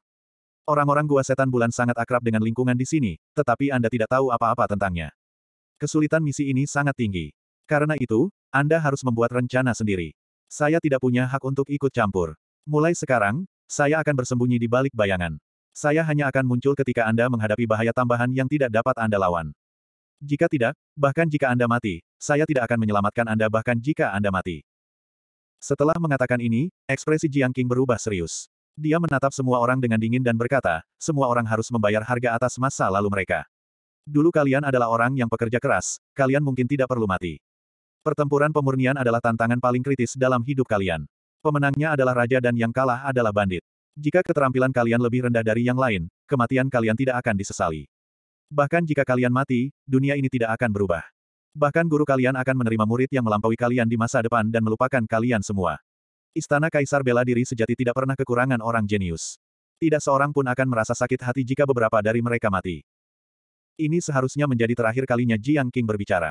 Orang-orang gua setan bulan sangat akrab dengan lingkungan di sini, tetapi Anda tidak tahu apa-apa tentangnya. Kesulitan misi ini sangat tinggi. Karena itu, Anda harus membuat rencana sendiri. Saya tidak punya hak untuk ikut campur. Mulai sekarang, saya akan bersembunyi di balik bayangan. Saya hanya akan muncul ketika Anda menghadapi bahaya tambahan yang tidak dapat Anda lawan. Jika tidak, bahkan jika Anda mati, saya tidak akan menyelamatkan Anda bahkan jika Anda mati. Setelah mengatakan ini, ekspresi Jiang King berubah serius. Dia menatap semua orang dengan dingin dan berkata, semua orang harus membayar harga atas masa lalu mereka. Dulu kalian adalah orang yang pekerja keras, kalian mungkin tidak perlu mati. Pertempuran pemurnian adalah tantangan paling kritis dalam hidup kalian. Pemenangnya adalah raja dan yang kalah adalah bandit. Jika keterampilan kalian lebih rendah dari yang lain, kematian kalian tidak akan disesali. Bahkan jika kalian mati, dunia ini tidak akan berubah. Bahkan guru kalian akan menerima murid yang melampaui kalian di masa depan dan melupakan kalian semua. Istana Kaisar bela diri sejati tidak pernah kekurangan orang jenius. Tidak seorang pun akan merasa sakit hati jika beberapa dari mereka mati. Ini seharusnya menjadi terakhir kalinya Jiang King berbicara.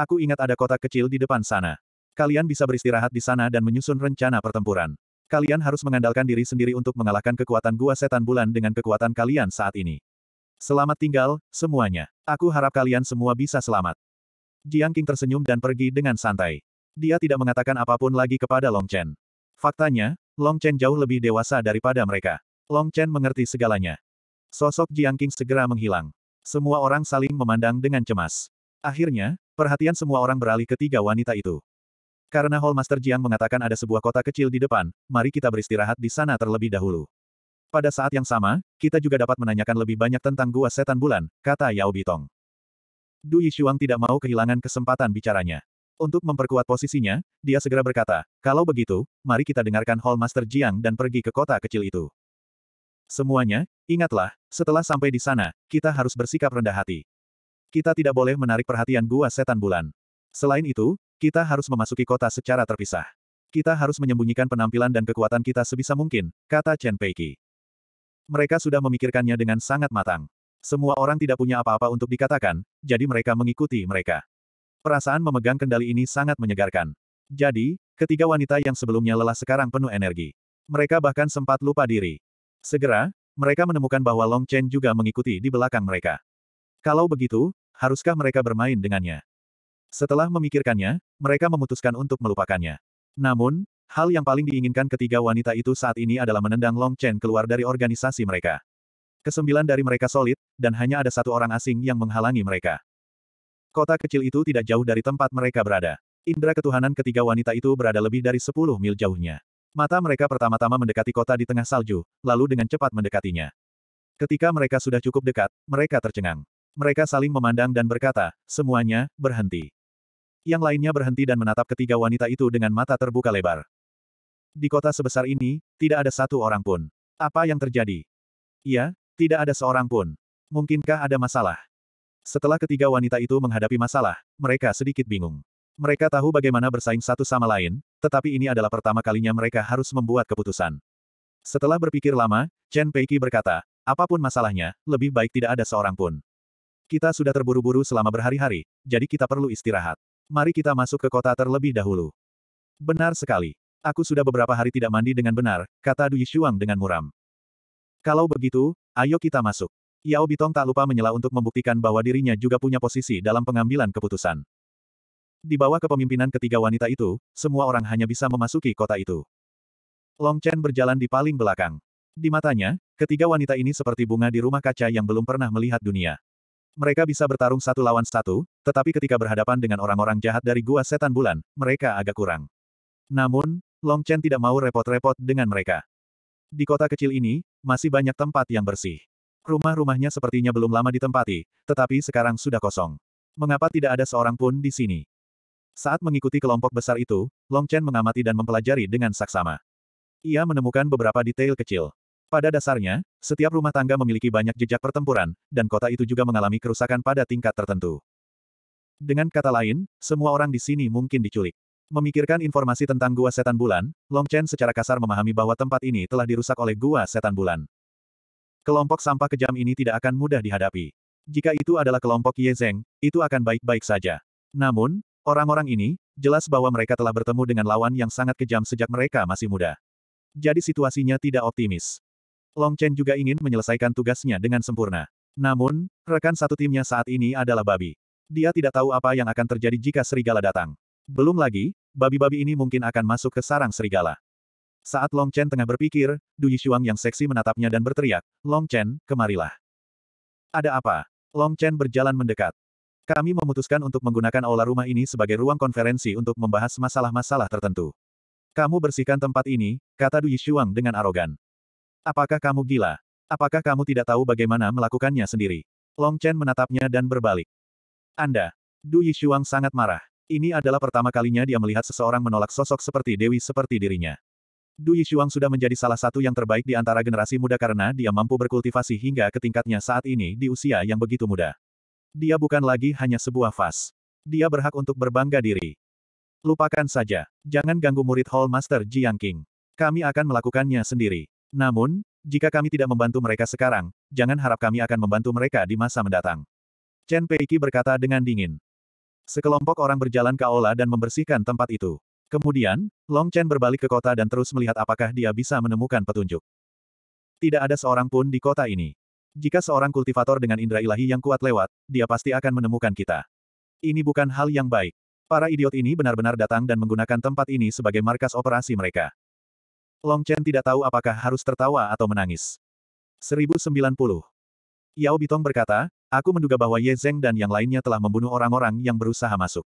Aku ingat ada kotak kecil di depan sana. Kalian bisa beristirahat di sana dan menyusun rencana pertempuran. Kalian harus mengandalkan diri sendiri untuk mengalahkan kekuatan gua setan bulan dengan kekuatan kalian saat ini. Selamat tinggal, semuanya. Aku harap kalian semua bisa selamat. Jiang King tersenyum dan pergi dengan santai. Dia tidak mengatakan apapun lagi kepada Long Chen. Faktanya, Long Chen jauh lebih dewasa daripada mereka. Long Chen mengerti segalanya. Sosok Jiang King segera menghilang. Semua orang saling memandang dengan cemas. Akhirnya, perhatian semua orang beralih ke tiga wanita itu. Karena Hall Master Jiang mengatakan ada sebuah kota kecil di depan, mari kita beristirahat di sana terlebih dahulu. Pada saat yang sama, kita juga dapat menanyakan lebih banyak tentang gua setan bulan, kata Yao Bitong. Du Yishuang tidak mau kehilangan kesempatan bicaranya. Untuk memperkuat posisinya, dia segera berkata, kalau begitu, mari kita dengarkan Hall Master Jiang dan pergi ke kota kecil itu. Semuanya, ingatlah, setelah sampai di sana, kita harus bersikap rendah hati. Kita tidak boleh menarik perhatian gua setan bulan. Selain itu, kita harus memasuki kota secara terpisah. Kita harus menyembunyikan penampilan dan kekuatan kita sebisa mungkin, kata Chen Peiki. Mereka sudah memikirkannya dengan sangat matang. Semua orang tidak punya apa-apa untuk dikatakan, jadi mereka mengikuti mereka. Perasaan memegang kendali ini sangat menyegarkan. Jadi, ketiga wanita yang sebelumnya lelah sekarang penuh energi. Mereka bahkan sempat lupa diri. Segera, mereka menemukan bahwa Long Chen juga mengikuti di belakang mereka. Kalau begitu, haruskah mereka bermain dengannya? Setelah memikirkannya, mereka memutuskan untuk melupakannya. Namun, Hal yang paling diinginkan ketiga wanita itu saat ini adalah menendang Long Chen keluar dari organisasi mereka. Kesembilan dari mereka solid, dan hanya ada satu orang asing yang menghalangi mereka. Kota kecil itu tidak jauh dari tempat mereka berada. Indra ketuhanan ketiga wanita itu berada lebih dari 10 mil jauhnya. Mata mereka pertama-tama mendekati kota di tengah salju, lalu dengan cepat mendekatinya. Ketika mereka sudah cukup dekat, mereka tercengang. Mereka saling memandang dan berkata, semuanya, berhenti. Yang lainnya berhenti dan menatap ketiga wanita itu dengan mata terbuka lebar. Di kota sebesar ini, tidak ada satu orang pun. Apa yang terjadi? Ya, tidak ada seorang pun. Mungkinkah ada masalah? Setelah ketiga wanita itu menghadapi masalah, mereka sedikit bingung. Mereka tahu bagaimana bersaing satu sama lain, tetapi ini adalah pertama kalinya mereka harus membuat keputusan. Setelah berpikir lama, Chen Peiki berkata, apapun masalahnya, lebih baik tidak ada seorang pun. Kita sudah terburu-buru selama berhari-hari, jadi kita perlu istirahat. Mari kita masuk ke kota terlebih dahulu. Benar sekali. Aku sudah beberapa hari tidak mandi dengan benar, kata Du Shuang dengan muram. Kalau begitu, ayo kita masuk. Yao Bitong tak lupa menyela untuk membuktikan bahwa dirinya juga punya posisi dalam pengambilan keputusan. Di bawah kepemimpinan ketiga wanita itu, semua orang hanya bisa memasuki kota itu. Long Chen berjalan di paling belakang. Di matanya, ketiga wanita ini seperti bunga di rumah kaca yang belum pernah melihat dunia. Mereka bisa bertarung satu lawan satu, tetapi ketika berhadapan dengan orang-orang jahat dari gua setan bulan, mereka agak kurang. Namun, Long Chen tidak mau repot-repot dengan mereka. Di kota kecil ini, masih banyak tempat yang bersih. Rumah-rumahnya sepertinya belum lama ditempati, tetapi sekarang sudah kosong. Mengapa tidak ada seorang pun di sini? Saat mengikuti kelompok besar itu, Long Chen mengamati dan mempelajari dengan saksama. Ia menemukan beberapa detail kecil. Pada dasarnya, setiap rumah tangga memiliki banyak jejak pertempuran, dan kota itu juga mengalami kerusakan pada tingkat tertentu. Dengan kata lain, semua orang di sini mungkin diculik. Memikirkan informasi tentang Gua Setan Bulan, Long Chen secara kasar memahami bahwa tempat ini telah dirusak oleh Gua Setan Bulan. Kelompok sampah kejam ini tidak akan mudah dihadapi. Jika itu adalah kelompok Ye Zeng, itu akan baik-baik saja. Namun, orang-orang ini, jelas bahwa mereka telah bertemu dengan lawan yang sangat kejam sejak mereka masih muda. Jadi situasinya tidak optimis. Long Chen juga ingin menyelesaikan tugasnya dengan sempurna. Namun, rekan satu timnya saat ini adalah babi. Dia tidak tahu apa yang akan terjadi jika serigala datang. Belum lagi, babi-babi ini mungkin akan masuk ke sarang serigala. Saat Long Chen tengah berpikir, Du Yishuang yang seksi menatapnya dan berteriak, Long Chen, kemarilah. Ada apa? Long Chen berjalan mendekat. Kami memutuskan untuk menggunakan aula rumah ini sebagai ruang konferensi untuk membahas masalah-masalah tertentu. Kamu bersihkan tempat ini, kata Du Yishuang dengan arogan. Apakah kamu gila? Apakah kamu tidak tahu bagaimana melakukannya sendiri? Long Chen menatapnya dan berbalik. Anda. Du Yishuang sangat marah. Ini adalah pertama kalinya dia melihat seseorang menolak sosok seperti Dewi seperti dirinya. Du Yishuang sudah menjadi salah satu yang terbaik di antara generasi muda karena dia mampu berkultivasi hingga ke tingkatnya saat ini di usia yang begitu muda. Dia bukan lagi hanya sebuah fas. Dia berhak untuk berbangga diri. Lupakan saja. Jangan ganggu murid Hall Master Jiang King. Kami akan melakukannya sendiri. Namun, jika kami tidak membantu mereka sekarang, jangan harap kami akan membantu mereka di masa mendatang. Chen Peiki berkata dengan dingin. Sekelompok orang berjalan ke aula dan membersihkan tempat itu. Kemudian, Long Chen berbalik ke kota dan terus melihat apakah dia bisa menemukan petunjuk. Tidak ada seorang pun di kota ini. Jika seorang kultivator dengan indera ilahi yang kuat lewat, dia pasti akan menemukan kita. Ini bukan hal yang baik. Para idiot ini benar-benar datang dan menggunakan tempat ini sebagai markas operasi mereka. Long Chen tidak tahu apakah harus tertawa atau menangis. 1090. Yao Bitong berkata, Aku menduga bahwa Ye Zheng dan yang lainnya telah membunuh orang-orang yang berusaha masuk.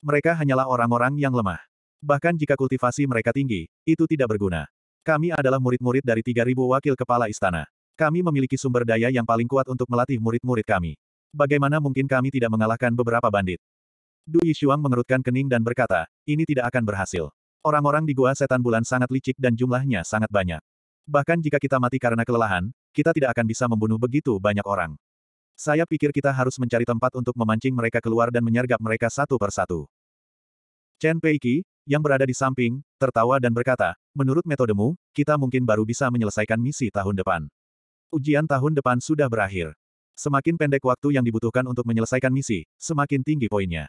Mereka hanyalah orang-orang yang lemah. Bahkan jika kultivasi mereka tinggi, itu tidak berguna. Kami adalah murid-murid dari 3.000 wakil kepala istana. Kami memiliki sumber daya yang paling kuat untuk melatih murid-murid kami. Bagaimana mungkin kami tidak mengalahkan beberapa bandit? Du Yishuang mengerutkan kening dan berkata, ini tidak akan berhasil. Orang-orang di gua setan bulan sangat licik dan jumlahnya sangat banyak. Bahkan jika kita mati karena kelelahan, kita tidak akan bisa membunuh begitu banyak orang. Saya pikir kita harus mencari tempat untuk memancing mereka keluar dan menyergap mereka satu per satu. Chen Peiki, yang berada di samping, tertawa dan berkata, menurut metodemu, kita mungkin baru bisa menyelesaikan misi tahun depan. Ujian tahun depan sudah berakhir. Semakin pendek waktu yang dibutuhkan untuk menyelesaikan misi, semakin tinggi poinnya.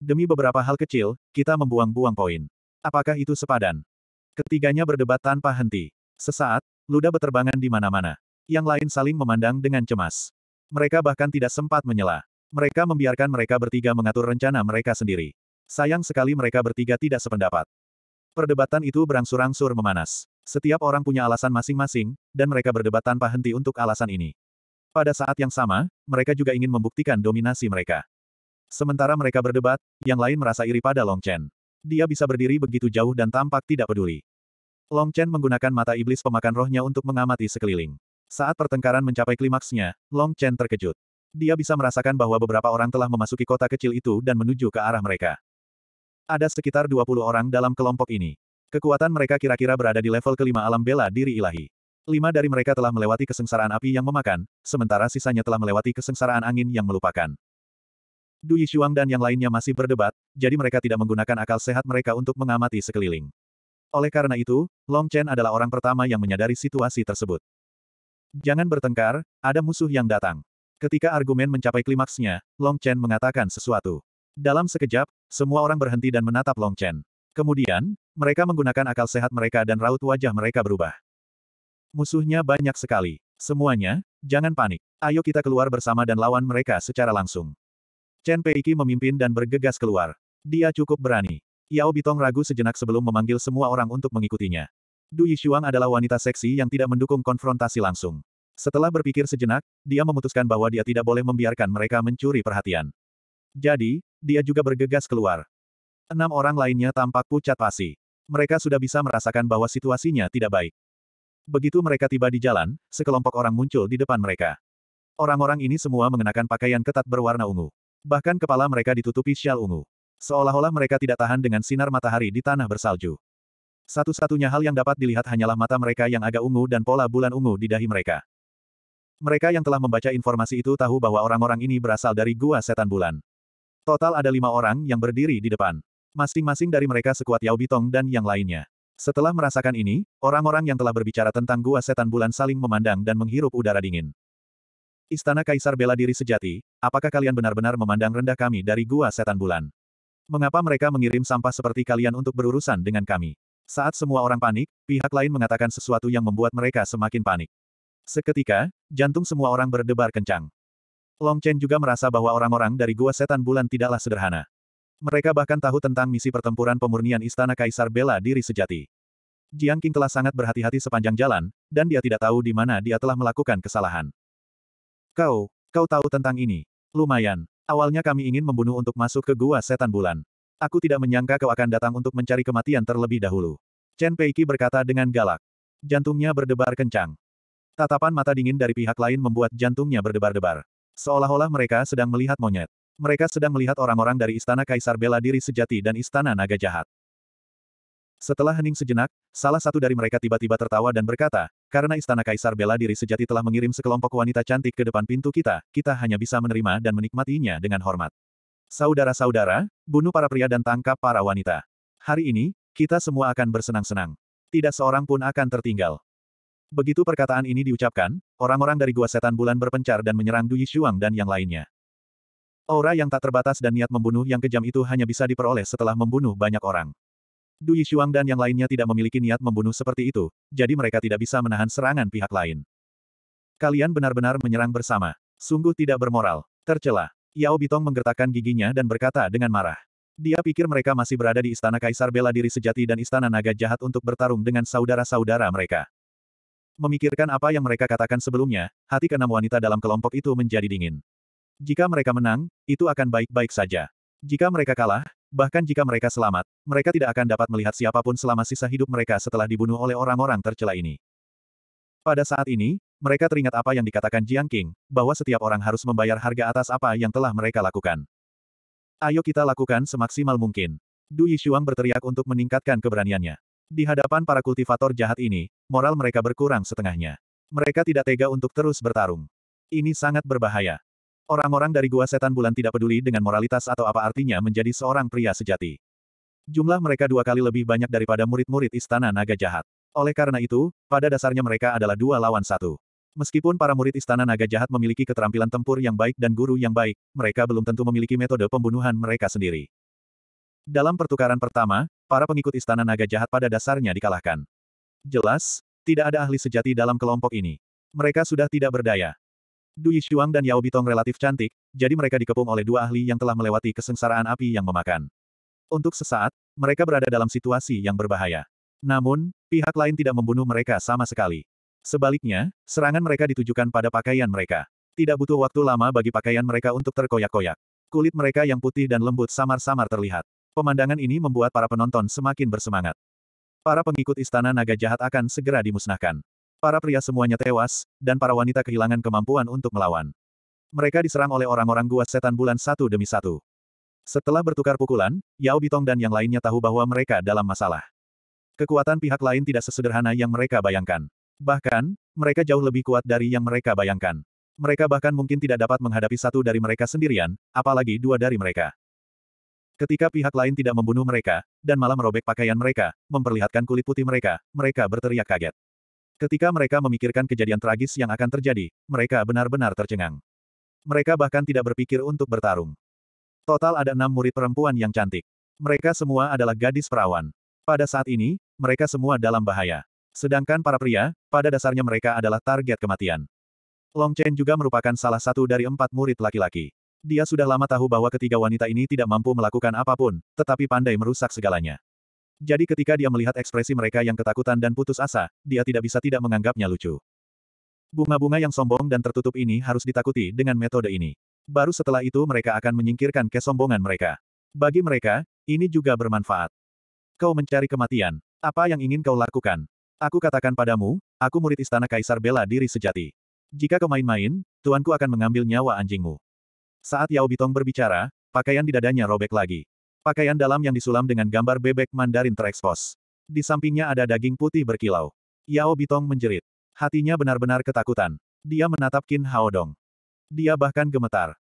Demi beberapa hal kecil, kita membuang-buang poin. Apakah itu sepadan? Ketiganya berdebat tanpa henti. Sesaat, ludah beterbangan di mana-mana. Yang lain saling memandang dengan cemas. Mereka bahkan tidak sempat menyela. Mereka membiarkan mereka bertiga mengatur rencana mereka sendiri. Sayang sekali mereka bertiga tidak sependapat. Perdebatan itu berangsur-angsur memanas. Setiap orang punya alasan masing-masing, dan mereka berdebat tanpa henti untuk alasan ini. Pada saat yang sama, mereka juga ingin membuktikan dominasi mereka. Sementara mereka berdebat, yang lain merasa iri pada Long Chen. Dia bisa berdiri begitu jauh dan tampak tidak peduli. Long Chen menggunakan mata iblis pemakan rohnya untuk mengamati sekeliling. Saat pertengkaran mencapai klimaksnya, Long Chen terkejut. Dia bisa merasakan bahwa beberapa orang telah memasuki kota kecil itu dan menuju ke arah mereka. Ada sekitar 20 orang dalam kelompok ini. Kekuatan mereka kira-kira berada di level kelima alam bela diri ilahi. Lima dari mereka telah melewati kesengsaraan api yang memakan, sementara sisanya telah melewati kesengsaraan angin yang melupakan. Du Yishuang dan yang lainnya masih berdebat, jadi mereka tidak menggunakan akal sehat mereka untuk mengamati sekeliling. Oleh karena itu, Long Chen adalah orang pertama yang menyadari situasi tersebut. Jangan bertengkar, ada musuh yang datang. Ketika argumen mencapai klimaksnya, Long Chen mengatakan sesuatu. Dalam sekejap, semua orang berhenti dan menatap Long Chen. Kemudian, mereka menggunakan akal sehat mereka dan raut wajah mereka berubah. Musuhnya banyak sekali. Semuanya, jangan panik. Ayo kita keluar bersama dan lawan mereka secara langsung. Chen Peiki memimpin dan bergegas keluar. Dia cukup berani. Yao Bitong ragu sejenak sebelum memanggil semua orang untuk mengikutinya. Du Yixuang adalah wanita seksi yang tidak mendukung konfrontasi langsung. Setelah berpikir sejenak, dia memutuskan bahwa dia tidak boleh membiarkan mereka mencuri perhatian. Jadi, dia juga bergegas keluar. Enam orang lainnya tampak pucat pasi. Mereka sudah bisa merasakan bahwa situasinya tidak baik. Begitu mereka tiba di jalan, sekelompok orang muncul di depan mereka. Orang-orang ini semua mengenakan pakaian ketat berwarna ungu. Bahkan kepala mereka ditutupi syal ungu. Seolah-olah mereka tidak tahan dengan sinar matahari di tanah bersalju. Satu-satunya hal yang dapat dilihat hanyalah mata mereka yang agak ungu dan pola bulan ungu di dahi mereka. Mereka yang telah membaca informasi itu tahu bahwa orang-orang ini berasal dari gua setan bulan. Total ada lima orang yang berdiri di depan. Masing-masing dari mereka sekuat Yao Bitong dan yang lainnya. Setelah merasakan ini, orang-orang yang telah berbicara tentang gua setan bulan saling memandang dan menghirup udara dingin. Istana Kaisar bela diri sejati, apakah kalian benar-benar memandang rendah kami dari gua setan bulan? Mengapa mereka mengirim sampah seperti kalian untuk berurusan dengan kami? Saat semua orang panik, pihak lain mengatakan sesuatu yang membuat mereka semakin panik. Seketika, jantung semua orang berdebar kencang. Long Chen juga merasa bahwa orang-orang dari Gua Setan Bulan tidaklah sederhana. Mereka bahkan tahu tentang misi pertempuran pemurnian Istana Kaisar Bela Diri Sejati. Jiang Qing telah sangat berhati-hati sepanjang jalan, dan dia tidak tahu di mana dia telah melakukan kesalahan. Kau, kau tahu tentang ini. Lumayan. Awalnya kami ingin membunuh untuk masuk ke Gua Setan Bulan. Aku tidak menyangka kau akan datang untuk mencari kematian terlebih dahulu. Chen Peiki berkata dengan galak. Jantungnya berdebar kencang. Tatapan mata dingin dari pihak lain membuat jantungnya berdebar-debar. Seolah-olah mereka sedang melihat monyet. Mereka sedang melihat orang-orang dari Istana Kaisar Bela Diri Sejati dan Istana Naga Jahat. Setelah hening sejenak, salah satu dari mereka tiba-tiba tertawa dan berkata, karena Istana Kaisar Bela Diri Sejati telah mengirim sekelompok wanita cantik ke depan pintu kita, kita hanya bisa menerima dan menikmatinya dengan hormat. Saudara-saudara, bunuh para pria dan tangkap para wanita. Hari ini, kita semua akan bersenang-senang. Tidak seorang pun akan tertinggal. Begitu perkataan ini diucapkan, orang-orang dari Gua Setan Bulan berpencar dan menyerang Du Shuang dan yang lainnya. Aura yang tak terbatas dan niat membunuh yang kejam itu hanya bisa diperoleh setelah membunuh banyak orang. Du Shuang dan yang lainnya tidak memiliki niat membunuh seperti itu, jadi mereka tidak bisa menahan serangan pihak lain. Kalian benar-benar menyerang bersama. Sungguh tidak bermoral. Tercela. Yao Bitong menggertakkan giginya dan berkata dengan marah. Dia pikir mereka masih berada di istana kaisar bela diri sejati dan istana naga jahat untuk bertarung dengan saudara-saudara mereka. Memikirkan apa yang mereka katakan sebelumnya, hati keenam wanita dalam kelompok itu menjadi dingin. Jika mereka menang, itu akan baik-baik saja. Jika mereka kalah, bahkan jika mereka selamat, mereka tidak akan dapat melihat siapapun selama sisa hidup mereka setelah dibunuh oleh orang-orang tercela ini. Pada saat ini, mereka teringat apa yang dikatakan Jiang King, bahwa setiap orang harus membayar harga atas apa yang telah mereka lakukan. Ayo kita lakukan semaksimal mungkin. Du Yishuang berteriak untuk meningkatkan keberaniannya. Di hadapan para kultivator jahat ini, moral mereka berkurang setengahnya. Mereka tidak tega untuk terus bertarung. Ini sangat berbahaya. Orang-orang dari Gua Setan Bulan tidak peduli dengan moralitas atau apa artinya menjadi seorang pria sejati. Jumlah mereka dua kali lebih banyak daripada murid-murid Istana Naga Jahat. Oleh karena itu, pada dasarnya mereka adalah dua lawan satu. Meskipun para murid Istana Naga Jahat memiliki keterampilan tempur yang baik dan guru yang baik, mereka belum tentu memiliki metode pembunuhan mereka sendiri. Dalam pertukaran pertama, para pengikut Istana Naga Jahat pada dasarnya dikalahkan. Jelas, tidak ada ahli sejati dalam kelompok ini. Mereka sudah tidak berdaya. Du Yishuang dan Yao Bitong relatif cantik, jadi mereka dikepung oleh dua ahli yang telah melewati kesengsaraan api yang memakan. Untuk sesaat, mereka berada dalam situasi yang berbahaya. Namun, pihak lain tidak membunuh mereka sama sekali. Sebaliknya, serangan mereka ditujukan pada pakaian mereka. Tidak butuh waktu lama bagi pakaian mereka untuk terkoyak-koyak. Kulit mereka yang putih dan lembut samar-samar terlihat. Pemandangan ini membuat para penonton semakin bersemangat. Para pengikut istana naga jahat akan segera dimusnahkan. Para pria semuanya tewas, dan para wanita kehilangan kemampuan untuk melawan. Mereka diserang oleh orang-orang gua setan bulan satu demi satu. Setelah bertukar pukulan, Yao Bitong dan yang lainnya tahu bahwa mereka dalam masalah. Kekuatan pihak lain tidak sesederhana yang mereka bayangkan. Bahkan, mereka jauh lebih kuat dari yang mereka bayangkan. Mereka bahkan mungkin tidak dapat menghadapi satu dari mereka sendirian, apalagi dua dari mereka. Ketika pihak lain tidak membunuh mereka, dan malah merobek pakaian mereka, memperlihatkan kulit putih mereka, mereka berteriak kaget. Ketika mereka memikirkan kejadian tragis yang akan terjadi, mereka benar-benar tercengang. Mereka bahkan tidak berpikir untuk bertarung. Total ada enam murid perempuan yang cantik. Mereka semua adalah gadis perawan. Pada saat ini, mereka semua dalam bahaya. Sedangkan para pria, pada dasarnya mereka adalah target kematian. Long Chen juga merupakan salah satu dari empat murid laki-laki. Dia sudah lama tahu bahwa ketiga wanita ini tidak mampu melakukan apapun, tetapi pandai merusak segalanya. Jadi ketika dia melihat ekspresi mereka yang ketakutan dan putus asa, dia tidak bisa tidak menganggapnya lucu. Bunga-bunga yang sombong dan tertutup ini harus ditakuti dengan metode ini. Baru setelah itu mereka akan menyingkirkan kesombongan mereka. Bagi mereka, ini juga bermanfaat. Kau mencari kematian, apa yang ingin kau lakukan? Aku katakan padamu, aku murid istana kaisar bela diri sejati. Jika kau main-main, tuanku akan mengambil nyawa anjingmu. Saat Yao Bitong berbicara, pakaian di dadanya robek lagi. Pakaian dalam yang disulam dengan gambar bebek Mandarin terekspos. Di sampingnya ada daging putih berkilau. Yao Bitong menjerit. Hatinya benar-benar ketakutan. Dia menatap Qin Dong. Dia bahkan gemetar.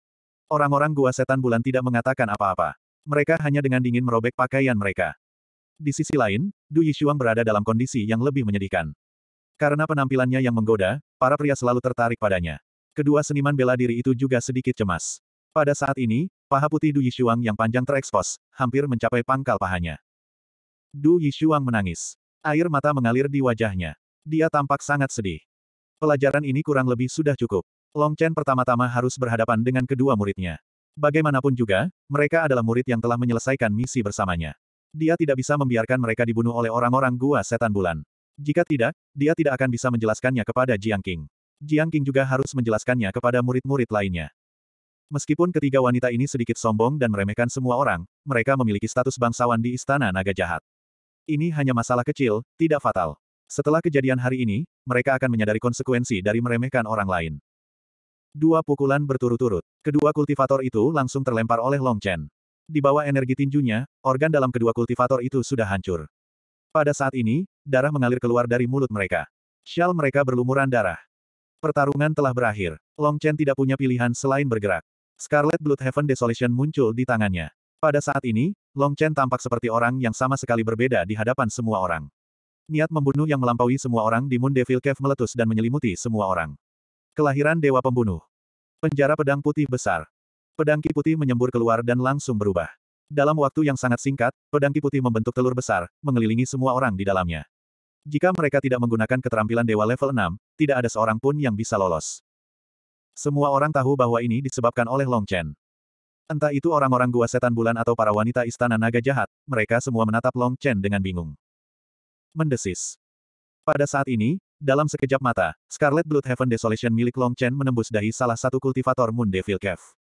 Orang-orang gua setan bulan tidak mengatakan apa-apa. Mereka hanya dengan dingin merobek pakaian mereka. Di sisi lain, Du Yishuang berada dalam kondisi yang lebih menyedihkan. Karena penampilannya yang menggoda, para pria selalu tertarik padanya. Kedua seniman bela diri itu juga sedikit cemas. Pada saat ini, paha putih Du Yishuang yang panjang terekspos, hampir mencapai pangkal pahanya. Du Yishuang menangis. Air mata mengalir di wajahnya. Dia tampak sangat sedih. Pelajaran ini kurang lebih sudah cukup. Long Chen pertama-tama harus berhadapan dengan kedua muridnya. Bagaimanapun juga, mereka adalah murid yang telah menyelesaikan misi bersamanya. Dia tidak bisa membiarkan mereka dibunuh oleh orang-orang gua setan bulan. Jika tidak, dia tidak akan bisa menjelaskannya kepada Jiang King. Jiang King juga harus menjelaskannya kepada murid-murid lainnya. Meskipun ketiga wanita ini sedikit sombong dan meremehkan semua orang, mereka memiliki status bangsawan di Istana Naga Jahat. Ini hanya masalah kecil, tidak fatal. Setelah kejadian hari ini, mereka akan menyadari konsekuensi dari meremehkan orang lain. Dua pukulan berturut-turut. Kedua kultivator itu langsung terlempar oleh Long Chen. Di bawah energi tinjunya, organ dalam kedua kultivator itu sudah hancur. Pada saat ini, darah mengalir keluar dari mulut mereka. Shell mereka berlumuran darah. Pertarungan telah berakhir. Long Chen tidak punya pilihan selain bergerak. Scarlet Blood Heaven Desolation muncul di tangannya. Pada saat ini, Long Chen tampak seperti orang yang sama sekali berbeda di hadapan semua orang. Niat membunuh yang melampaui semua orang di Moon Devil Cave meletus dan menyelimuti semua orang. Kelahiran Dewa Pembunuh. Penjara pedang putih besar. Pedang Ki Putih menyembur keluar dan langsung berubah. Dalam waktu yang sangat singkat, pedang Ki Putih membentuk telur besar, mengelilingi semua orang di dalamnya. Jika mereka tidak menggunakan keterampilan dewa level 6, tidak ada seorang pun yang bisa lolos. Semua orang tahu bahwa ini disebabkan oleh Long Chen. Entah itu orang-orang gua setan bulan atau para wanita istana naga jahat, mereka semua menatap Long Chen dengan bingung. Mendesis. Pada saat ini, dalam sekejap mata, Scarlet Blood Heaven Desolation milik Long Chen menembus dahi salah satu kultivator Moon Devil Cave.